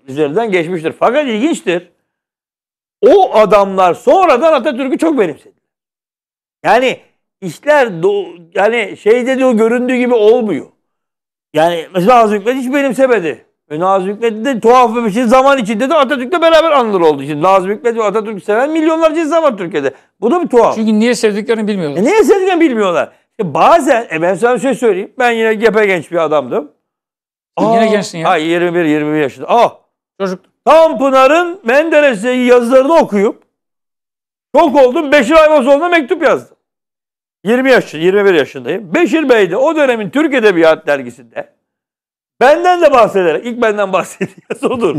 üzerinden geçmiştir. Fakat ilginçtir. O adamlar sonradan Atatürk'ü çok benimsediler. Yani işler do, yani şeyde diyor göründüğü gibi olmuyor. Yani mesela Nazım Hikmet hiç benimsemedi. E Nazım Hikmet de tuhaf bir şey zaman içinde de Atatürk'le beraber anılır oldu. Şimdi Nazım Hikmet ve Atatürk seven milyonlarca insan var Türkiye'de. Bu da bir tuhaf. Çünkü niye sevdiklerini bilmiyorlar. E niye sevdiklerini bilmiyorlar. E bazen, e ben sana bir şey söyleyeyim. Ben yine gepe genç bir adamdım. Aa, yine gençsin ya. Hayır 21 21 yaşında. Aa. Çocuk. Tanpınar'ın Menderes'e yazılarını okuyup çok oldum. Beşir Ayvazoğlu'na mektup yazdı. 20 yaş, 21 yaşındayım. Beşir Bey o dönemin Türk Edebiyat Dergisi'nde benden de bahsederek, ilk benden bahsediyor odur.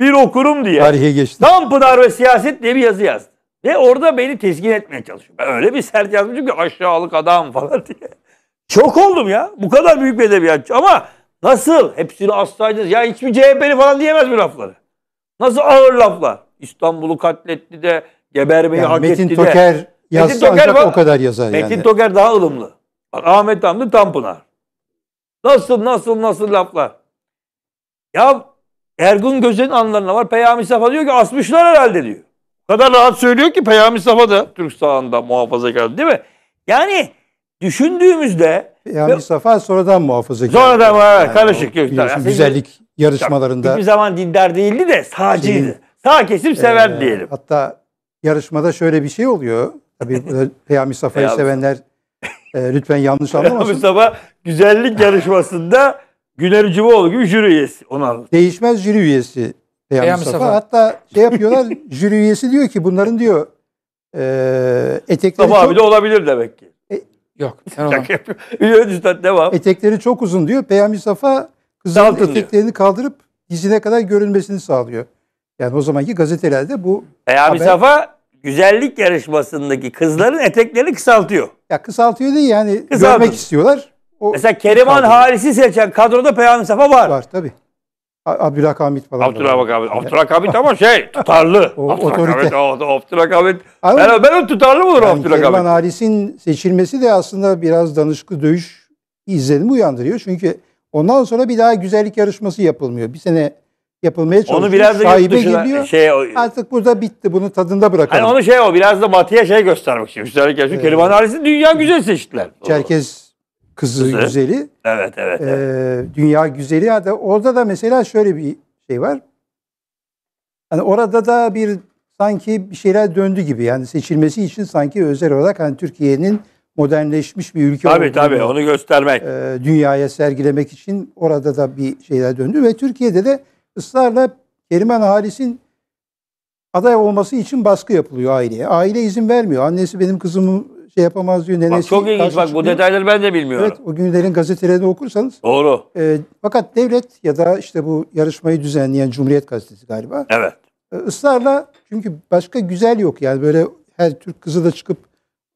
bir okurum diye. Tarihe geçti. Tanpınar ve siyaset diye bir yazı yazdı. Ve orada beni tezgin etmeye çalışıyor. Ben öyle bir sert yazmışım ki aşağılık adam falan diye. Çok oldum ya. Bu kadar büyük bir edebiyatçı ama nasıl? Hepsini aslayacağız. Ya hiçbir CHP'li falan diyemez bu lafları. Nasıl ağır laflar? İstanbul'u katletti de gebermeyi yani hak Metin etti Toker de. Yazsa Metin Toker ancak o kadar yazar Metin yani. Metin Toker daha ılımlı. Bak Ahmet Hamdi Tanpınar. Nasıl nasıl nasıl laflar. Ya Ergun Göz'ün anlarına var. Peyami Safa diyor ki asmışlar herhalde diyor. O kadar rahat söylüyor ki Peyami Safa da Türk sahanda muhafazakar değil mi? Yani düşündüğümüzde Peyami ve, Safa sonradan muhafazakar. Sonradan var, yani, karışık. Yok, yani, güzellik yarışmalarında. bir zaman dindar değildi de sağcıydı. Şeyin, Sağ kesim sever e, diyelim. Hatta yarışmada şöyle bir şey oluyor. Tabii Peyami Safa'yı sevenler e, lütfen yanlış anlamasın. Mustafa güzellik yarışmasında Güner Cimoğlu gibi jüri üyesi. Onu Değişmez jüri üyesi Peyami, Peyami Safa. Safa. Hatta şey yapıyorlar jüri üyesi diyor ki bunların diyor e, etekleri Mustafa çok... abi de olabilir demek ki. E, Yok. Sen olmam. Üstad devam. Etekleri çok uzun diyor. Peyami Safa kızın eteklerini kaldırıp dizine kadar görünmesini sağlıyor. Yani o zamanki gazetelerde bu Peyami haber... Safa güzellik yarışmasındaki kızların eteklerini kısaltıyor. Ya kısaltıyor değil yani Kısaltın. görmek istiyorlar. O Mesela Keriman Halis'i seçen kadroda Peyami Safa var. Var tabii. Abdülhak Hamit falan. Abdülhak Hamit. Abdülhak Hamit ama şey tutarlı. o, otorite. Abdülhak Hamit. ben, ben o tutarlı mıdır yani Abdülhak Hamit? Halis'in seçilmesi de aslında biraz danışkı dövüş izlenimi uyandırıyor. Çünkü ondan sonra bir daha güzellik yarışması yapılmıyor. Bir sene yapılmaya çalışıyor. Onu biraz da Sahibe dışına, geliyor. Şey, o, Artık burada bitti. Bunu tadında bırakalım. Hani onu şey o biraz da batıya şey göstermek için. Üstelik ya şu evet. kelimenin dünya güzel seçtiler. Çerkez kızı, kızı. güzeli. Evet evet. E, dünya güzeli. ya da orada da mesela şöyle bir şey var. Hani orada da bir sanki bir şeyler döndü gibi. Yani seçilmesi için sanki özel olarak hani Türkiye'nin modernleşmiş bir ülke tabii, olduğunu tabii, onu göstermek. E, dünyaya sergilemek için orada da bir şeyler döndü ve Türkiye'de de ısrarla Keriman Halis'in aday olması için baskı yapılıyor aileye. Aile izin vermiyor. Annesi benim kızımı şey yapamaz diyor. Nenesi bak çok ilginç bak bu detayları ben de bilmiyorum. Evet o günlerin gazetelerini okursanız. Doğru. E, fakat devlet ya da işte bu yarışmayı düzenleyen Cumhuriyet Gazetesi galiba. Evet. E, ısrarla çünkü başka güzel yok yani böyle her Türk kızı da çıkıp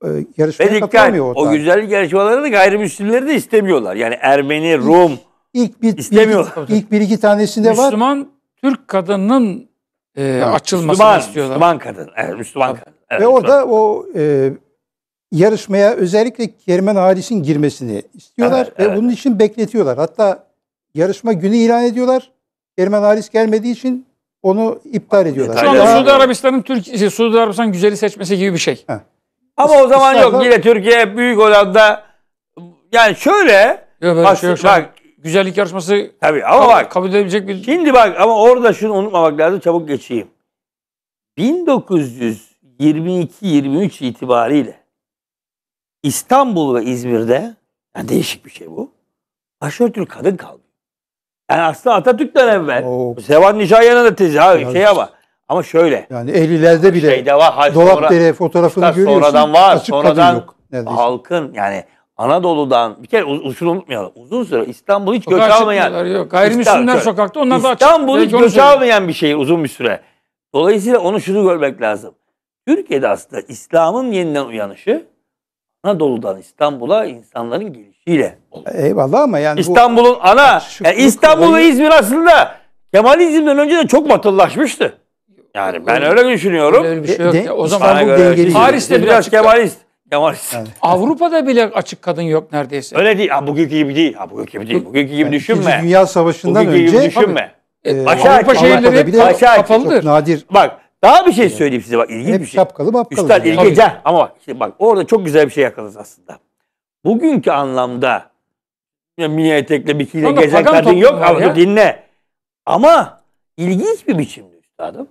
e, yarışmaya Ve dikkat, katılamıyor. O, o güzellik yarışmalarını gayrimüslimleri de istemiyorlar. Yani Ermeni, Rum, İlk bir, İstemiyor. Bir, ilk bir iki tanesinde Müslüman, var. Müslüman Türk kadının e, açılmasını Müslüman, istiyorlar. Müslüman kadın. Evet, Müslüman kadın. Evet, Ve orada Müslüman. o e, yarışmaya özellikle Kermen ailesinin girmesini istiyorlar evet, ve evet. bunun için bekletiyorlar. Hatta yarışma günü ilan ediyorlar. Kermen Halis gelmediği için onu iptal ediyorlar. Şu anda Daha... Suudi Arabistan'ın Türk şey, Suudi Arabistan güzeli seçmesi gibi bir şey. Ha. Ama o zaman İstanbul... yok yine Türkiye büyük oranda yani şöyle yok, bak, şey yok, bak güzellik yarışması Tabii ama bak kabul edebilecek bir... şimdi bak ama orada şunu unutmamak lazım çabuk geçeyim. 1922-23 itibariyle İstanbul ve İzmir'de yani değişik bir şey bu. Başörtülü kadın kaldı. Yani aslında Atatürk'ten evvel. Oo. Sevan Nişanyan'a da tezi abi Yani- şey ama. Ama şöyle. Yani 50'lerde bile Şeyde var. Hayır, Dolapdere fotoğrafını Hatta görüyorsun. sonradan var. açık kadın Sonradan yok neredeyse. halkın yani Anadolu'dan bir kere usul unutmayalım. Uzun süre İstanbul hiç göç almayan. Yok. Gayrimüslimler sokakta onlar da İstanbul hiç göç almayan bir şehir uzun bir süre. Dolayısıyla onu şunu görmek lazım. Türkiye'de aslında İslam'ın yeniden uyanışı Anadolu'dan İstanbul'a insanların gelişiyle. Eyvallah ama yani İstanbul'un ana yani İstanbul ve İzmir aslında Kemalizm'den önce de çok batılılaşmıştı. Yani ben öyle, düşünüyorum. Öyle bir şey yok de, ya. O zaman İstanbul dengeli. Paris'te biraz Kemalist. Kemalist. Yani. Avrupa'da bile açık kadın yok neredeyse. Öyle değil. Ha, bugünkü gibi değil. Ha, bugünkü gibi değil. Bugünkü gibi yani düşünme. İkinci Dünya Savaşı'ndan bugünkü önce. Gibi düşünme. Ee, e, aşağı Avrupa şehirleri hep aşağı kapalıdır. nadir. Bak daha bir şey söyleyeyim size bak ilginç hep bir şey. şapkalı mapkalı. Üstad yani. ilginç ha. ama bak, işte bak orada çok güzel bir şey yakaladınız aslında. Bugünkü anlamda ya mini etekle bikiyle gezen kadın yok ama dinle. Ama ilginç bir biçimde üstadım.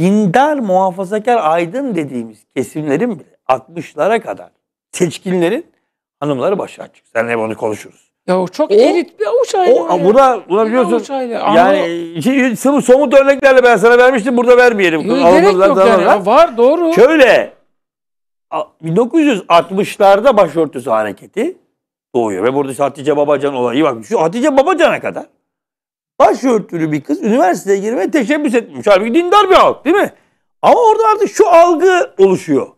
Dindar muhafazakar aydın dediğimiz kesimlerin bile 60'lara kadar seçkinlerin hanımları başa açık. Seninle onu konuşuruz. Ya o çok o, elit bir avuç aile. O, o buna, buna biliyorsun yani şimdi somut örneklerle ben sana vermiştim burada vermeyelim. Yok, gerek yok yani. Ya, var doğru. Şöyle 1960'larda başörtüsü hareketi doğuyor ve burada işte Hatice Babacan olayı bak şu Hatice Babacan'a kadar başörtülü bir kız üniversiteye girmeye teşebbüs etmiş. Halbuki dindar bir halk değil mi? Ama orada artık şu algı oluşuyor.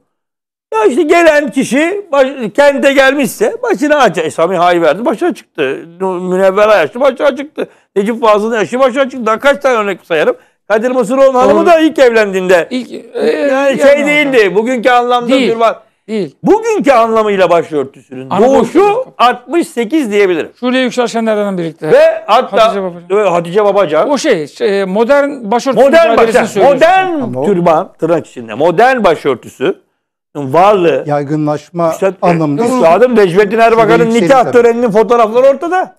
Ya işte gelen kişi baş, kendine gelmişse başına aç. E, Sami Hay verdi başına çıktı. Münevver Ayaşlı başına çıktı. Necip Fazıl'ın yaşı başına çıktı. Daha kaç tane örnek sayarım. Kadir Mısıroğlu'nun hanımı da ilk evlendiğinde. İlk, e, yani şey değildi. Anlamda. Bugünkü anlamda Değil. bir var. Değil. Bugünkü anlamıyla başörtüsünün Anadolu doğuşu 68 diyebilirim. Şule Yüksel Şenler'den birlikte. Ve hatta Hatice Babacan. Hatice Babacan. O şey, şey modern başörtüsü. Modern, başörtüsü, modern türban tırnak içinde modern başörtüsü varlığı yaygınlaşma Üstad, e, anlamında. Üstadım Necmettin Erbakan'ın nikah töreninin fotoğrafları ortada.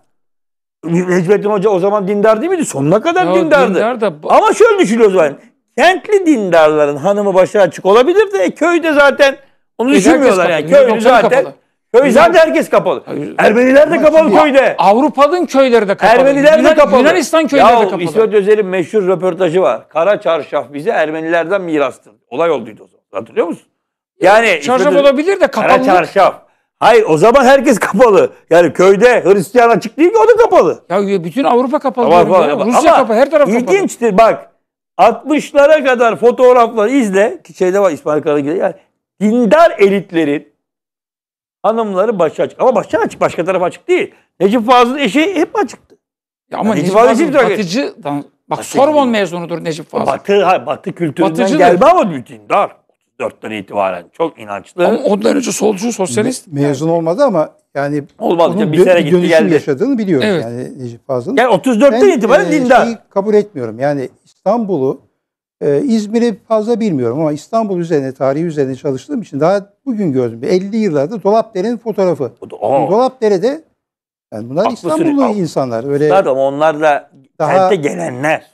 Necmettin Hoca o zaman dindar değil miydi? Sonuna kadar ya, dindardı. Dindar da... Ama şöyle düşünüyoruz ben. Kentli dindarların hanımı başı açık olabilir de köyde zaten onu e, düşünmüyorlar yani. Köy zaten kapalı. Köy zaten herkes kapalı. Ermeniler de kapalı köyde. Avrupa'nın köyleri de kapalı. Ermeniler Yunan, de kapalı. Yunanistan köyleri ya, de kapalı. İsmet Özel'in meşhur röportajı var. Kara çarşaf bize Ermenilerden mirastır. Olay olduydu o zaman. Hatırlıyor musun? Yani çarşaf olabilir de kapalı. Kara çarşaf. Hayır o zaman herkes kapalı. Yani köyde Hristiyan açık değil ki o da kapalı. Ya bütün Avrupa kapalı. Ama, ama, Rusya ama kapalı her taraf kapalı. İlginçtir bak 60'lara kadar fotoğrafları izle. Ki şeyde var İsmail Karagil'e. Yani dindar elitlerin hanımları başı açık. Ama başı açık başka taraf açık değil. Necip Fazıl'ın eşi hep açıktı. Ya ama yani Necip Fazıl batıcıdan Bak Batıcı Sorbon mezunudur Necip Fazıl. Batı, ha, batı kültüründen Batıcıdır. gelme ama dindar. 1944'ten itibaren çok inançlı. Ama ondan önce solcu sosyalist. Mezun yani. olmadı ama yani Olmadı onun bir sene gitti geldi. yaşadığını biliyoruz evet. yani Necip Fazıl'ın. Yani 34'ten ben, itibaren e, dindar. Şeyi kabul etmiyorum. Yani İstanbul'u e, İzmir'i fazla bilmiyorum ama İstanbul üzerine, tarihi üzerine çalıştığım için daha bugün gördüm. 50 yıllarda Dolapdere'nin fotoğrafı. O, Dolapdere'de yani bunlar Aklı İstanbullu sürü, insanlar. Öyle Tabii onlar da daha, gelenler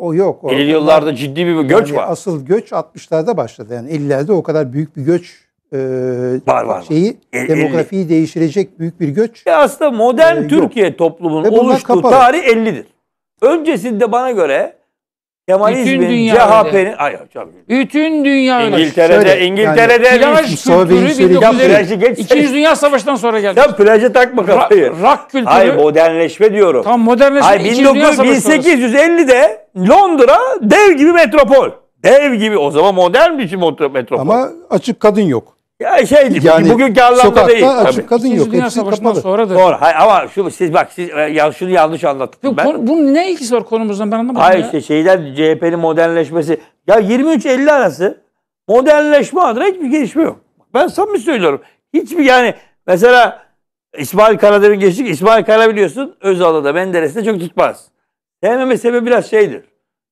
o yok. O 50 yıllarda onlar, ciddi bir göç yani var. Asıl göç 60'larda başladı. Yani 50'lerde o kadar büyük bir göç e, var, var, şeyi var. demografiyi 50. değiştirecek büyük bir göç. Ya e, aslında modern e, Türkiye toplumunun oluştuğu kapalı. tarih 50'dir. Öncesinde bana göre Kemalizmin, dünya CHP'nin... Ay, Bütün dünya öyle. İngiltere'de, Şöyle, İngiltere'de yani, plaj kültürü Sovyet 2. Dünya Savaşı'ndan sonra geldi. Ya plaja takma kafayı. Rak kültürü. Hayır modernleşme diyorum. Tam modernleşme. Hayır, 1900, 1850'de Londra dev gibi metropol. Dev gibi. O zaman modern bir metropol. Ama açık kadın yok. Ya şey değil yani, bugünkü anlamda değil. Sokakta açık kadın yok. Dünya Hepsi kapalı. Sonra Doğru. Hayır, ama şu, siz bak siz e, ya, şunu yanlış anlattınız. Yok, ben, konu, bunun ne ilgisi var konumuzdan ben anlamadım Hayır ya. işte şeyden CHP'nin modernleşmesi. Ya 23-50 arası modernleşme adına hiçbir gelişme yok. Ben samimi söylüyorum. Hiçbir yani mesela İsmail Karademir'i geçtik. İsmail Kara biliyorsun Özal'ı da Menderes'i de çok tutmaz. Sevmeme sebebi biraz şeydir.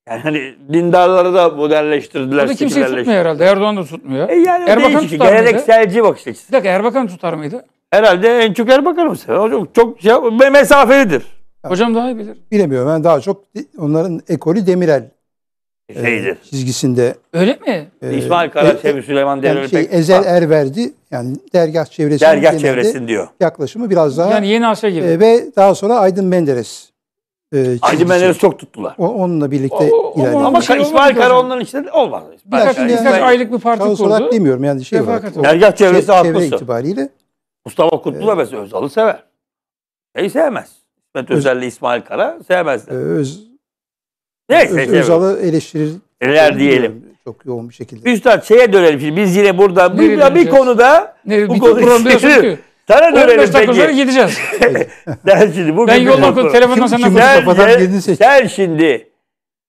Yani hani dindarları da modernleştirdiler, Burada kimseyi tutmuyor herhalde. Erdoğan da tutmuyor. E yani Erbakan değişik, tutar gelenekselci bakış açısı. Bir dakika Erbakan tutar mıydı? Herhalde en çok Erbakan'ı sever. Çok, çok şey, mesafelidir. Hocam daha iyi bilir. Bilemiyorum ben daha çok onların ekolü Demirel e, e, çizgisinde. Öyle mi? e, İsmail Karaçevi, e, e, Süleyman yani Demirel şey, Pek- Ezel Erverdi yani dergah çevresinin dergah genelde çevresin diyor. yaklaşımı biraz daha Yani yeni asra gibi. e, ve daha sonra Aydın Menderes e, ee, Hacı Mener'i çok tuttular. O, onunla birlikte o, ilerledi. Ama şey İsmail Kara onların içinde olmaz. İsmail birkaç, Kara, birkaç aylık bir parti kurdu. Olarak demiyorum yani şey Defakat olarak. Dergah çevresi şey, çevre itibariyle. Mustafa Kutlu da e, mesela Özal'ı sever. Şeyi sevmez. İsmet Özel'le İsmail Kara sevmezler. Öz, Neyse. Öz, Özal'ı eleştirir. Eler diyelim. Çok yoğun bir şekilde. Üstad şeye dönelim şimdi. Biz yine burada bir, bir konuda ne, bu konuyu Sana dönelim 15 dakika gideceğiz. ben şimdi bugün... Ben yolda okudum. Telefondan senden konuştum. Sen, sen, sen şimdi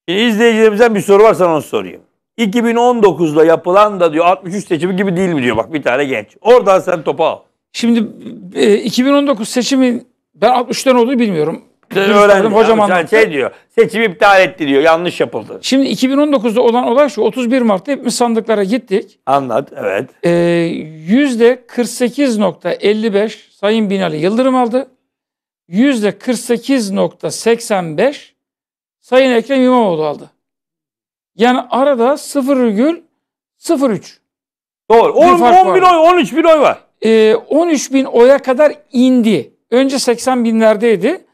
izleyicilerimizden bir soru varsa onu sorayım. 2019'da yapılan da diyor 63 seçimi gibi değil mi diyor bak bir tane genç. Oradan sen topa al. Şimdi e, 2019 seçimi ben 63'ten olduğunu bilmiyorum. Ben öğrendim. Hocam yani anlattı. Şey diyor, seçim iptal etti diyor, yanlış yapıldı. Şimdi 2019'da olan olay şu, 31 Mart'ta hepimiz sandıklara gittik. Anlat, evet. Ee, %48.55 Sayın Binali Yıldırım aldı. %48.85 Sayın Ekrem İmamoğlu aldı. Yani arada 0,03. Doğru. 10, 10 bin oy, 13 bin oy var. Ee, 13 bin oya kadar indi. Önce 80 binlerdeydi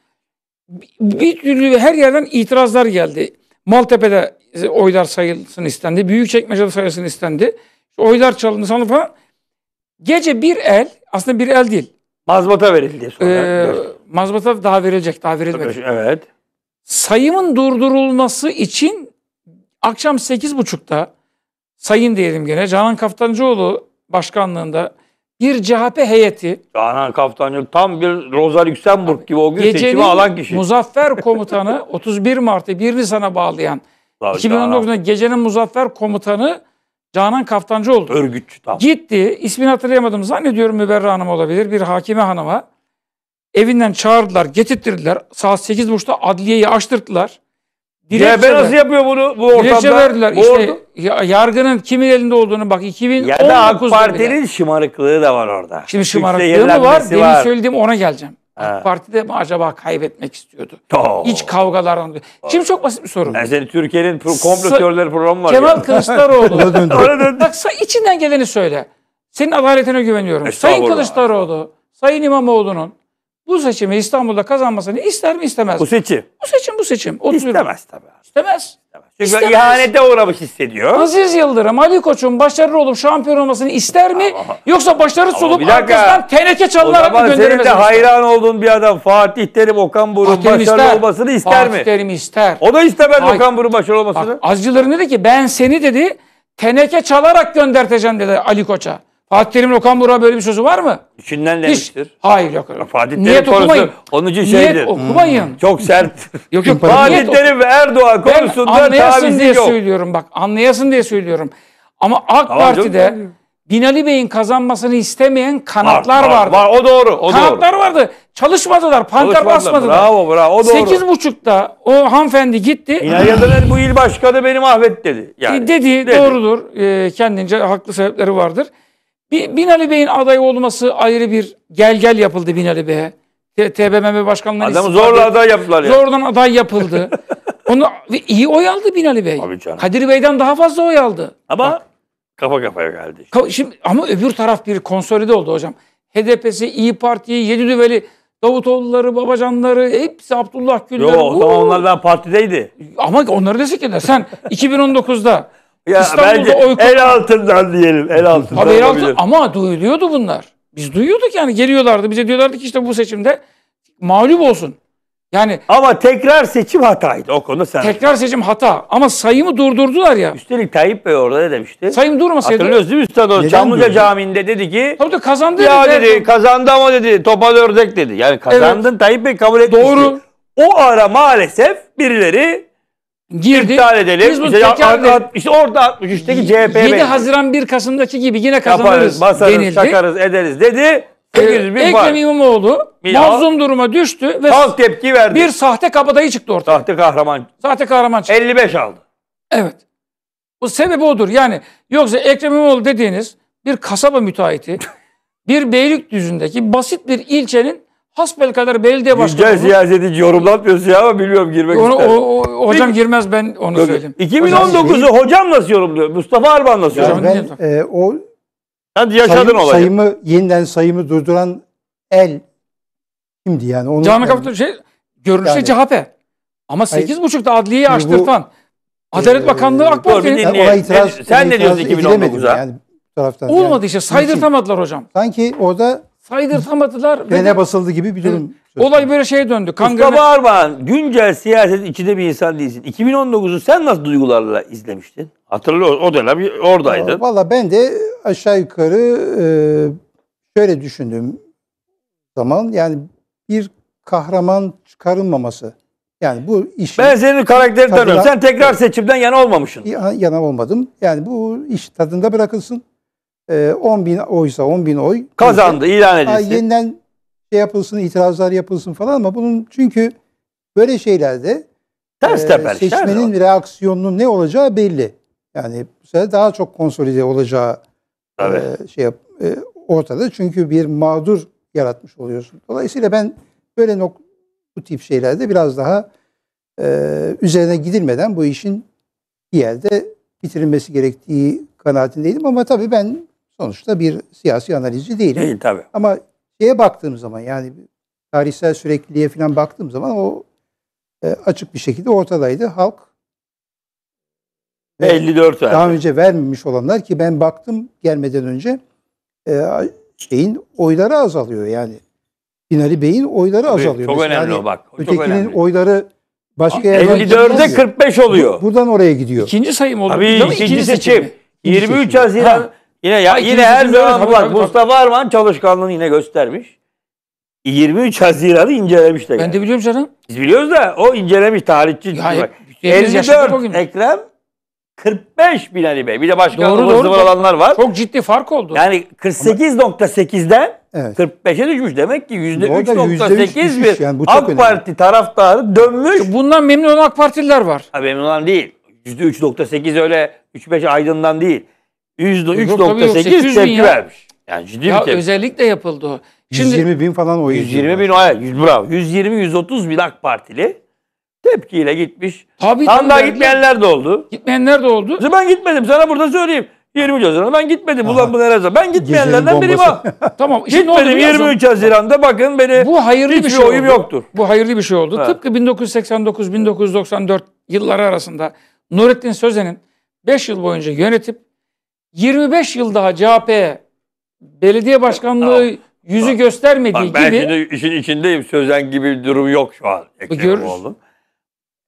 bir türlü her yerden itirazlar geldi. Maltepe'de oylar sayılsın istendi. Büyükçekmece'de sayılsın istendi. Oylar çalındı sana falan. Gece bir el, aslında bir el değil. Mazbata verildi sonra. Ee, mazbata daha verilecek, daha verilmedi. Evet. Sayımın durdurulması için akşam sekiz buçukta sayın diyelim gene Canan Kaftancıoğlu başkanlığında bir CHP heyeti Canan Kaftancı tam bir Rozar Yüksenburg gibi o gün seçimi alan kişi. Muzaffer Komutanı 31 Mart'ı bir Nisan'a bağlayan 2019'da gecenin Muzaffer Komutanı Canan Kaftancı oldu. Örgütçü tam. Gitti. ismini hatırlayamadım. Zannediyorum Müberra Hanım olabilir. Bir hakime hanıma. Evinden çağırdılar, getirttirdiler. Saat 8.30'da adliyeyi açtırdılar. Dilekçe CHP nasıl yapıyor bunu bu ortamda? Dilekçe verdiler. Bu işte, ordu yargının kimin elinde olduğunu bak 2019'da Ya da AK Parti'nin bile. şımarıklığı da var orada. Şimdi şımarıklığı mı var? Benim var. söylediğim ona geleceğim. Ha. AK Parti de mi acaba kaybetmek istiyordu? To. İç kavgalardan. Şimdi çok basit bir soru. Yani Türkiye'nin pro komplo teorileri programı var. Kemal ya. Kılıçdaroğlu. Ona Bak içinden geleni söyle. Senin adaletine güveniyorum. Sayın Kılıçdaroğlu, Sayın İmamoğlu'nun bu seçimi İstanbul'da kazanmasını ister mi istemez mi? Bu seçim. Bu seçim bu seçim. Oturuyor. İstemez tabii. İstemez. istemez. Çünkü istemez. ihanete uğramış hissediyor. Aziz Yıldırım, Ali Koç'un başarılı olup şampiyon olmasını ister mi? Ama, Yoksa başarısız olup arkasından teneke çalınarak mı gönderilmesini senin de hayran olduğun bir adam Fatih Terim, Okan Burun Fatih başarılı ister. olmasını ister Fatih mi? Fatih Terim ister. O da istemez Ay, Okan Burun başarılı olmasını. Bak, Azcıların dedi ki ben seni dedi teneke çalarak gönderteceğim dedi Ali Koç'a. Fatih Terim'in Okan Burak'a böyle bir sözü var mı? İçinden demiştir. Hiç, hayır yok. Fatih Terim niyet konusu okumayın. onun şeydir. Niyet okumayın. Hmm. Çok sert. yok yok. Fatih Terim ve Erdoğan konusunda ben anlayasın diye söylüyorum bak. Anlayasın diye söylüyorum. Ama AK tamam, Parti'de Binali Bey'in kazanmasını istemeyen kanatlar var, var, vardı. Var, o doğru. O kanatlar doğru. vardı. Çalışmadılar, panter basmadılar. Bravo, bravo. O doğru. Sekiz buçukta o hanımefendi gitti. İnanyadılar bu il başkanı beni mahvet dedi. Yani, e, dedi, dedi, doğrudur. E, kendince haklı sebepleri vardır. Binali Bey'in aday olması ayrı bir gel gel yapıldı Binali Bey'e. TBMM başkanlığına Adamı zorla aday yaptılar ya. Zordan aday yapıldı. Onu iyi oy aldı Binali Bey. Tabii canım. Kadir Bey'den daha fazla oy aldı. Ama Bak, kafa kafaya geldi. Işte. Şimdi ama öbür taraf bir konsolide oldu hocam. HDP'si, İyi Parti'yi, Yedi Düveli, Davutoğulları, Babacanları, hepsi Abdullah Gül'leri. Yok, tamam onlar ben partideydi. Ama onları desek ya sen 2019'da Ya İstanbul'da bence oy el altından diyelim. El altından Abi el altı, ama duyuluyordu bunlar. Biz duyuyorduk yani geliyorlardı. Bize diyorlardı ki işte bu seçimde mağlup olsun. Yani Ama tekrar seçim hataydı. O konuda sen. tekrar seçim hata ama sayımı durdurdular ya. Üstelik Tayyip Bey orada ne demişti? Sayım durmasaydı. Hatırlıyorsunuz değil mi Üstad Hoca? Neden Çamlıca Camii'nde dedi ki Tabii de kazandı. ya dedi, kazandı ama dedi topal ördek dedi. Yani kazandın Tayyip Bey kabul etmişti. Doğru. O ara maalesef birileri girdi. İptal edelim. Biz bunu işte, tekerle, at, işte orada 63'teki CHP 7 Haziran 1 Kasım'daki gibi yine kazanırız Yaparız, basarız, denildi. şakarız, ederiz dedi. Ee, Ekrem İmamoğlu mazlum duruma düştü ve Halk tepki verdi. bir sahte kabadayı çıktı ortaya. Sahte kahraman. Sahte kahraman çıktı. 55 aldı. Evet. Bu sebebi odur. Yani yoksa Ekrem İmamoğlu dediğiniz bir kasaba müteahhiti bir beylik düzündeki basit bir ilçenin Hasbel kadar belediye başkanı. Güncel siyaset hiç yorumlatmıyorsun ya ama biliyorum girmek onu, O, o, hocam Peki. girmez ben onu Peki. söyleyeyim. 2019'u hocam nasıl yorumluyor? Mustafa Arban nasıl yani yorumluyor? Ben e, o Sen yaşadın sayım, olayı. Sayımı, yeniden sayımı durduran el kimdi yani? Onu, Canlı kapatın şey görünüşte yani, CHP. Ama 8.30'da adliyeyi açtırtan bu, Adalet e, Bakanlığı AK Parti'nin... Yani ona itiraz, sen ne diyorsun 2019'a? Yani, taraftan. Olmadı yani. işte saydırtamadılar hocam. Sanki orada saydırtamadılar. Dene basıldı gibi bir durum. Olay böyle şeye döndü. Kangrene... Mustafa Armağan güncel siyaset içinde bir insan değilsin. 2019'u sen nasıl duygularla izlemiştin? Hatırlıyor o dönem oradaydın. Valla ben de aşağı yukarı e, şöyle düşündüm zaman yani bir kahraman çıkarılmaması. Yani bu iş Ben senin karakterini tanıyorum. Sen tekrar seçimden yana olmamışsın. Yana olmadım. Yani bu iş tadında bırakılsın e, ee, 10 bin oysa 10 bin oy. Kazandı işte, ilan edilsin. Yeniden şey yapılsın, itirazlar yapılsın falan ama bunun çünkü böyle şeylerde Ters e, teper. Seçmenin şey reaksiyonunun ne olacağı belli. Yani bu sefer daha çok konsolide olacağı e, şey e, ortada. Çünkü bir mağdur yaratmış oluyorsun. Dolayısıyla ben böyle nok bu tip şeylerde biraz daha e, üzerine gidilmeden bu işin bir yerde bitirilmesi gerektiği kanaatindeydim. Ama tabii ben sonuçta bir siyasi analizci değilim. Değil tabii. Ama şeye baktığım zaman yani tarihsel sürekliliğe falan baktığım zaman o e, açık bir şekilde ortadaydı. Halk 54 verdi. Daha önce vermemiş olanlar ki ben baktım gelmeden önce e, şeyin oyları azalıyor yani. Binali Bey'in oyları Tabii, azalıyor. Çok Mesela önemli yani, o bak. O ötekinin önemli. oyları başka yerden 54'e 45 oluyor. Buradan oraya gidiyor. İkinci sayım oldu. Tabii ikinci, ikinci seçim. seçim. 23 Haziran Yine ya, yine her zaman tabii, bak tabii, Mustafa Arman çalışkanlığını yine göstermiş. 23 Haziran'ı incelemiş de. Ben yani. de biliyorum canım. Biz biliyoruz da o incelemiş tarihçi. Ya, hep, 54 Ekrem 45 bin Ali Bey. Bir de başka doğru, doğru, doğru. alanlar var. Çok ciddi fark oldu. Yani 48.8'den evet. 45'e düşmüş. Demek ki %3.8 bir yani AK önemli. Parti taraftarı dönmüş. Bundan memnun olan AK Partililer var. Ha, memnun olan değil. %3.8 öyle 3-5 aydından değil. %3.8 tepki vermiş. Yani ciddi ya bir tepki. Özellikle yapıldı o. Şimdi, 120 bin falan oy. 120 bin oy. 100, bravo. 120-130 bin AK Partili tepkiyle gitmiş. Tabii, Tam daha gitmeyenler de oldu. Gitmeyenler de oldu. Ben gitmedim sana burada söyleyeyim. 20 Haziran'da ben gitmedim. Aha. Ulan bu neresi? Ben gitmeyenlerden biriyim ha. tamam. Şimdi gitmedim 23 Haziran'da bakın beni bu hayırlı bir şey oyum oldu. yoktur. Bu hayırlı bir şey oldu. Ha. Tıpkı 1989-1994 yılları arasında Nurettin Sözen'in 5 yıl boyunca yönetip 25 yıl daha CHP belediye başkanlığı tamam. yüzü tamam. göstermediği Bak, ben gibi. Ben şimdi işin içindeyim. Sözen gibi bir durum yok şu an. Görürüz.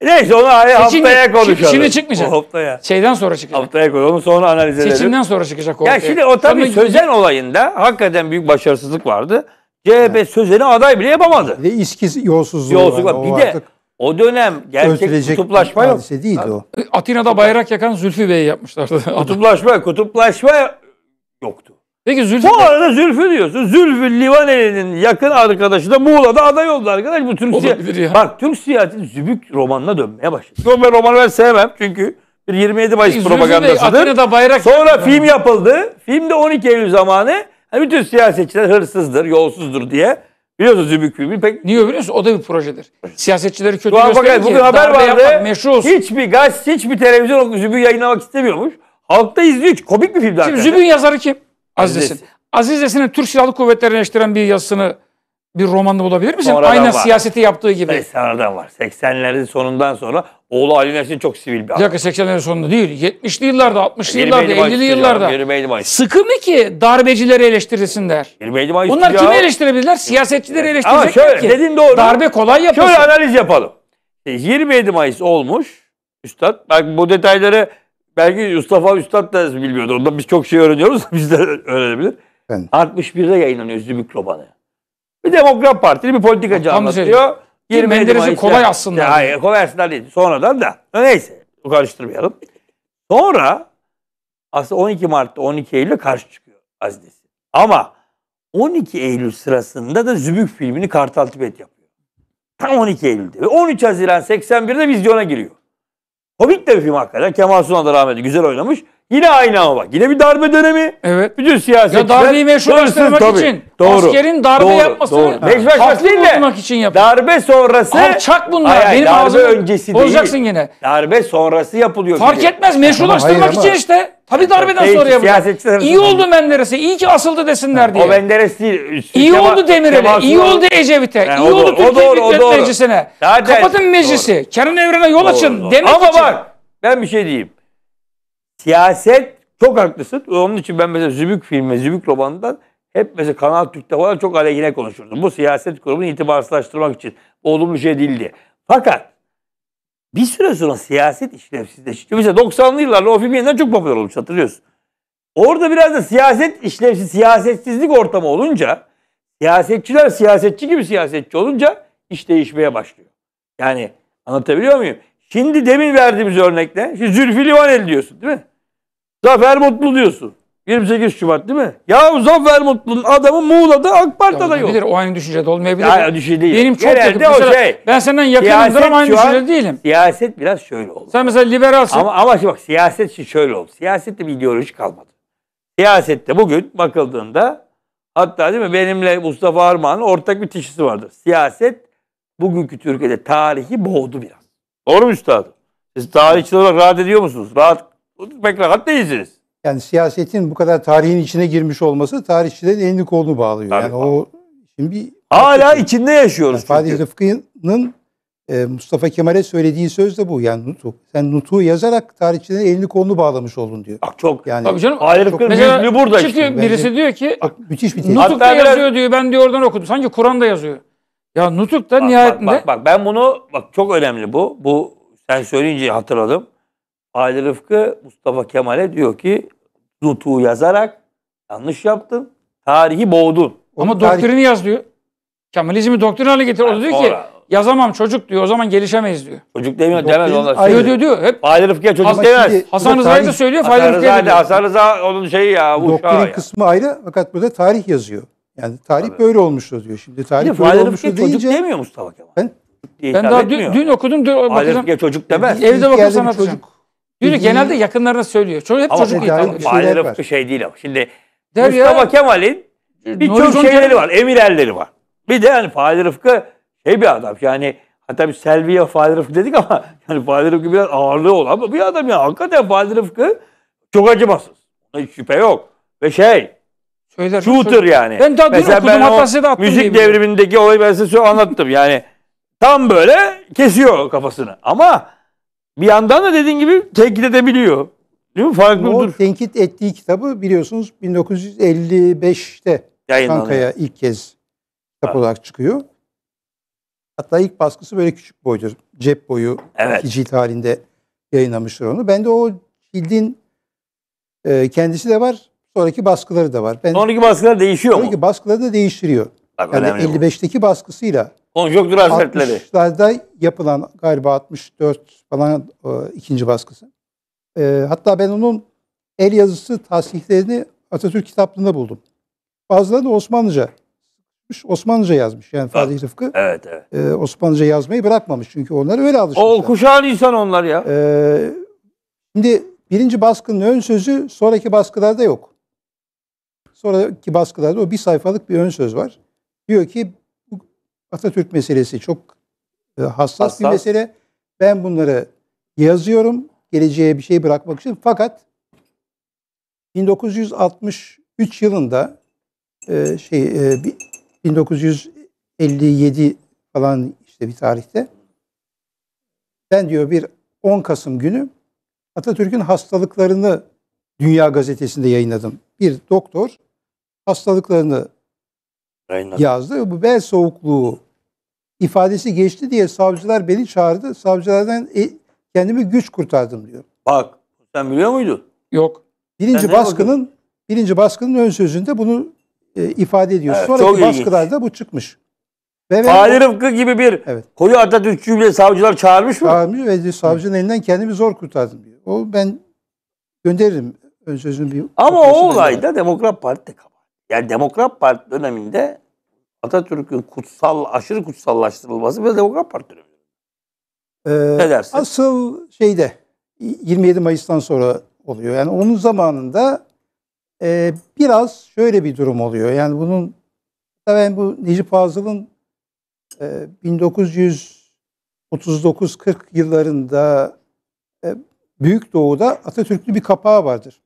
Neyse onu e, haftaya konuşalım. Şimdi çıkmayacak. O haftaya. Şeyden sonra çıkacak. Haftaya konuşalım sonra analiz edelim. Seçimden sonra çıkacak. Ortaya. Ya şimdi o tabii sonra... Sözen olayında hakikaten büyük başarısızlık vardı. CHP evet. Sözen'i aday bile yapamadı. Ve iskiz yolsuzluğu. Yolsuzluğu var. bir de artık... O dönem gerçek kutuplaşma yok. değildi o. E, Atina'da bayrak yakan Zülfü Bey yapmışlardı. Kutuplaşma, kutuplaşma yoktu. Peki Zülfü Bu arada Zülfü diyorsun. Zülfü Livaneli'nin yakın arkadaşı da Muğla'da aday oldu arkadaş. Bu Türk Olabilir siyaseti. Bak Türk siyaseti zübük romanına dönmeye başladı. Yo, Ben romanı ben sevmem çünkü bir 27 Mayıs Zülfü Bey propagandasıdır. Atina'da bayrak Sonra yakan- film yapıldı. Film de 12 Eylül zamanı. Hani bütün siyasetçiler hırsızdır, yolsuzdur diye Biliyorsun Zübük Gümrük pek... Niye biliyor musun? O da bir projedir. Siyasetçileri kötü Doğan ki. bugün haber vardı. Yapmak, meşru olsun. Hiçbir gaz, hiçbir televizyon Zübük yayınlamak istemiyormuş. Halkta izliyor. Komik bir film zaten. Şimdi Zümrüt'ün yazarı kim? Aziz Aziz Desin. Aziz Desin'in Türk Silahlı Kuvvetleri'ni eleştiren bir yazısını bir romanda bulabilir misin? Sonradan Aynen var. siyaseti yaptığı gibi. 80'lerden var. 80'lerin sonundan sonra oğlu Ali Nesin çok sivil bir adam. Yok 80'lerin sonunda değil. 70'li yıllarda, 60'lı yıllarda, 50'li yıllarda. Sıkı mı ki darbecileri eleştirirsinler? Onlar kimi eleştirebilirler? Siyasetçileri evet. eleştirecekler Ama şöyle, ki. Dediğin doğru. Darbe kolay yapılsın. Şöyle analiz yapalım. 27 e, Mayıs olmuş. Üstad bak bu detayları belki Mustafa Üstad da bilmiyordu. Ondan biz çok şey öğreniyoruz. biz de öğrenebilir. Ben. 61'de yayınlanıyor Zümrüt Loban'ı. Bir Demokrat Partili bir politikacı Tam anlatıyor. Şey. 27 kolay aslında. Ya, hayır kolay aslında değil. Sonradan da. Neyse Bu karıştırmayalım. Sonra aslında 12 Mart'ta 12 Eylül'e karşı çıkıyor Aziz Ama 12 Eylül sırasında da Zübük filmini Kartal Tibet yapıyor. Tam 12 Eylül'de. Ve 13 Haziran 81'de vizyona giriyor. Hobbit de bir film hakikaten. Kemal Sunal da rahmetli güzel oynamış. Yine aynı ama bak. Yine bir darbe dönemi. Evet. Bütün siyasetçiler. Ya darbeyi meşrulaştırmak tabii. için. Doğru. Askerin darbe doğru, yapmasını meşrulaştırmak değil de. için yapıyor. Darbe sonrası. Alçak bunlar. Hayır, Benim darbe ağzım, öncesi değil. Olacaksın yine. Darbe sonrası yapılıyor. Fark etmez. Meşrulaştırmak ama için işte. Tabii darbeden Değişik sonra yapacak. İyi oldu Menderes'e, iyi ki asıldı desinler diye. O Menderes değil. İyi oldu Demirel'e, iyi oldu Ecevit'e, yani iyi oldu Türkiye Büyük Meclisi'ne. Kapatın meclisi, Kenan Evren'e yol açın demek için. Ama bak ben bir şey diyeyim siyaset çok haklısın. E, onun için ben mesela Zübük filmi, Zübük romanından hep mesela Kanal Türk'te falan çok aleyhine konuşurdum. Bu siyaset kurumunu itibarsızlaştırmak için olumlu şey değildi. Fakat bir süre sonra siyaset işlevsizleşti. Mesela 90'lı yıllarda o film yeniden çok popüler olmuş hatırlıyorsun. Orada biraz da siyaset işlevsiz, siyasetsizlik ortamı olunca siyasetçiler siyasetçi gibi siyasetçi olunca iş değişmeye başlıyor. Yani anlatabiliyor muyum? Şimdi demin verdiğimiz örnekte, şu Zülfü Livaneli diyorsun değil mi? Zafer Mutlu diyorsun. 28 Şubat değil mi? Ya Zafer Mutlu'nun adamı Muğla'da AK Parti'de yok. Olabilir o aynı düşüncede olmayabilir. Ya düşün şey değil. Benim çok Genelde yakın. Mesela, şey. Ben senden yakınımdır ama aynı düşüncede değilim. Siyaset biraz şöyle oldu. Sen mesela liberalsin. Ama, ama bak siyaset şimdi şöyle oldu. Siyasette bir ideoloji kalmadı. Siyasette bugün bakıldığında hatta değil mi benimle Mustafa Armağan'ın ortak bir teşhisi vardır. Siyaset bugünkü Türkiye'de tarihi boğdu biraz. Doğru mu üstadım? Siz tarihçiler olarak rahat ediyor musunuz? Rahat tutmak değilsiniz. Yani siyasetin bu kadar tarihin içine girmiş olması tarihçilerin elini kolunu bağlıyor. Tabii, yani o şimdi hala Rıfkı, içinde yaşıyoruz. Yani Fatih Rıfkı'nın e, Mustafa Kemal'e söylediği söz de bu. Yani Nutuk. Sen Nutuk'u yazarak tarihçilerin elini kolunu bağlamış oldun diyor. Bak çok. Yani Tabii canım. Aile Rıfkı'nın büyüklüğü burada çıkıyor, işte. Bence, birisi diyor ki bak, müthiş bir Nutuk'ta yazıyor diyor. Ben diyor oradan okudum. Sanki Kur'an'da yazıyor. Ya Nutuk'ta bak, nihayetinde. Bak, bak bak ben bunu bak çok önemli bu. Bu sen söyleyince hatırladım. Ali Rıfkı Mustafa Kemal'e diyor ki Zutu'yu yazarak yanlış yaptın. Tarihi boğdun. Ama Onun doktrini tarih... yaz diyor. Kemalizmi doktrin hale getir. O da diyor ki yazamam çocuk diyor. O zaman gelişemeyiz diyor. Çocuk demiyor doktrin, demez onlar. Diyor diyor diyor. Hep Ali Rıfkı'ya çocuk Ama demez. Şimdi, Hasan Rıza'yı da söylüyor. Hasan Rıza, de, Hasan Rıza onun şeyi ya. Doktrin kısmı ayrı fakat burada tarih yazıyor. Yani tarih Tabii. böyle olmuştu diyor. Şimdi tarih Şimdi, böyle olmuştur deyince. Çocuk demiyor Mustafa Kemal. Ben, ben daha dün, dün okudum. Dün, Ali Rıfkı'ya çocuk demez. Evde bakıp sana çocuk Yürü genelde yakınlarına söylüyor. Çocuk hep Ama çocuk Eda'yı- itham ediyor. Mahalle şey değil ama. Şimdi Der Mustafa Kemal'in birçok Horizontal- şeyleri var. Emirerleri var. Bir de yani Fahri Rıfkı şey bir adam. Yani hatta bir Selvi'ye Fahri Rıfkı dedik ama yani Fahri Rıfkı biraz ağırlığı olan ama bir adam ya. Hakikaten Fahri Rıfkı çok acımasız. hiç şüphe yok. Ve şey Söyler. Shooter yani. Ben daha dün okudum, hatta attım Müzik devrimindeki olayı ben size anlattım. Yani tam böyle kesiyor kafasını. Ama bir yandan da dediğin gibi tenkit edebiliyor. Değil mi? Farklı o dur. tenkit ettiği kitabı biliyorsunuz 1955'te Ankara'ya ilk kez kitap olarak çıkıyor. Hatta ilk baskısı böyle küçük boydur. Cep boyu evet. cilt halinde yayınlamışlar onu. Ben de o cildin e, kendisi de var. Sonraki baskıları da var. Ben, sonraki baskılar değişiyor sonraki mu? Sonraki baskıları da değiştiriyor. Bak, yani 55'teki bu. baskısıyla Konjonktür hasretleri. 60'larda yapılan galiba 64 falan e, ikinci baskısı. E, hatta ben onun el yazısı tasniflerini Atatürk kitaplığında buldum. Bazıları da Osmanlıca. Osmanlıca yazmış yani Fatih Rıfkı. Evet, evet. E, Osmanlıca yazmayı bırakmamış çünkü onlar öyle alışmışlar. O kuşağın insan onlar ya. E, şimdi birinci baskının ön sözü sonraki baskılarda yok. Sonraki baskılarda o bir sayfalık bir ön söz var. Diyor ki Atatürk meselesi çok hassas, e, hassas bir mesele. Ben bunları yazıyorum geleceğe bir şey bırakmak için. Fakat 1963 yılında e, şey 1957 e, falan işte bir tarihte ben diyor bir 10 Kasım günü Atatürk'ün hastalıklarını Dünya Gazetesi'nde yayınladım. Bir doktor hastalıklarını Yayınladım. yazdı bu bel soğukluğu ifadesi geçti diye savcılar beni çağırdı. Savcılardan e, kendimi güç kurtardım diyor. Bak sen biliyor muydun? Yok. Birinci Sen baskının birinci baskının ön sözünde bunu e, ifade ediyor. Evet, çok Sonraki baskılarda bu çıkmış. Ve Fahri Rıfkı gibi bir Evet. koyu Atatürkçü bile savcılar çağırmış mı? çağırmış ve diyor, savcının elinden kendimi zor kurtardım diyor. O ben gönderirim ön sözünü bir Ama o olayda Demokrat Parti de kabahat. Yani Demokrat Parti döneminde Atatürk'ün kutsal, aşırı kutsallaştırılması ve Demokrat Parti Ee, ne dersin? Asıl şeyde 27 Mayıs'tan sonra oluyor. Yani onun zamanında e, biraz şöyle bir durum oluyor. Yani bunun ben bu Necip Fazıl'ın e, 1939-40 yıllarında e, Büyük Doğu'da Atatürklü bir kapağı vardır.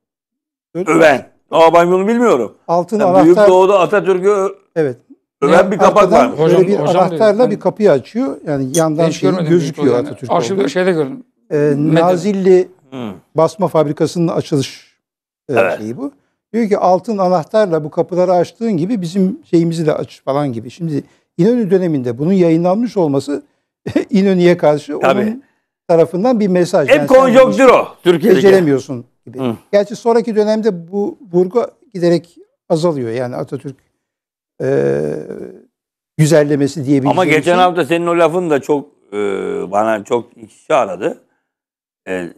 Öyle Öven. Aa ben bunu bilmiyorum. Altın yani anahtar. Büyük Doğu'da Atatürk'ü Evet. Öven bir kapak var. böyle bir hocam anahtarla dedi. bir kapıyı açıyor. Yani yandan Hiç şeyi gözüküyor olayını. Atatürk Arşivde şeyde gördüm. Ee, Nazilli Hı. Hmm. basma fabrikasının açılış e, Evet. şeyi bu. Diyor ki altın anahtarla bu kapıları açtığın gibi bizim şeyimizi de aç falan gibi. Şimdi İnönü döneminde bunun yayınlanmış olması İnönü'ye karşı Tabii. onun tarafından bir mesaj. Hep Yani sen konjonktür o. bunu Beceremiyorsun gibi. Hı. Gerçi sonraki dönemde bu vurgu giderek azalıyor. Yani Atatürk e, güzellemesi diyebileceğim Ama şey. geçen hafta senin o lafın da çok e, bana çok kişi aradı. E,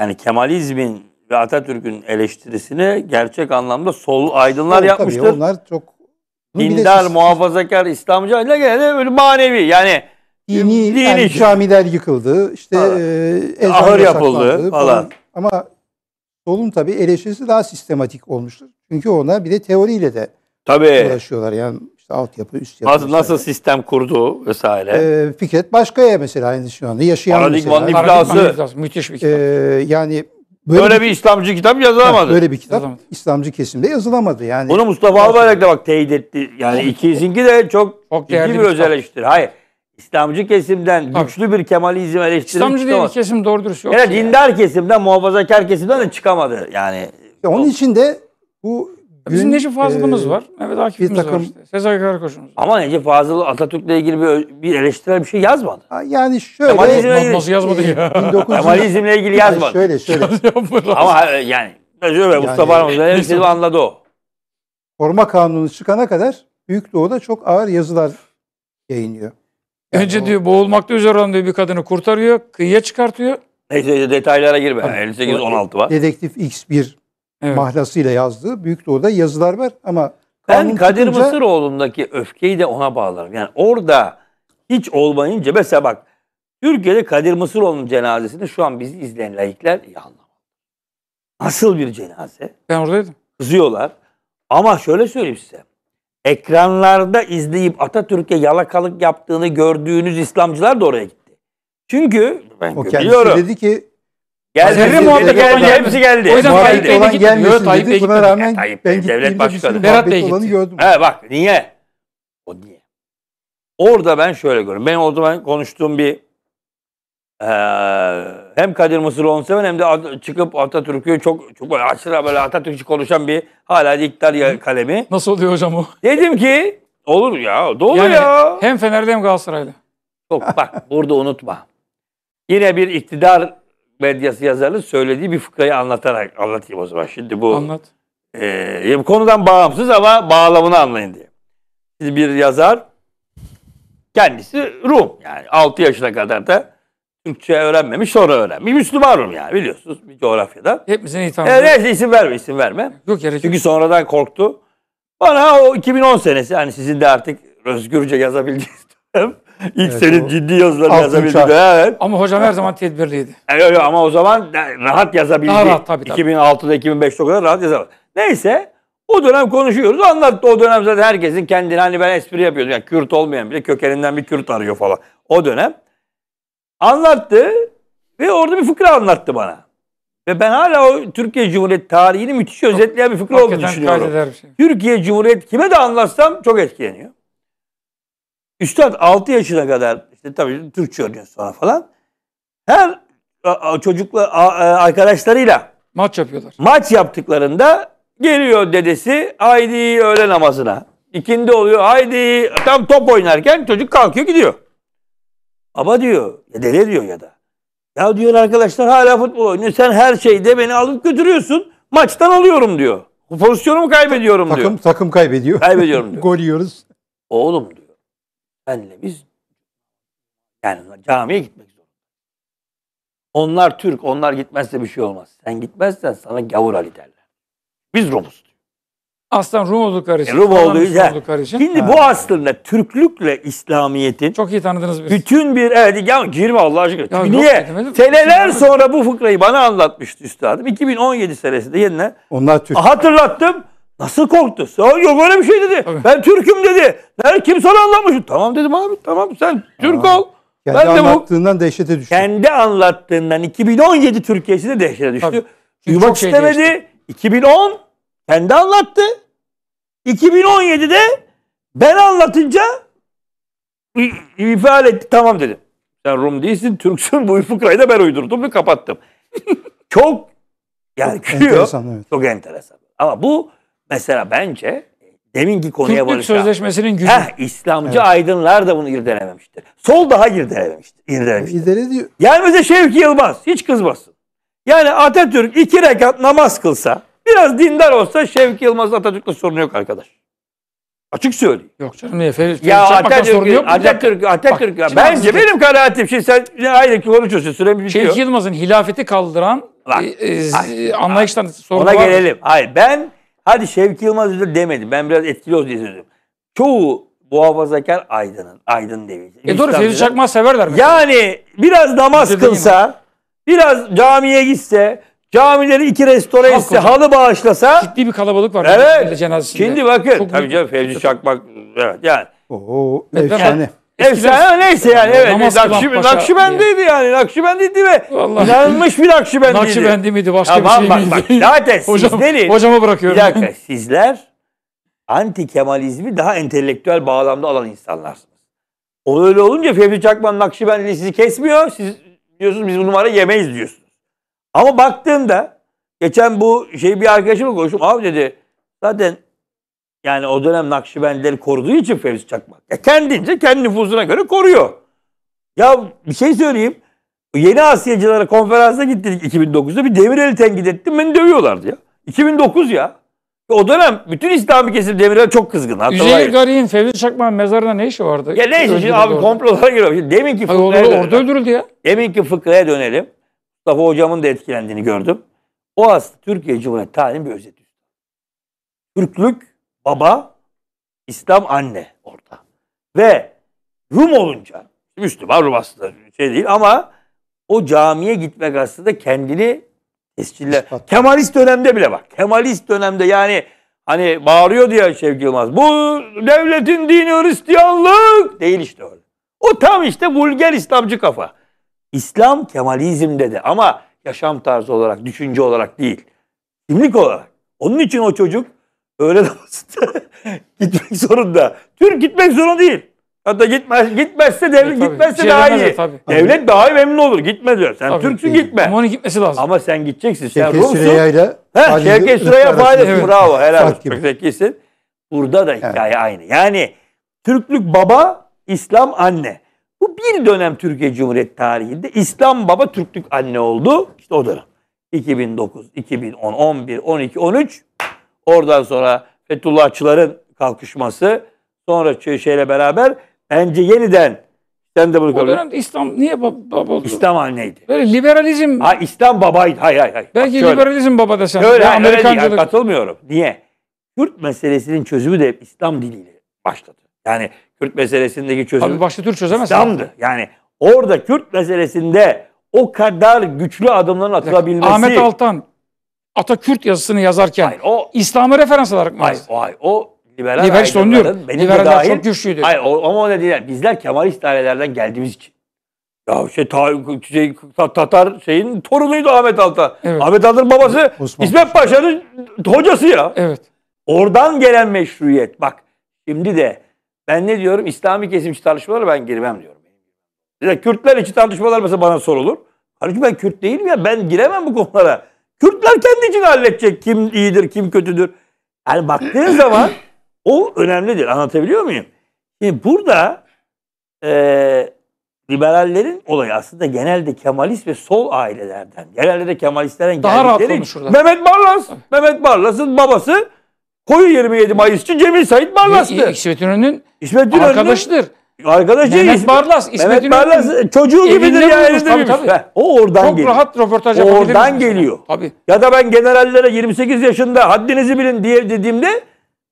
yani Kemalizmin ve Atatürk'ün eleştirisini gerçek anlamda sol aydınlar evet, yapmıştır. Tabii, onlar çok dindar, muhafazakar, İslamcı aydınlar genelde böyle manevi yani dini, dini yani camiler yıkıldı. işte e, ahır yapıldı falan. Ama solun tabii eleştirisi daha sistematik olmuştur. Çünkü ona bir de teoriyle de Tabii. uğraşıyorlar. Yani işte altyapı, üst yapı. Nasıl, nasıl sistem kurdu vesaire. Ee, Fikret Başkaya mesela aynı şu anda yaşayan Paradigmanın mesela. iflası. Müthiş bir kitap. Ee, yani Böyle, böyle bir, bir İslamcı kitap yazılamadı. böyle bir kitap yazılamadı. İslamcı kesimde yazılamadı yani. Bunu Mustafa Albayrak da bak teyit etti. Yani ikizinki de çok, çok ciddi bir, bir öz eleştir. Hayır. İslamcı kesimden Tabii. güçlü bir Kemalizm eleştiri İslamcı değil kesim doğru dürüst yok. Evet, yani. dindar kesimden, muhafazakar kesimden de çıkamadı yani. onun için de bu Bizim Necip Fazıl'ımız e, var. Mehmet Akif'imiz bir takım, var işte. Sezai Karakoç'umuz var. Ama Necip Fazıl Atatürk'le ilgili bir, bir eleştirel bir şey yazmadı. Yani şöyle. Emalizmle nasıl yazmadı ya? 1900... E, Emalizmle ilgili yazmadı. şöyle şöyle. Ama e, yani özür dilerim yani, Mustafa Aramız'ın en şey anladı o. Koruma kanunu çıkana kadar Büyük Doğu'da çok ağır yazılar yayınlıyor. Yani Önce o... diyor boğulmakta üzere olan diyor bir kadını kurtarıyor, kıyıya çıkartıyor. Neyse detaylara girme. 58-16 var. Dedektif x bir evet. mahlasıyla yazdığı Büyük Doğu'da yazılar var ama ben Kadir tutunca... Mısıroğlu'ndaki öfkeyi de ona bağlarım. Yani orada hiç olmayınca mesela bak Türkiye'de Kadir Mısıroğlu'nun cenazesini şu an bizi izleyen laikler iyi anlamadı. Nasıl bir cenaze? Ben oradaydım. Kızıyorlar. Ama şöyle söyleyeyim size. Ekranlarda izleyip Atatürk'e yalakalık yaptığını gördüğünüz İslamcılar da oraya gitti. Çünkü ben o biliyorum. dedi ki Geldi. Zerre muhabbet geldi. Hepsi geldi. O yüzden Tayyip Bey de gitti. Yok Tayyip Bey Buna rağmen Tayyip ben devlet başkanı. Berat Bey gitti. Gördüm. He bak niye? O niye? Orada ben şöyle görüyorum. Benim o zaman konuştuğum bir ee, hem Kadir Mısıroğlu'nu seven hem de çıkıp Atatürk'ü çok çok böyle aşırı böyle Atatürkçü konuşan bir hala iktidar kalemi. Nasıl oluyor hocam o? Dedim ki olur ya dolu yani, ya. Hem Fener'de hem Galatasaray'da. Yok bak burada unutma. Yine bir iktidar medyası yazarı söylediği bir fıkrayı anlatarak anlatayım o zaman. Şimdi bu Anlat. E, konudan bağımsız ama bağlamını anlayın diye. Şimdi bir yazar kendisi Rum yani 6 yaşına kadar da Türkçe öğrenmemiş sonra öğrenmiş. Müslüman Rum yani biliyorsunuz bir coğrafyada. Hepimizin itham Evet neyse isim verme isim verme. Yok gerek Çünkü sonradan korktu. Bana o 2010 senesi hani sizin de artık özgürce yazabildiğiniz dönem İlk evet, senin o, ciddi yazıları yazabildi. Evet. Ama hocam her zaman tedbirliydi. Evet, evet ama o zaman rahat yazabildi. Daha rahat tabii, tabii. 2006'da 2005'te o kadar rahat yazabildi. Neyse o dönem konuşuyoruz. Anlattı o dönem zaten herkesin kendini hani ben espri yapıyordum. Yani Kürt olmayan bile kökeninden bir Kürt arıyor falan. O dönem anlattı ve orada bir fıkra anlattı bana. Ve ben hala o Türkiye Cumhuriyeti tarihini müthiş özetleyen bir fıkra olduğunu düşünüyorum. Şey. Türkiye Cumhuriyeti kime de anlatsam çok etkileniyor. Üstad 6 yaşına kadar işte tabii Türkçe öğreniyor sonra falan. Her çocukla e, arkadaşlarıyla maç yapıyorlar. Maç yaptıklarında geliyor dedesi haydi öğle namazına. İkindi oluyor haydi tam top oynarken çocuk kalkıyor gidiyor. Ama diyor dede diyor ya da. Ya diyor arkadaşlar hala futbol oynuyor. Sen her şeyde beni alıp götürüyorsun. Maçtan oluyorum diyor. Pozisyonumu kaybediyorum takım, diyor. Takım takım kaybediyor. Kaybediyorum diyor. Gol yiyoruz. Oğlum diyor. Benle biz yani camiye gitmek zorunda. Onlar Türk, onlar gitmezse bir şey olmaz. Sen gitmezsen sana gavur Ali derler. Biz Romuz diyor. Aslan Rum oldukları için. E, Rum olduğu için. Şimdi ha. bu aslında Türklükle İslamiyet'in çok iyi tanıdınız biz. Bütün bir evet ya girme Allah aşkına. Ya, Niye? Seneler sonra bu fıkrayı bana anlatmıştı üstadım. 2017 senesinde yeniden Onlar Türk. hatırlattım. Nasıl korktu? Ya yok öyle bir şey dedi. Tabii. Ben Türk'üm dedi. Her kimse onu anlamış. Tamam dedim abi tamam sen Türk Aa, ol. Kendi ben de anlattığından bu, dehşete düştü. Kendi anlattığından 2017 Türkiye'si de dehşete düştü. Tabii. Duymak şey istemedi. Değişti. 2010 kendi anlattı. 2017'de ben anlatınca ifade etti. Tamam dedim. Sen Rum değilsin, Türksün. Bu fıkrayı da ben uydurdum ve kapattım. çok yani gülüyor. Enteresan, evet. Çok enteresan. Ama bu Mesela bence deminki konuya Kürtlük varışan. sözleşmesinin gücü. Heh, İslamcı evet. aydınlar da bunu irdelememiştir. Sol daha irdelememiştir. irdelemiştir. İrdeledi. Gelmese Şevki Yılmaz hiç kızmasın. Yani Atatürk iki rekat namaz kılsa, biraz dindar olsa Şevki Yılmaz Atatürk'le sorunu yok arkadaş. Açık söyleyeyim. Yok canım niye? Ferit, ya Atatürk, Atatürk, Atatürk, Bak, bence benim kanaatim şimdi sen aynı konuşuyorsun süre bitiyor. Şey Şevki Yılmaz'ın hilafeti kaldıran Bak, e, e, anlayıştan sorun var. Ona gelelim. Hayır ben Hadi Şevki Yılmaz Özür demedi. Ben biraz etkili olsun diye söylüyorum. Çoğu muhafazakar aydının, aydın devi. E doğru Fevzi Çakmaz severler. Mesela. Yani biraz namaz Bize kılsa, biraz camiye gitse, camileri iki restore etse, hocam. halı bağışlasa. Ciddi bir kalabalık var. Evet. Cenazesinde. Şimdi bakın. Çok tabii canım Fevzi Çakmak. Evet yani. Oo, efsane. Yani, Efsane neyse yani evet. Namaz Nakşi, Nakşibendiydi diye. yani. Nakşibendiydi ve Vallahi. inanmış bir Nakşibendiydi. Nakşibendi miydi başka tamam, bir şey bak, miydi? Bak, zaten Hocam, sizleri... Hocama bırakıyorum. Bir dakika sizler anti Kemalizmi daha entelektüel bağlamda alan insanlarsınız. O öyle olunca Fevzi Çakman Nakşibendiliği sizi kesmiyor. Siz diyorsunuz biz bu numara yemeyiz diyorsunuz. Ama baktığımda geçen bu şey bir arkadaşımla konuştum. Abi dedi zaten yani o dönem Nakşibendileri koruduğu için Fevzi Çakmak. E kendince kendi nüfusuna göre koruyor. Ya bir şey söyleyeyim. Yeni Asyacılara konferansa gittik 2009'da bir eli tenkit ettim. Beni dövüyorlardı ya. 2009 ya. O dönem bütün İslami kesim eli çok kızgın. Üzeyir Garip'in Fevzi Çakmak'ın mezarına ne işi vardı? Ya ne işi? Şimdi abi komplolara giriyor. Deminki fıkraya Hayır, orada, orada öldürüldü ya. Deminki fıkraya dönelim. Mustafa hocamın da etkilendiğini gördüm. O aslında Türkiye Cumhuriyeti tarihinin bir özeti. Türklük baba, İslam anne orada. Ve Rum olunca, Müslüman Rum aslında şey değil ama o camiye gitmek aslında kendini tesciller. Kemalist dönemde bile bak. Kemalist dönemde yani hani bağırıyor diye Şevki Yılmaz. Bu devletin dini Hristiyanlık değil işte öyle. O tam işte vulgar İslamcı kafa. İslam Kemalizm dedi ama yaşam tarzı olarak, düşünce olarak değil. Kimlik olarak. Onun için o çocuk öğle namazında gitmek zorunda. Türk gitmek zorunda değil. Hatta gitmez, gitmezse devlet e, gitmezse şey daha iyi. Tabii. Devlet tabii. daha memnun olur. Gitme diyor. Sen tabii, Türksün değil. gitme. Ama onun gitmesi lazım. Ama sen gideceksin. Sen Şevket Rumsun. Süreya'yla He, Şevket Süreyya faydası. Evet. Bravo. Helal olsun. Burada da hikaye evet. aynı. Yani Türklük baba, İslam anne. Bu bir dönem Türkiye Cumhuriyeti tarihinde İslam baba, Türklük anne oldu. İşte o dönem. 2009, 2010, 11, 12, 13 Oradan sonra Fethullahçıların kalkışması sonra şeyle beraber bence yeniden sen de bunu O dönemde İslam niye baba, baba oldu? İslam anneydi. Böyle liberalizm... Ha İslam babaydı. Hay hay hay. Belki şöyle, liberalizm baba desem. Öyle, Amerikancılık. Öyle katılmıyorum. Niye? Kürt meselesinin çözümü de İslam diliyle başladı. Yani Kürt meselesindeki çözüm... Abi başta Türk çözemez. İslam'dı. Yani orada Kürt meselesinde o kadar güçlü adımların atılabilmesi... Ahmet Altan Atakürt yazısını yazarken hayır, o İslam'a referans alarak mı Hayır, yazdı? o, hayır, o liberal Liberal işte onu diyorum. benim Liberaller dahil çok güçlüydü. Hayır o, ama o ne değil. Bizler Kemalist ailelerden geldiğimiz için. Ya işte ta, şey, Tatar şeyin torunuydu Ahmet Altan. Evet. Ahmet Altan'ın babası Osman İsmet Paşa'nın hocası ya. Evet. Oradan gelen meşruiyet. Bak şimdi de ben ne diyorum? İslami kesim içi tartışmalara ben girmem diyorum. Ya Kürtler için tartışmalar mesela bana sorulur. Kardeşim ben Kürt değilim ya. Ben giremem bu konulara. Kürtler kendi için halledecek. Kim iyidir, kim kötüdür. Yani baktığın zaman o önemlidir. Anlatabiliyor muyum? Şimdi burada e, liberallerin olayı aslında genelde Kemalist ve sol ailelerden. Genelde de Kemalistlerden Daha rahat geldikleri konuşurlar. Mehmet Barlas. Mehmet Barlas'ın babası koyu 27 Mayısçı Cemil Said Barlas'tı. İ- İsmet İnönü'nün İsmet arkadaşıdır. Arkadaş Mehmet Barlas, İsmet Barlas çocuğu gibidir ya elinde tabii, tabii. O oradan Çok geliyor. rahat röportaj yapabilir Oradan geliyor. Tabii. Ya da ben generallere 28 yaşında haddinizi bilin diye dediğimde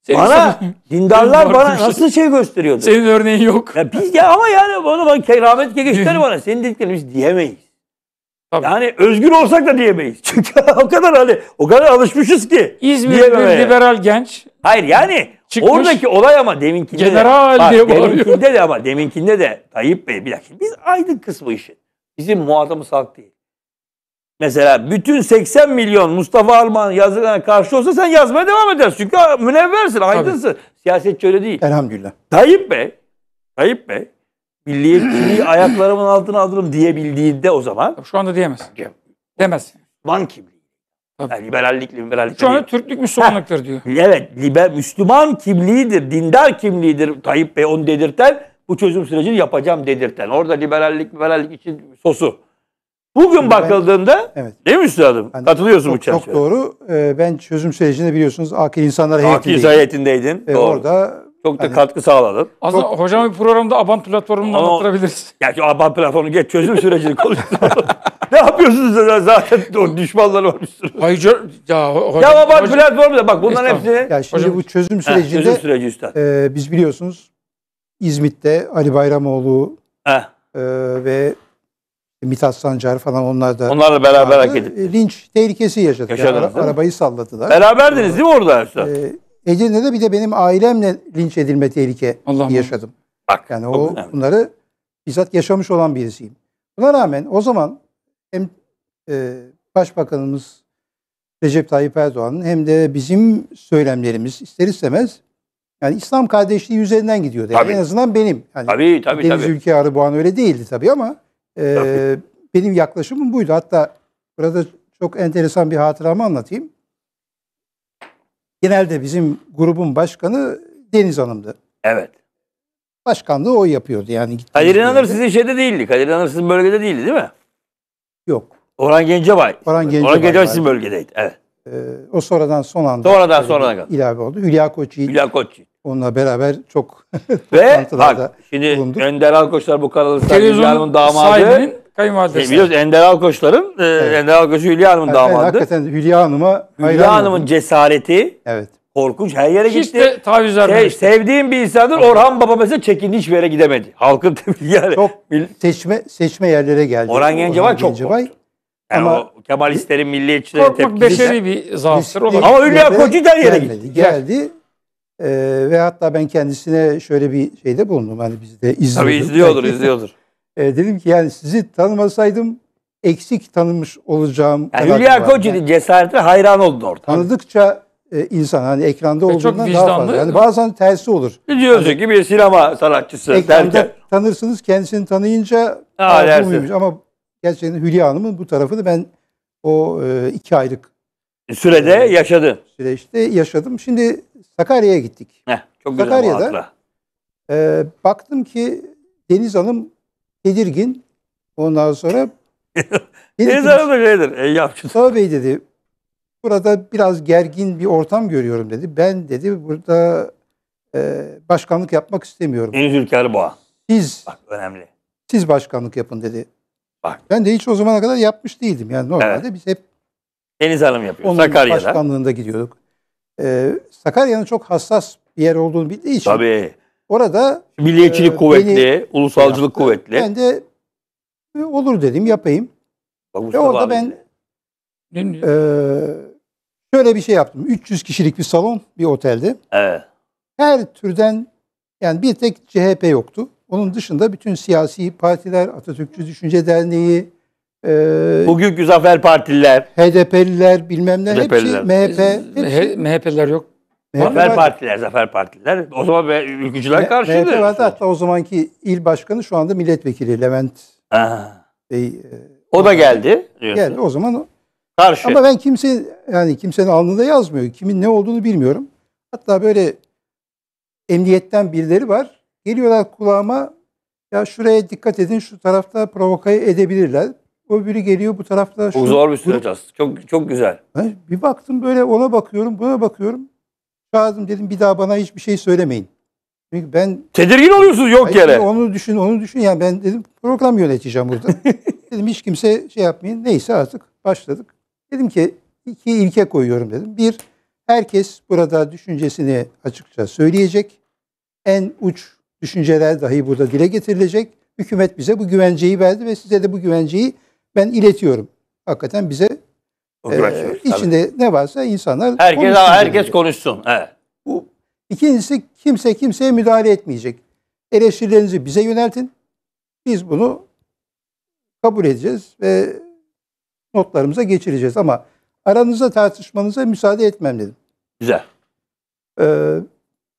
senin bana sen, dindarlar bana nasıl şey gösteriyordu? Senin örneğin yok. Ya biz ya ama yani bunu bak şey, rahmet geçtiler bana. Senin dediklerini biz diyemeyiz. Tabii. Yani özgür olsak da diyemeyiz. Çünkü o kadar hani o kadar alışmışız ki. İzmir bir liberal genç. Hayır yani Çıkmış, Oradaki olay ama deminkinde general de. Bak, diye Deminkinde de ama deminkinde de Tayyip Bey bir dakika. Biz aydın kısmı işin. Bizim muhatabımız halk değil. Mesela bütün 80 milyon Mustafa Alman yazılarına karşı olsa sen yazmaya devam edersin. Çünkü münevversin, aydınsın. Tabii. Siyasetçi öyle değil. Elhamdülillah. Tayyip Bey, Tayyip Bey milliyetçiliği ayaklarımın altına alırım diyebildiğinde o zaman. Şu anda diyemez. Diyemez. Van kimliği. Tabii. Yani liberallik, liberallik. Şu anda Türklük Müslümanlıktır diyor. Evet, liber, Müslüman kimliğidir, dindar kimliğidir Tayyip Bey onu dedirten, bu çözüm sürecini yapacağım dedirten. Orada liberallik, liberallik için sosu. Bugün Şimdi bakıldığında ben, evet. değil mi üstadım? Yani Katılıyorsun çok, bu çerçeveye. Çok doğru. Ee, ben çözüm sürecinde biliyorsunuz Akil insanlar Heyeti'ndeydim. Akil İnsanlar Heyeti'ndeydin. Ee, orada çok da hani- katkı sağladın. Aslında çok... hocam bir programda Aban platformunu Ama, anlattırabiliriz. Ya ki Aban platformu geç çözüm sürecini konuşuyoruz. ne yapıyorsunuz zaten o düşmanlar var bir sürü. Hayır ya hocam. Ya Aban hocam, platformu da bak bunların hepsi. Yani şimdi hocam, bu çözüm sürecinde. Heh, çözüm süreci üstad. E, biz biliyorsunuz İzmit'te Ali Bayramoğlu e, ve Mithat Sancar falan onlar da. Onlarla beraber vardı. hareket ettik. Linç tehlikesi yaşadık. Yaşadınız yani, Arabayı salladılar. Beraberdiniz değil mi orada? Üstad? E, Edirne'de bir de benim ailemle linç edilme tehlike Allah yaşadım. Bak, yani o önemli. bunları bizzat yaşamış olan birisiyim. Buna rağmen o zaman hem e, Başbakanımız Recep Tayyip Erdoğan'ın hem de bizim söylemlerimiz ister istemez yani İslam kardeşliği üzerinden gidiyordu. Yani en azından benim. Yani tabii tabii. Deniz tabii. Ülke Arıboğan öyle değildi tabii ama e, tabii. benim yaklaşımım buydu. Hatta burada çok enteresan bir hatıramı anlatayım. Genelde bizim grubun başkanı Deniz Hanım'dı. Evet. Başkanlığı o yapıyordu yani. Kadir İnanır yerde. sizin şeyde değildi. Kadir İnanır sizin bölgede değildi değil mi? Yok. Orhan Gencebay. Orhan Gencebay, Orhan Gencebay sizin bölgedeydi. Evet. Ee, o sonradan son anda sonradan sonradan kaldı. ilave oldu. Hülya Koçyiğit. Hülya Koçyiğit. Onunla beraber çok Ve bak, bulunduk. şimdi Önder Alkoçlar bu karalı Televizyonun Hülya'nın damadı. sahibinin Kayınvalidesi. E, biliyoruz Ender Alkoçların, e, evet. Ender Alkoç Hülya Hanım'ın yani damadı. Hakikaten Hülya Hanım'a Hülya Hanım'ın cesareti. Evet. Korkunç her yere Hiç gitti. Hiç taviz vermemişti. Se sevdiğim bir insandır. Orhan Baba mesela çekindi hiçbir yere gidemedi. Halkın tepki yani. Çok seçme, seçme yerlere geldi. Orhan Gencebay Orhan çok Gencebay. Korktu. Yani ama o Kemalistlerin, milliyetçilerin tepkisi. Korkmak beşeri bir zaaftır. Ama Hülya Koç'u da yere gitti. Geldi. Ee, ve hatta ben kendisine şöyle bir şeyde bulundum. Hani biz de izliyoruz. Tabii izliyordur, belki. izliyordur. E, dedim ki yani sizi tanımasaydım eksik tanımış olacağım. Yani Hülya Koçyiğit'in cesaretine hayran oldun orada. Tanıdıkça e, insan hani ekranda Ve olduğundan daha fazla. Yani bazen tersi olur. Diyorsun hani, ki bir sinema sanatçısı ekranda derken. tanırsınız kendisini tanıyınca bulmuyormuş. Ama gerçekten Hülya Hanım'ın bu tarafını ben o e, iki aylık e, sürede e, yaşadı. Süreçte yaşadım. Şimdi Sakarya'ya gittik. Heh, çok güzel Sakarya'da e, baktım ki Deniz Hanım tedirgin. Ondan sonra Ezanı da şeydir. Ey yapçı. Mustafa Bey dedi burada biraz gergin bir ortam görüyorum dedi. Ben dedi burada e, başkanlık yapmak istemiyorum. Deniz Ülker Boğa. Siz. Bak önemli. Siz başkanlık yapın dedi. Bak. Ben de hiç o zamana kadar yapmış değildim. Yani normalde evet. biz hep Deniz Hanım yapıyor. Onun Sakarya'da. başkanlığında gidiyorduk. Ee, Sakarya'nın çok hassas bir yer olduğunu bildiği için. Tabii. Orada milliyetçilik e, kuvvetli, beni, ulusalcılık yaptı. kuvvetli. Ben de e, olur dedim, yapayım. Bak, Mustafa Ve orada ben e, şöyle bir şey yaptım. 300 kişilik bir salon bir oteldi. Evet. Her türden yani bir tek CHP yoktu. Onun dışında bütün siyasi partiler, Atatürkçü Düşünce Derneği, e, bugünkü Zafer Partililer, HDP'liler, bilmem ne hepsi MHP. Hepsi, MHP'liler yok. Zafer partiler, zafer partiler. O zaman be, ülkücüler karşıydı. MHP vardı hatta o zamanki il başkanı şu anda milletvekili Levent Aha. Bey. E, o da geldi diyorsun. Geldi o zaman. Karşı. Ama ben kimse yani kimsenin alnında yazmıyor. Kimin ne olduğunu bilmiyorum. Hatta böyle emniyetten birileri var. Geliyorlar kulağıma ya şuraya dikkat edin şu tarafta provoka edebilirler. O biri geliyor bu tarafta. şu- zor bir süreç aslında. Çok çok güzel. Bir baktım böyle ona bakıyorum buna bakıyorum. Kazım dedim bir daha bana hiçbir şey söylemeyin. Çünkü ben... Tedirgin oluyorsunuz yok yere. Onu düşün, onu düşün. Yani ben dedim program yöneteceğim burada. dedim hiç kimse şey yapmayın. Neyse artık başladık. Dedim ki iki ilke koyuyorum dedim. Bir, herkes burada düşüncesini açıkça söyleyecek. En uç düşünceler dahi burada dile getirilecek. Hükümet bize bu güvenceyi verdi ve size de bu güvenceyi ben iletiyorum. Hakikaten bize o ee, içinde ne varsa insanlar herkes konuşsun herkes konuşsun. Evet. Bu ikincisi kimse kimseye müdahale etmeyecek. Eleştirilerinizi bize yöneltin. Biz bunu kabul edeceğiz ve notlarımıza geçireceğiz ama aranızda tartışmanıza müsaade etmem dedim. Güzel. Ee,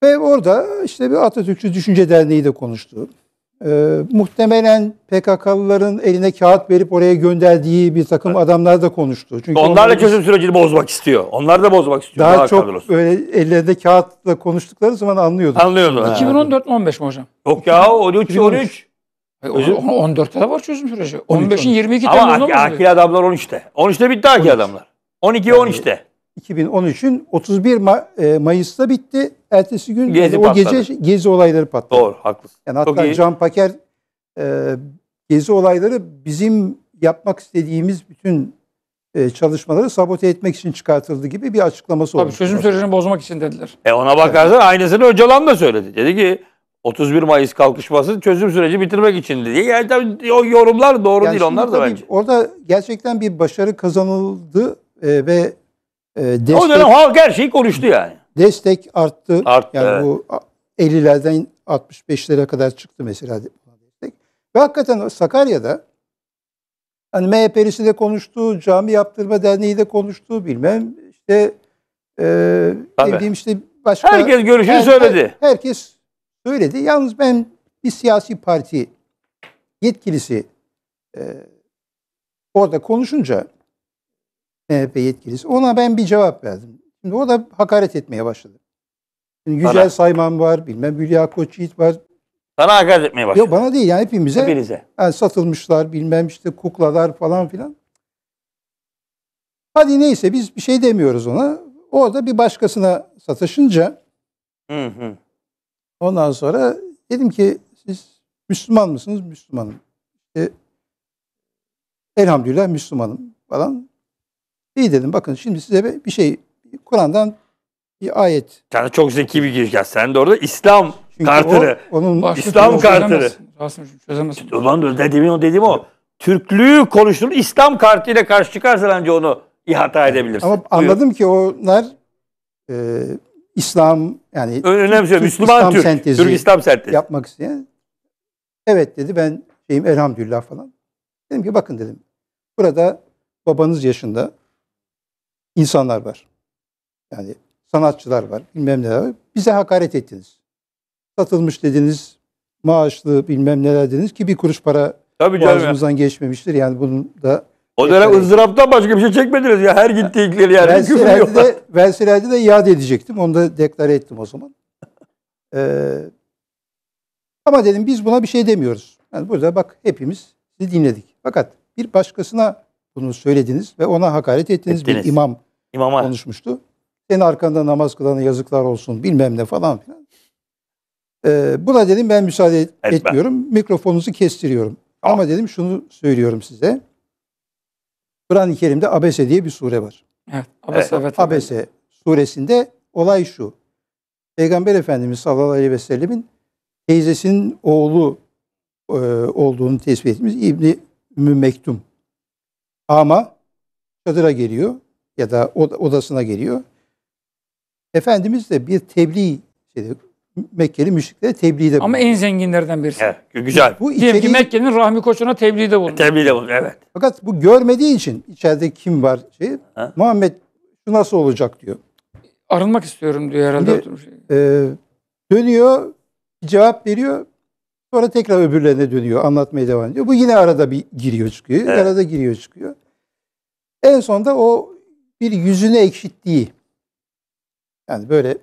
ve orada işte bir Atatürkçü Düşünce Derneği de konuştu. E, muhtemelen PKK'lıların eline kağıt verip oraya gönderdiği bir takım evet. adamlar da konuştu. Çünkü Onlarla onların, çözüm sürecini bozmak istiyor. Onlar da bozmak istiyor. Daha, daha çok kadrosu. öyle ellerinde kağıtla konuştukları zaman anlıyorduk. Anlıyordu. 2014 mi 15 mi hocam? Yok ya 13 13. 14'te de var çözüm süreci. 15'in 22 Temmuz'da mı? Ama Akil adamlar 13'te. 13'te bitti Akil adamlar. 12 13'te. 2013'ün 31 Ma- e, Mayıs'ta bitti. Ertesi gün gezi o gece gezi olayları patladı. Doğru, haklısın. Yani hatta iyi. Can Paker e, gezi olayları bizim yapmak istediğimiz bütün e, çalışmaları sabote etmek için çıkartıldı gibi bir açıklaması oldu. Tabii çözüm sürecini bozmak için dediler. E ona bakarsan evet. aynısını Öcalan da söyledi. Dedi ki 31 Mayıs kalkışması çözüm süreci bitirmek için diye. Yani tabii o yorumlar doğru yani değil onlar da bence. Orada gerçekten bir başarı kazanıldı e, ve e, ee, destek, o dönem halk her şeyi konuştu yani. Destek arttı. arttı yani evet. bu 50'lerden 65'lere kadar çıktı mesela destek. Ve hakikaten Sakarya'da hani MHP'lisi de konuştu, cami yaptırma derneği de konuştu bilmem İşte e, ne işte başka. Herkes görüşünü her, söyledi. Her, herkes söyledi. Yalnız ben bir siyasi parti yetkilisi e, orada konuşunca MHP yetkilisi. Ona ben bir cevap verdim. Şimdi o da hakaret etmeye başladı. Şimdi Yücel Sana. Sayman var, bilmem Hülya Koçyiğit var. Sana hakaret etmeye başladı. Yok bana değil yani hepimize. Hepinize. Yani satılmışlar, bilmem işte kuklalar falan filan. Hadi neyse biz bir şey demiyoruz ona. O da bir başkasına satışınca hı hı. ondan sonra dedim ki siz Müslüman mısınız? Müslümanım. E, elhamdülillah Müslümanım falan. İyi dedim bakın şimdi size bir şey Kur'an'dan bir ayet. Yani çok zeki bir giriş geldi. Sen de orada İslam Çünkü kartını. O, onun İslam kartını. Rasim'cim çözemezsin. Ulan dediğim o dediğim o. Türklüğü konuştuğun İslam kartıyla karşı çıkarsan anca onu ihata edebilirsin. Ama anladım ki onlar e, İslam yani önemli Türk, Müslüman İslam Türk, sentezi Türk İslam sentezi yapmak isteyen evet dedi ben şeyim elhamdülillah falan. Dedim ki bakın dedim. Burada babanız yaşında insanlar var. Yani sanatçılar var, bilmem neler var. Bize hakaret ettiniz. Satılmış dediniz, maaşlı bilmem neler dediniz ki bir kuruş para Tabii boğazımızdan geçmemiştir. Yani bunun da... O dönem ızdıraptan başka bir şey çekmediniz ya. Her gittikleri yani. Versilerde de, de iade edecektim. Onu da deklare ettim o zaman. ee, ama dedim biz buna bir şey demiyoruz. Yani burada bak hepimiz sizi dinledik. Fakat bir başkasına bunu söylediniz ve ona hakaret ettiniz. ettiniz. Bir imam İmama. konuşmuştu. Senin arkanda namaz kılana yazıklar olsun bilmem ne falan filan. Ee, buna dedim ben müsaade et, etmiyorum. Mikrofonunuzu kestiriyorum. Tamam. Ama dedim şunu söylüyorum size. Kur'an-ı Kerim'de Abese diye bir sure var. Evet. Abese, evet. evet. Abese suresinde olay şu. Peygamber Efendimiz sallallahu aleyhi ve sellemin teyzesinin oğlu e, olduğunu tespit etmiş İbni Ümmü Ama çadıra geliyor ya da odasına geliyor. Efendimiz de bir tebliğ şeydi, Mekkeli müşriklere tebliğde Ama en zenginlerden birisi. Evet, güzel. Bu Diyelim içeriği... Mekke'nin Rahmi Koçu'na de e, bulunuyor. bulundu. de bulunuyor, evet. Fakat bu görmediği için içeride kim var şey, Muhammed şu nasıl olacak diyor. Arınmak istiyorum diyor herhalde. Şimdi, e, dönüyor, cevap veriyor. Sonra tekrar öbürlerine dönüyor, anlatmaya devam ediyor. Bu yine arada bir giriyor çıkıyor, evet. arada giriyor çıkıyor. En sonunda o bir yüzüne ekşittiği. Yani böyle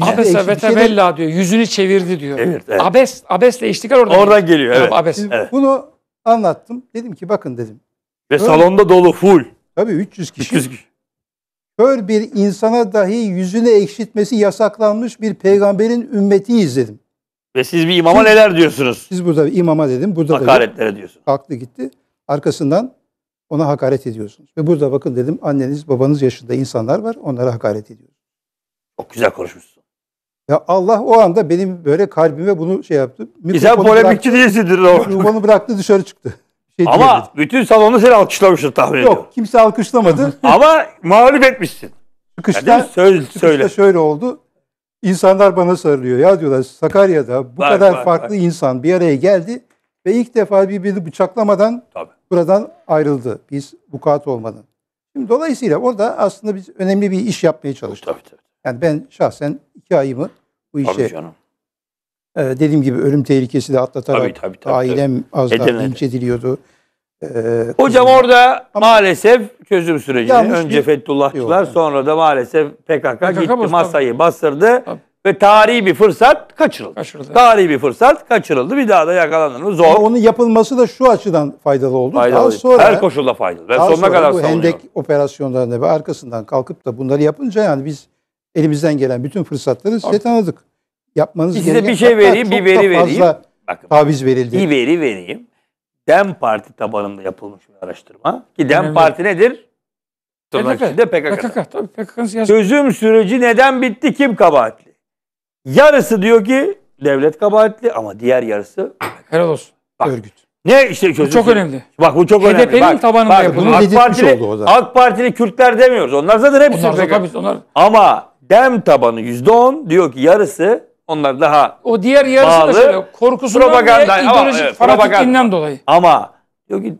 abes ve tevella diyor. Yüzünü çevirdi diyor. Evet, evet. Abes, abesle iştikar oradan, oradan geliyor. geliyor. Evet. Abes. evet. Bunu anlattım. Dedim ki bakın dedim. Ve kör, salonda dolu full. Tabii 300 kişi. 300 kişi. Kör bir insana dahi yüzüne ekşitmesi yasaklanmış bir peygamberin ümmeti izledim Ve siz bir imama siz, neler diyorsunuz? Siz burada imama dedim. Burada Hakaretlere da diyorsunuz. Kalktı gitti. Arkasından ona hakaret ediyorsunuz. Ve burada bakın dedim anneniz babanız yaşında insanlar var onlara hakaret ediyorsunuz. Çok güzel konuşmuşsun. Ya Allah o anda benim böyle kalbime bunu şey yaptı. E sen polemikçi değilsindir o. Mikrofonu bıraktı dışarı çıktı. Şey Ama diyemedim. bütün salonu seni alkışlamıştır tahmin ediyorum. Yok kimse alkışlamadı. Ama mağlup etmişsin. Çıkışta, yani söz, çıkışta söyle. şöyle oldu. İnsanlar bana sarılıyor. Ya diyorlar Sakarya'da bu var, kadar var, farklı var. insan bir araya geldi ve ilk defa birbirini bıçaklamadan Tabii buradan ayrıldı. Biz vukuat olmadan. Şimdi dolayısıyla orada aslında biz önemli bir iş yapmaya çalıştık. Tabii tabii. Yani ben şahsen iki ayımı bu işe tabii canım. E, dediğim gibi ölüm tehlikesi de atlatarak tabii, tabii, tabii, ailem az daha linç ediliyordu. Ee, Hocam bizim... orada Ama maalesef çözüm sürecini önce bir... Şey Fethullahçılar yani. sonra da maalesef PKK, PKK gitti masayı bastırdı. Tabii. Ve tarihi bir fırsat kaçırıldı. kaçırıldı. Tarihi bir fırsat kaçırıldı. Bir daha da yakalanır mı? Zor. Yani onun yapılması da şu açıdan faydalı oldu. Faydalı. Daha sonra, Her koşulda faydalı. Ben sonuna kadar bu savunuyorum. Hendek operasyonlarında ve arkasından kalkıp da bunları yapınca yani biz elimizden gelen bütün fırsatları size tanıdık. Yapmanız gereken. Size bir şey vereyim, bir veri vereyim. Bakın, taviz verildi. Bir veri vereyim. Dem Parti tabanında yapılmış bir araştırma. Ki Dem Önemli. Parti nedir? Tırnak PKK. içinde PKK. PKK, tabii PKK'nın siyasi. Çözüm süreci neden bitti? Kim kabahatli? Yarısı diyor ki devlet kabahatli ama diğer yarısı Helal olsun. Bak. Örgüt. Ne işte çözüm. Bu çok önemli. Bak bu çok önemli. HDP'nin Bak, tabanında bak, bunu AK Partili, oldu o zaman. AK Partili Kürtler demiyoruz. Onlar zaten hepsi. Onlar, PKK. tabii, onlar, Ama dem tabanı yüzde on diyor ki yarısı onlar daha o diğer yarısı da şöyle korkusundan ve propaganda ideolojik fanatikliğinden dolayı. ama diyor ki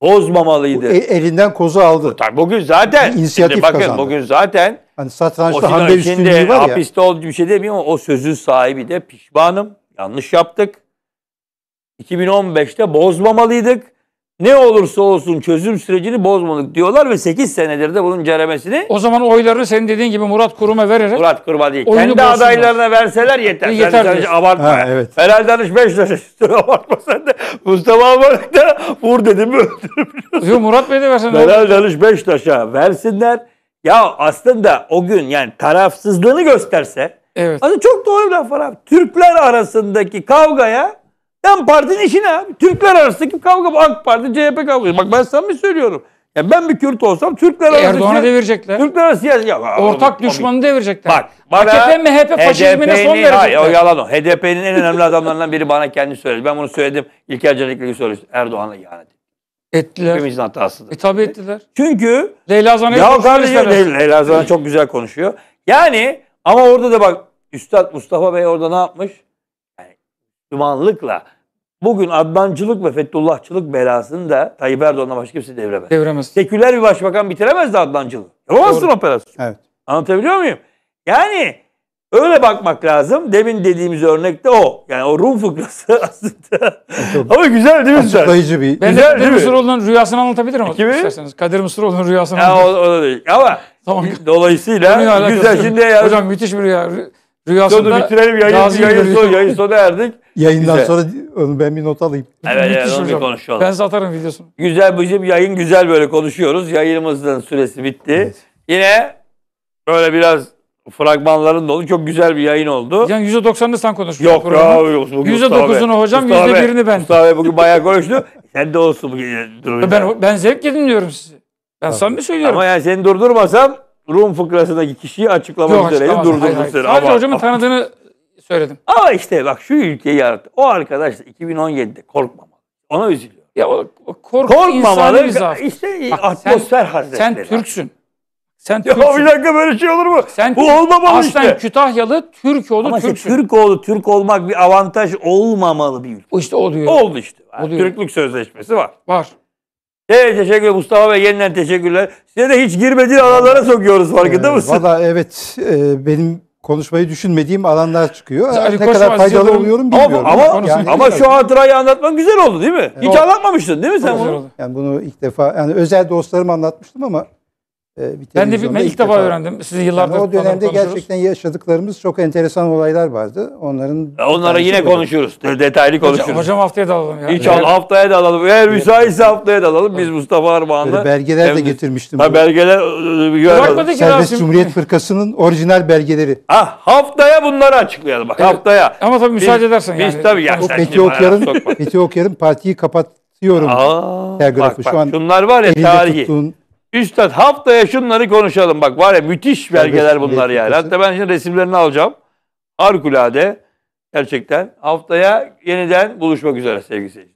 bozmamalıydı. E, elinden kozu aldı. Tabii bugün zaten inisiyatif bakın kazandı. bugün zaten hani satrançta hamle üstünlüğü var ya. Hapiste oldu bir şey demiyorum ama o sözün sahibi de pişmanım. Yanlış yaptık. 2015'te bozmamalıydık ne olursa olsun çözüm sürecini bozmadık diyorlar ve 8 senedir de bunun ceremesini O zaman oyları senin dediğin gibi Murat Kurum'a vererek Murat Kurum'a değil. Kendi bozsunlar. adaylarına verseler yeter. E, yeter sen, sen abartma. Ha, evet. Herhalde Danış hani Beşiktaş üstüne abartma sen de. Mustafa Almanık da vur dedim mi öldürür. Murat Bey de versene. Herhalde Danış hani taşa versinler. Ya aslında o gün yani tarafsızlığını gösterse Evet. Aslında hani çok doğru bir laf var abi. Türkler arasındaki kavgaya Lan partinin işi ne abi? Türkler arasındaki kavga bu. AK Parti, CHP kavgası. Bak ben sana mı söylüyorum? Ya ben bir Kürt olsam Türkler arası... Erdoğan'ı devirecekler. Türkler arası... Ya, ya, Ortak düşmanı devirecekler. Bak, bana AKP, MHP faşizmine son verecekler. Hayır o yalan o. HDP'nin en önemli adamlarından biri bana kendi söyledi. Ben bunu söyledim. İlker Canikli'yi söylemiştim. Erdoğan'a ihanet. Ettiler. Hepimizin hatasıdır. E tabi ettiler. Çünkü... Leyla Zan'a Ya kardeşim değil. Leyla Zana çok güzel konuşuyor. Yani ama orada da bak Üstad Mustafa Bey orada ne yapmış? Yani, Müslümanlıkla Bugün Adnancılık ve Fethullahçılık belasını da Tayyip Erdoğan'la başka kimse devremez. Deviremez. Seküler bir başbakan bitiremezdi Adnancılığı. Yapamazsın operasyonu. Evet. Anlatabiliyor muyum? Yani öyle bakmak lazım. Demin dediğimiz de o. Yani o Rum fıkrası aslında. Ama güzel değil mi? Açıklayıcı bir. Ben Güzel de değil Kadir mi? Mısıroğlu'nun rüyasını anlatabilirim. o- Kimi? isterseniz. Kadir Mısıroğlu'nun rüyasını Ya o, anlatabilirim. o da değil. Ama Tamam. dolayısıyla güzel şimdi Hocam müthiş bir rüya. Rü- Rüyasında Dur, bitirelim yayın, Gazi yayın, görüyor. yayın sona erdik. Yayından Güzel. sonra onu ben bir not alayım. Evet, evet onu bir konuşalım. Ben satarım atarım videosunu. Güzel bizim yayın güzel böyle konuşuyoruz. Yayınımızın süresi bitti. Evet. Yine böyle biraz fragmanların dolu çok güzel bir yayın oldu. Yani %90'ını sen konuştun. Yok ya. Yok, %9'unu hocam Mustafa %1'ini ben. Mustafa Bey bugün bayağı konuştu. Sen de olsun bugün. ben, ben zevk dinliyorum sizi. Ben tamam. samimi söylüyorum. Ama yani seni durdurmasam Rum fıkrasındaki kişiyi açıklamak Yok, üzereyim durdurdum seni. Sadece ama, hocamın tanıdığını Söyledim. Ama işte bak şu ülkeyi yarattı. O arkadaş da 2017'de korkmamalı. Ona üzülüyor. Ya o, o korkmamalı. İşte bak, atmosfer sen, hazretleri. Sen Türksün. Sen ya Türksün. bir dakika böyle şey olur mu? Sen Bu Türk, olmamalı aslen işte. Aslen Kütahyalı, Türkoğlu, Ama Türksün. Işte Türkoğlu, Türk olmak bir avantaj olmamalı bir ülke. O oluyor. Oldu işte. Oluyor. Türklük Sözleşmesi var. Var. Evet teşekkür Mustafa Bey yeniden teşekkürler. Size de hiç girmediği alanlara sokuyoruz farkında ee, mısın? Valla evet e, benim konuşmayı düşünmediğim alanlar çıkıyor. Zaten ne kadar faydalı oluyorum bilmiyorum. Ama, ama, yani, ama şu hatırayı anlatmak güzel oldu değil mi? Evet. Hiç anlatmamıştın değil mi sen bunu? Yani bunu ilk defa yani özel dostlarım anlatmıştım ama e, bir Ben de ben ilk, ilk defa, defa öğrendim. Sizin yıllardır yani O dönemde gerçekten yaşadıklarımız çok enteresan olaylar vardı. Onların e, Onlara yine böyle. konuşuruz. Detaylı konuşuruz. Hocam, hocam haftaya da alalım ya. İnşallah evet. haftaya da alalım. Eğer müsaitse haftaya da alalım. Biz Mustafa Armağan'la. Belgeler de getirmiştim. Ha, belgeler e, e, Bırakmadı Serbest Rasim. Cumhuriyet Fırkası'nın orijinal belgeleri. Ha, haftaya bunları açıklayalım. Bak, evet. Haftaya. Ama tabii müsaade biz, edersen biz, yani. tabii. Ya, o Fethi Okyar'ın, Fethi Okyar'ın partiyi kapatıyorum. Aa, bak, bak, şu an. Şunlar var ya tarihi. Üstad haftaya şunları konuşalım. Bak var ya müthiş belgeler bunlar yani. Hatta ben şimdi resimlerini alacağım. Harikulade. Gerçekten haftaya yeniden buluşmak üzere sevgili seyirciler.